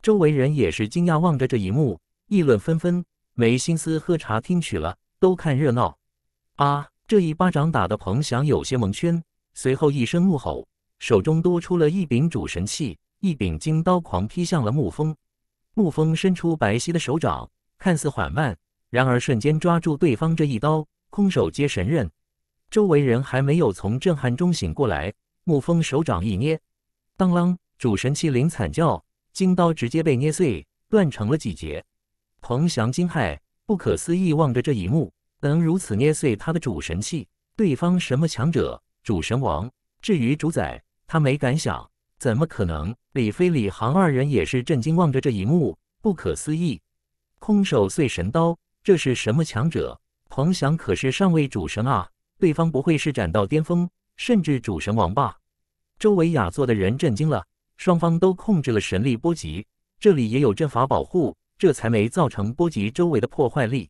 周围人也是惊讶望着这一幕，议论纷纷，没心思喝茶听曲了，都看热闹。啊！这一巴掌打的彭翔有些蒙圈，随后一声怒吼，手中多出了一柄主神器，一柄金刀狂劈向了沐风。沐风伸出白皙的手掌，看似缓慢，然而瞬间抓住对方这一刀，空手接神刃。周围人还没有从震撼中醒过来，沐风手掌一捏，当啷！主神器灵惨叫，金刀直接被捏碎，断成了几节。彭翔惊骇，不可思议望着这一幕，能如此捏碎他的主神器，对方什么强者？主神王？至于主宰，他没敢想，怎么可能？李飞、李航二人也是震惊望着这一幕，不可思议，空手碎神刀，这是什么强者？彭翔可是上位主神啊！对方不会是斩到巅峰，甚至主神王吧？周围雅座的人震惊了。双方都控制了神力波及，这里也有阵法保护，这才没造成波及周围的破坏力。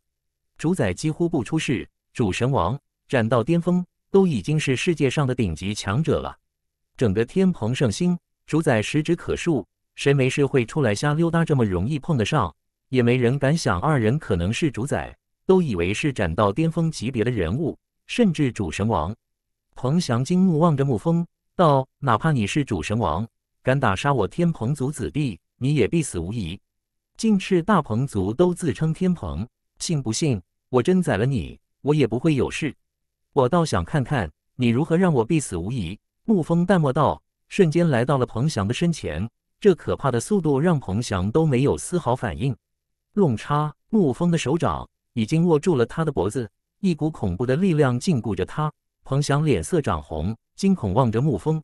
主宰几乎不出世，主神王斩到巅峰都已经是世界上的顶级强者了。整个天蓬圣星，主宰十指可数，谁没事会出来瞎溜达？这么容易碰得上，也没人敢想二人可能是主宰，都以为是斩到巅峰级别的人物。甚至主神王，彭翔惊怒望着沐风，道：“哪怕你是主神王，敢打杀我天鹏族子弟，你也必死无疑。尽赤大鹏族都自称天鹏，信不信？我真宰了你，我也不会有事。我倒想看看你如何让我必死无疑。”沐风淡漠道，瞬间来到了彭翔的身前。这可怕的速度让彭翔都没有丝毫反应。弄叉，沐风的手掌已经握住了他的脖子。一股恐怖的力量禁锢着他，彭翔脸色涨红，惊恐望着沐风。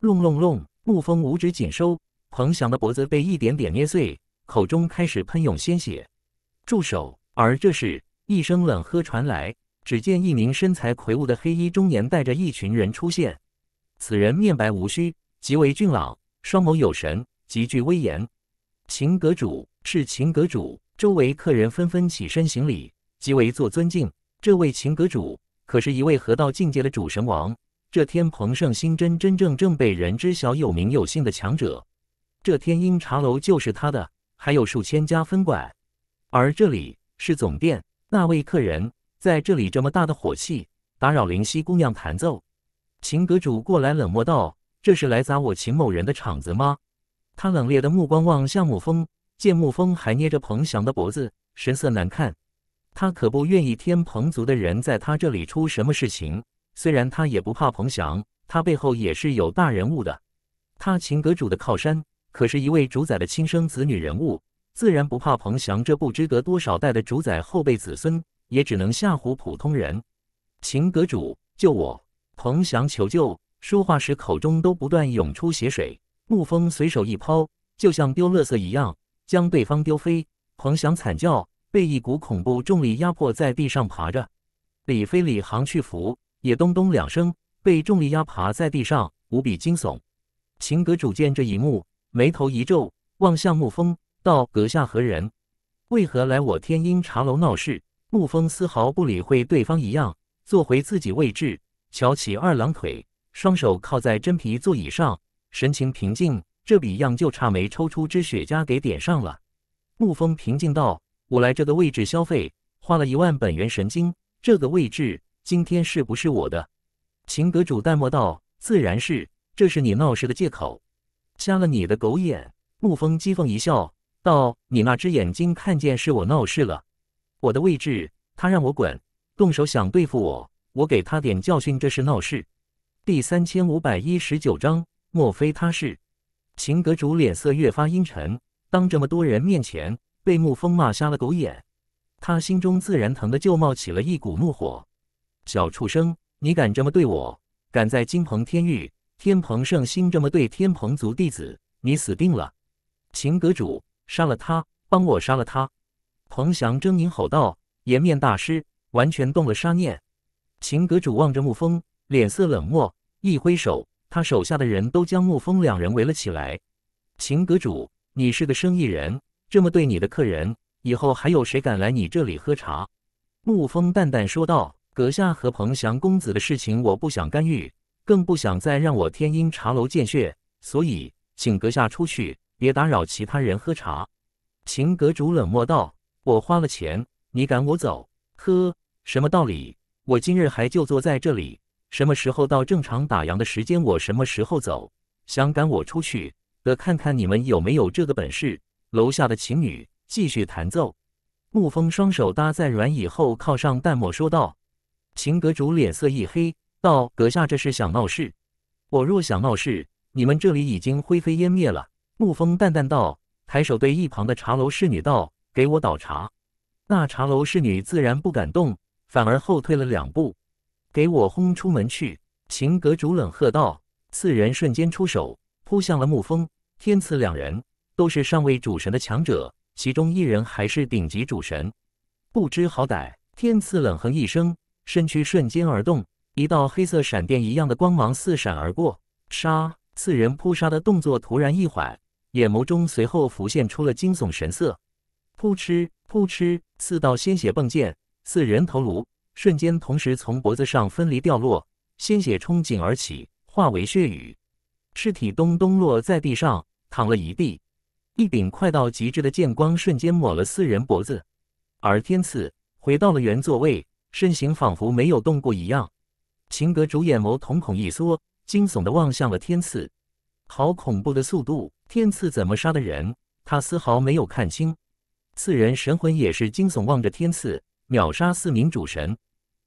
隆隆隆，沐风五指紧收，彭翔的脖子被一点点捏碎，口中开始喷涌鲜血。住手！而这时，一声冷喝传来，只见一名身材魁梧的黑衣中年带着一群人出现。此人面白无须，极为俊朗，双眸有神，极具威严。秦阁主，是秦阁主。周围客人纷纷起身行礼，极为做尊敬。这位秦阁主可是一位河道境界的主神王，这天彭圣心真真正正被人知晓有名有姓的强者。这天鹰茶楼就是他的，还有数千家分馆，而这里是总店。那位客人在这里这么大的火气，打扰灵犀姑娘弹奏。秦阁主过来冷漠道：“这是来砸我秦某人的场子吗？”他冷冽的目光望向沐风，见沐风还捏着彭翔的脖子，神色难看。他可不愿意天蓬族的人在他这里出什么事情。虽然他也不怕彭翔，他背后也是有大人物的。他秦阁主的靠山，可是一位主宰的亲生子女人物，自然不怕彭翔这不知隔多少代的主宰后辈子孙，也只能吓唬普通人。秦阁主救我！彭翔求救。说话时口中都不断涌出血水，沐风随手一抛，就像丢垃圾一样，将对方丢飞。彭翔惨叫。被一股恐怖重力压迫在地上爬着，李飞、李航、去扶，也咚咚两声被重力压爬在地上，无比惊悚。秦阁主见这一幕，眉头一皱，望向沐风，道：“阁下何人？为何来我天鹰茶楼闹事？”沐风丝毫不理会对方一样，坐回自己位置，翘起二郎腿，双手靠在真皮座椅上，神情平静。这笔样就差没抽出支雪茄给点上了。沐风平静道。我来这个位置消费，花了一万本元神经。这个位置今天是不是我的？秦阁主淡漠道：“自然是，这是你闹事的借口。”瞎了你的狗眼！沐风讥讽一笑，道：“你那只眼睛看见是我闹事了？我的位置，他让我滚，动手想对付我，我给他点教训，这是闹事。”第三千五百一十九章，莫非他是？秦阁主脸色越发阴沉，当这么多人面前。被沐风骂瞎了狗眼，他心中自然疼的就冒起了一股怒火。小畜生，你敢这么对我？敢在金鹏天域，天鹏圣心这么对天鹏族弟子，你死定了！秦阁主，杀了他，帮我杀了他！鹏翔狰狞吼道：“颜面大师，完全动了杀念。”秦阁主望着沐风，脸色冷漠，一挥手，他手下的人都将沐风两人围了起来。秦阁主，你是个生意人。这么对你的客人，以后还有谁敢来你这里喝茶？沐风淡淡说道：“阁下和彭翔公子的事情，我不想干预，更不想再让我天鹰茶楼见血，所以请阁下出去，别打扰其他人喝茶。”秦阁主冷漠道：“我花了钱，你赶我走，呵，什么道理？我今日还就坐在这里，什么时候到正常打烊的时间，我什么时候走。想赶我出去，得看看你们有没有这个本事。”楼下的琴女继续弹奏，沐风双手搭在软椅后，靠上淡漠说道：“秦阁主，脸色一黑，道：‘阁下这是想闹事？我若想闹事，你们这里已经灰飞烟灭了。’”沐风淡淡道，抬手对一旁的茶楼侍女道：“给我倒茶。”那茶楼侍女自然不敢动，反而后退了两步。“给我轰出门去！”秦阁主冷喝道。四人瞬间出手，扑向了沐风、天赐两人。都是上位主神的强者，其中一人还是顶级主神。不知好歹，天赐冷哼一声，身躯瞬间而动，一道黑色闪电一样的光芒四闪而过。杀！四人扑杀的动作突然一缓，眼眸中随后浮现出了惊悚神色。扑哧扑哧，四道鲜血迸溅，四人头颅瞬间同时从脖子上分离掉落，鲜血冲颈而起，化为血雨。尸体咚咚落在地上，躺了一地。一柄快到极致的剑光瞬间抹了四人脖子，而天赐回到了原座位，身形仿佛没有动过一样。秦格主眼眸瞳孔一缩，惊悚的望向了天赐，好恐怖的速度！天赐怎么杀的人？他丝毫没有看清。四人神魂也是惊悚，望着天赐秒杀四名主神，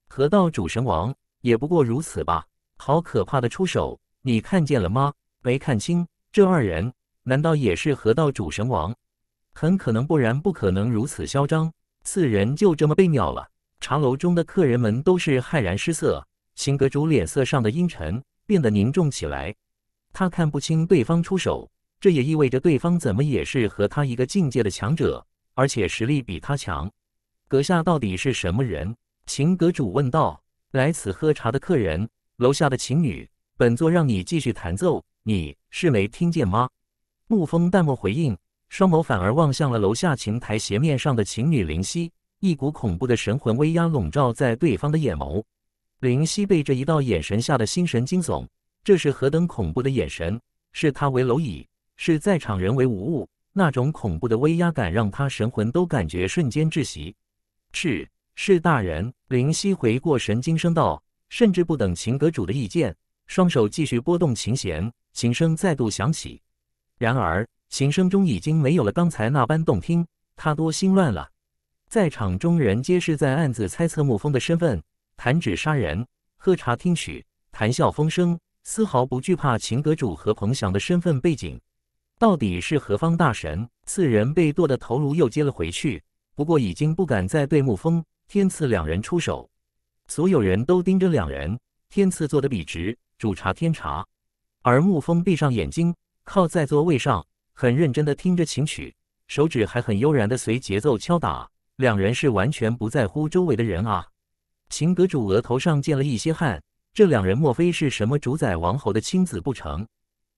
河道主神王也不过如此吧？好可怕的出手！你看见了吗？没看清这二人。难道也是河道主神王？很可能，不然不可能如此嚣张。四人就这么被秒了。茶楼中的客人们都是骇然失色，秦阁主脸色上的阴沉变得凝重起来。他看不清对方出手，这也意味着对方怎么也是和他一个境界的强者，而且实力比他强。阁下到底是什么人？秦阁主问道。来此喝茶的客人，楼下的琴女，本座让你继续弹奏，你是没听见吗？沐风淡漠回应，双眸反而望向了楼下琴台斜面上的情女灵犀，一股恐怖的神魂威压笼罩在对方的眼眸。灵犀被这一道眼神吓得心神惊悚，这是何等恐怖的眼神，视他为蝼蚁，视在场人为无物。那种恐怖的威压感让他神魂都感觉瞬间窒息。是，是大人。灵犀回过神，惊声道，甚至不等琴阁主的意见，双手继续拨动琴弦，琴声再度响起。然而，琴声中已经没有了刚才那般动听。他多心乱了。在场中人皆是在暗自猜测沐风的身份。弹指杀人，喝茶听曲，谈笑风生，丝毫不惧怕秦阁主和彭翔的身份背景。到底是何方大神？四人被剁的头颅又接了回去，不过已经不敢再对沐风、天赐两人出手。所有人都盯着两人。天赐坐得笔直，煮茶添茶，而沐风闭上眼睛。靠在座位上，很认真地听着琴曲，手指还很悠然地随节奏敲打。两人是完全不在乎周围的人啊！秦阁主额头上溅了一些汗，这两人莫非是什么主宰王侯的亲子不成？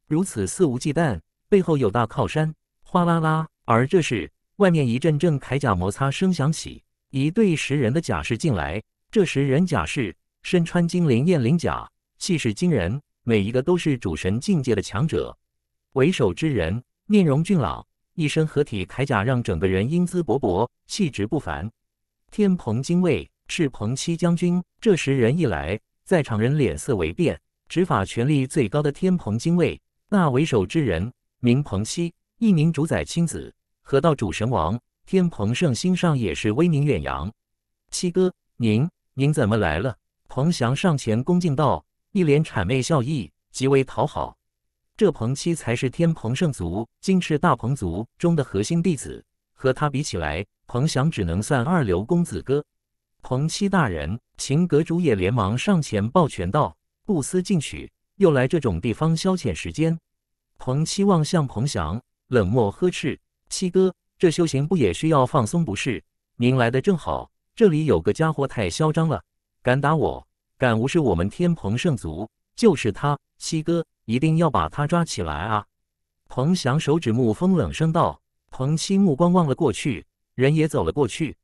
如此肆无忌惮，背后有大靠山。哗啦啦，而这时外面一阵阵铠甲摩擦声响起，一队十人的甲士进来。这十人甲士身穿金鳞燕翎甲，气势惊人，每一个都是主神境界的强者。为首之人面容俊朗，一身合体铠甲让整个人英姿勃勃，气质不凡。天蓬精卫是蓬七将军。这时人一来，在场人脸色为变。执法权力最高的天蓬精卫，那为首之人名蓬七，一名主宰亲子，河道主神王天蓬圣心上也是威名远扬。七哥，您您怎么来了？彭翔上前恭敬道，一脸谄媚笑意，极为讨好。这彭七才是天蓬圣族金翅大鹏族中的核心弟子，和他比起来，彭翔只能算二流公子哥。彭七大人，秦阁主也连忙上前抱拳道：“不思进取，又来这种地方消遣时间。”彭七望向彭翔，冷漠呵斥：“七哥，这修行不也需要放松？不是？您来的正好，这里有个家伙太嚣张了，敢打我，敢无视我们天蓬圣族，就是他，七哥。”一定要把他抓起来啊！彭翔手指沐风，冷声道：“彭七，目光望了过去，人也走了过去。”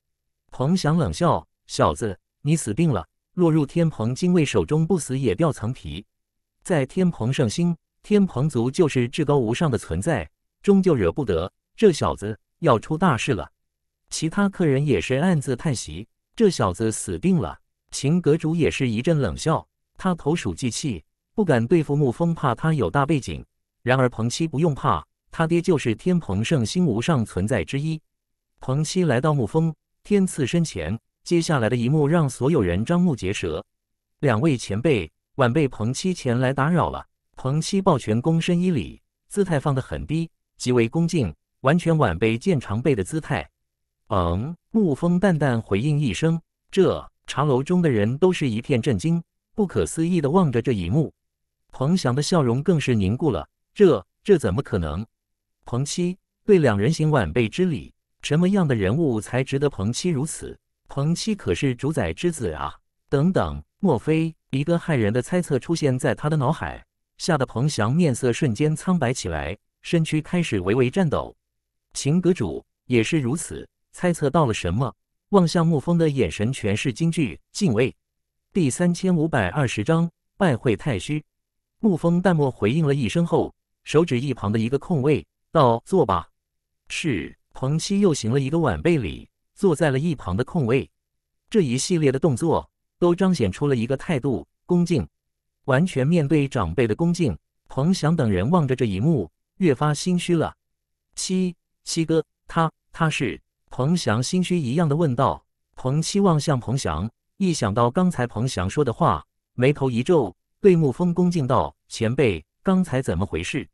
彭翔冷笑：“小子，你死定了！落入天蓬精卫手中，不死也掉层皮。在天蓬圣星，天蓬族就是至高无上的存在，终究惹不得。这小子要出大事了。”其他客人也是暗自叹息：“这小子死定了。”秦阁主也是一阵冷笑，他投鼠忌器。不敢对付沐风，怕他有大背景。然而彭七不用怕，他爹就是天鹏圣心无上存在之一。彭七来到沐风天赐身前，接下来的一幕让所有人张目结舌。两位前辈，晚辈彭七前来打扰了。彭七抱拳躬身一礼，姿态放得很低，极为恭敬，完全晚辈见长辈的姿态。嗯，沐风淡淡回应一声。这茶楼中的人都是一片震惊，不可思议地望着这一幕。彭翔的笑容更是凝固了，这这怎么可能？彭七对两人行晚辈之礼，什么样的人物才值得彭七如此？彭七可是主宰之子啊！等等，莫非一个骇人的猜测出现在他的脑海？吓得彭翔面色瞬间苍白起来，身躯开始微微颤抖。秦阁主也是如此，猜测到了什么？望向沐风的眼神全是惊惧、敬畏。第三千五百二十章拜会太虚。沐风淡漠回应了一声后，手指一旁的一个空位，道：“坐吧。”是彭七又行了一个晚辈礼，坐在了一旁的空位。这一系列的动作都彰显出了一个态度：恭敬，完全面对长辈的恭敬。彭翔等人望着这一幕，越发心虚了。“七七哥，他他是……”彭翔心虚一样的问道。彭七望向彭翔，一想到刚才彭翔说的话，眉头一皱。对沐风恭敬道：“前辈，刚才怎么回事？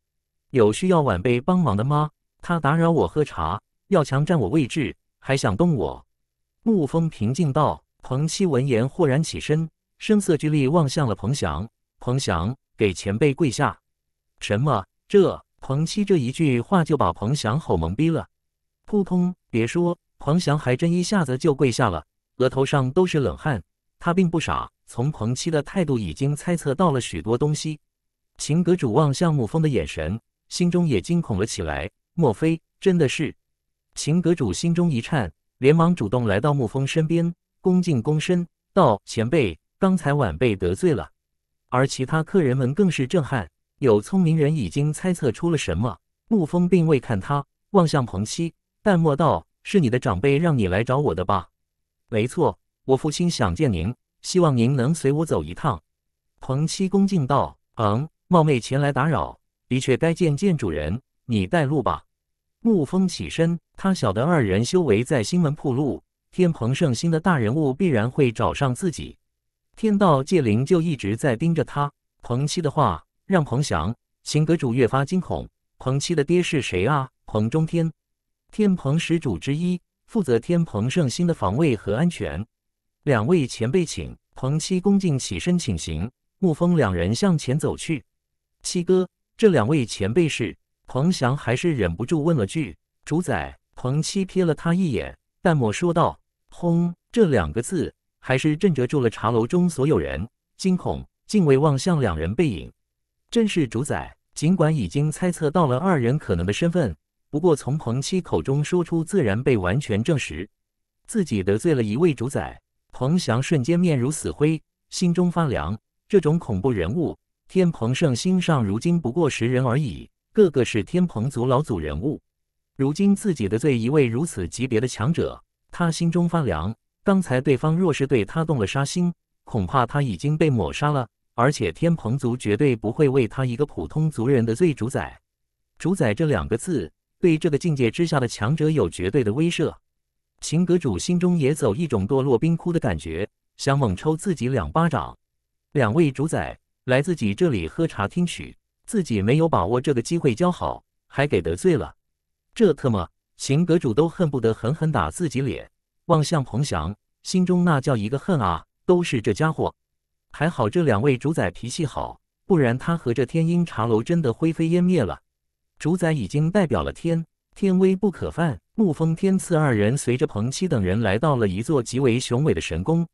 有需要晚辈帮忙的吗？”他打扰我喝茶，要强占我位置，还想动我。沐风平静道。彭七闻言豁然起身，声色俱厉望向了彭翔。彭翔给前辈跪下。什么？这彭七这一句话就把彭翔吼懵逼了。扑通！别说，彭翔还真一下子就跪下了，额头上都是冷汗。他并不傻，从彭七的态度已经猜测到了许多东西。秦阁主望向沐风的眼神，心中也惊恐了起来。莫非真的是？秦阁主心中一颤，连忙主动来到沐风身边，恭敬躬身道：“前辈，刚才晚辈得罪了。”而其他客人们更是震撼，有聪明人已经猜测出了什么。沐风并未看他，望向彭七，淡漠道：“是你的长辈让你来找我的吧？”“没错。”我父亲想见您，希望您能随我走一趟。”彭七恭敬道：“嗯，冒昧前来打扰，的确该见见主人。你带路吧。”沐风起身，他晓得二人修为在新门铺路，天蓬圣心的大人物必然会找上自己。天道界灵就一直在盯着他。彭七的话让彭翔、秦阁主越发惊恐。彭七的爹是谁啊？彭中天，天蓬十主之一，负责天蓬圣心的防卫和安全。两位前辈，请彭七恭敬起身请行。沐风两人向前走去。七哥，这两位前辈是？彭翔还是忍不住问了句。主宰彭七瞥了他一眼，淡漠说道：“轰”这两个字还是震慑住了茶楼中所有人，惊恐敬畏望向两人背影。正是主宰。尽管已经猜测到了二人可能的身份，不过从彭七口中说出，自然被完全证实。自己得罪了一位主宰。彭翔瞬间面如死灰，心中发凉。这种恐怖人物，天鹏圣心上如今不过十人而已，个个是天鹏族老祖人物。如今自己的罪，一位如此级别的强者，他心中发凉。刚才对方若是对他动了杀心，恐怕他已经被抹杀了。而且天鹏族绝对不会为他一个普通族人的罪主宰。主宰这两个字，对这个境界之下的强者有绝对的威慑。秦阁主心中也走一种堕落冰窟的感觉，想猛抽自己两巴掌。两位主宰来自己这里喝茶听曲，自己没有把握这个机会交好，还给得罪了。这特么，秦阁主都恨不得狠狠打自己脸。望向彭翔，心中那叫一个恨啊！都是这家伙。还好这两位主宰脾气好，不然他和这天鹰茶楼真的灰飞烟灭了。主宰已经代表了天，天威不可犯。沐风、天赐二人随着彭七等人来到了一座极为雄伟的神宫。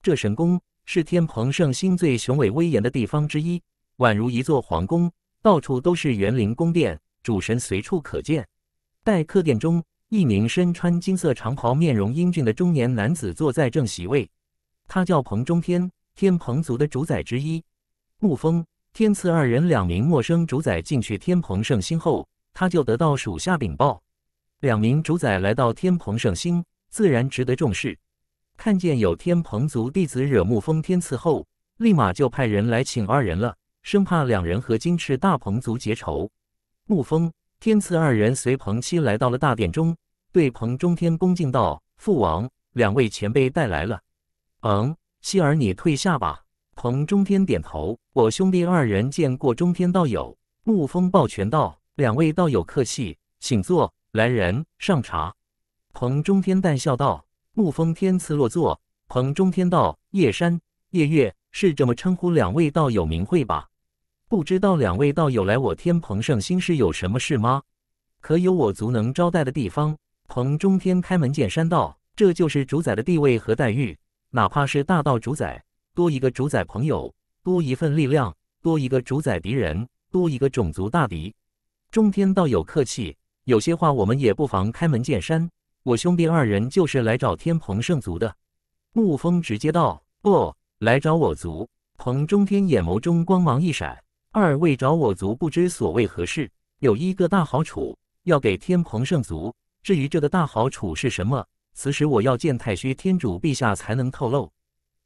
这神宫是天蓬圣心最雄伟威严的地方之一，宛如一座皇宫，到处都是园林宫殿，主神随处可见。待客殿中，一名身穿金色长袍、面容英俊的中年男子坐在正席位。他叫彭中天，天蓬族的主宰之一。沐风、天赐二人两名陌生主宰进去天蓬圣心后，他就得到属下禀报。两名主宰来到天蓬圣星，自然值得重视。看见有天蓬族弟子惹怒风天赐后，立马就派人来请二人了，生怕两人和金翅大鹏族结仇。沐风、天赐二人随彭七来到了大殿中，对彭中天恭敬道：“父王，两位前辈带来了。”“嗯，妻儿你退下吧。”彭中天点头：“我兄弟二人见过中天道友。”沐风抱拳道：“两位道友客气，请坐。”来人，上茶。彭中天淡笑道：“沐风天赐落座。”彭中天道：“叶山、叶月是这么称呼两位道友名讳吧？不知道两位道友来我天彭圣心是有什么事吗？可有我族能招待的地方？”彭中天开门见山道：“这就是主宰的地位和待遇。哪怕是大道主宰，多一个主宰朋友，多一份力量；多一个主宰敌人，多一个种族大敌。”中天道友客气。有些话我们也不妨开门见山。我兄弟二人就是来找天蓬圣族的。沐风直接道：“不，来找我族。”彭中天眼眸中光芒一闪：“二位找我族，不知所谓何事？有一个大好处要给天蓬圣族。至于这个大好处是什么，此时我要见太虚天主陛下才能透露。”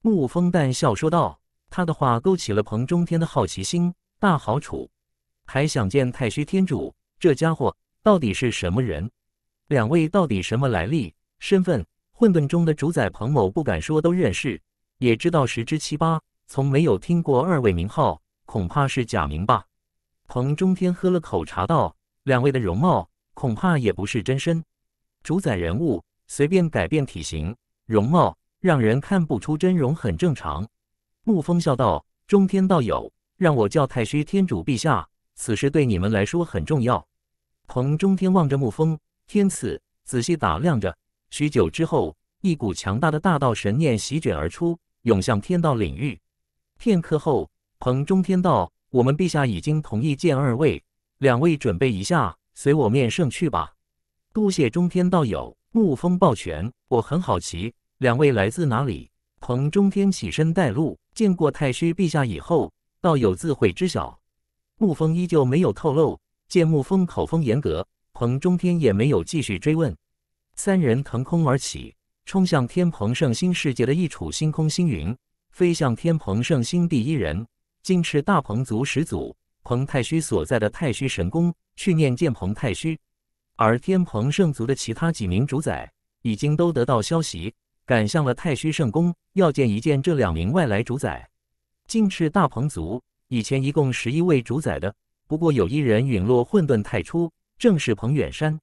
沐风淡笑说道。他的话勾起了彭中天的好奇心。大好处？还想见太虚天主？这家伙！到底是什么人？两位到底什么来历、身份？混沌中的主宰彭某不敢说都认识，也知道十之七八，从没有听过二位名号，恐怕是假名吧。彭中天喝了口茶，道：“两位的容貌，恐怕也不是真身。主宰人物随便改变体型、容貌，让人看不出真容，很正常。”沐风笑道：“中天道友，让我叫太虚天主陛下。此事对你们来说很重要。”彭中天望着沐风，天赐仔细打量着，许久之后，一股强大的大道神念席卷而出，涌向天道领域。片刻后，彭中天道：“我们陛下已经同意见二位，两位准备一下，随我面圣去吧。”多谢中天道友，沐风抱拳。我很好奇，两位来自哪里？彭中天起身带路。见过太虚陛下以后，道友自会知晓。沐风依旧没有透露。剑木风口风严格，彭中天也没有继续追问。三人腾空而起，冲向天鹏圣星世界的一处星空星云，飞向天鹏圣星第一人金翅大鹏族始祖彭太虚所在的太虚神宫，去念见彭太虚。而天鹏圣族的其他几名主宰已经都得到消息，赶向了太虚圣宫，要见一见这两名外来主宰。金翅大鹏族以前一共十一位主宰的。不过有一人陨落混沌太初，正是彭远山。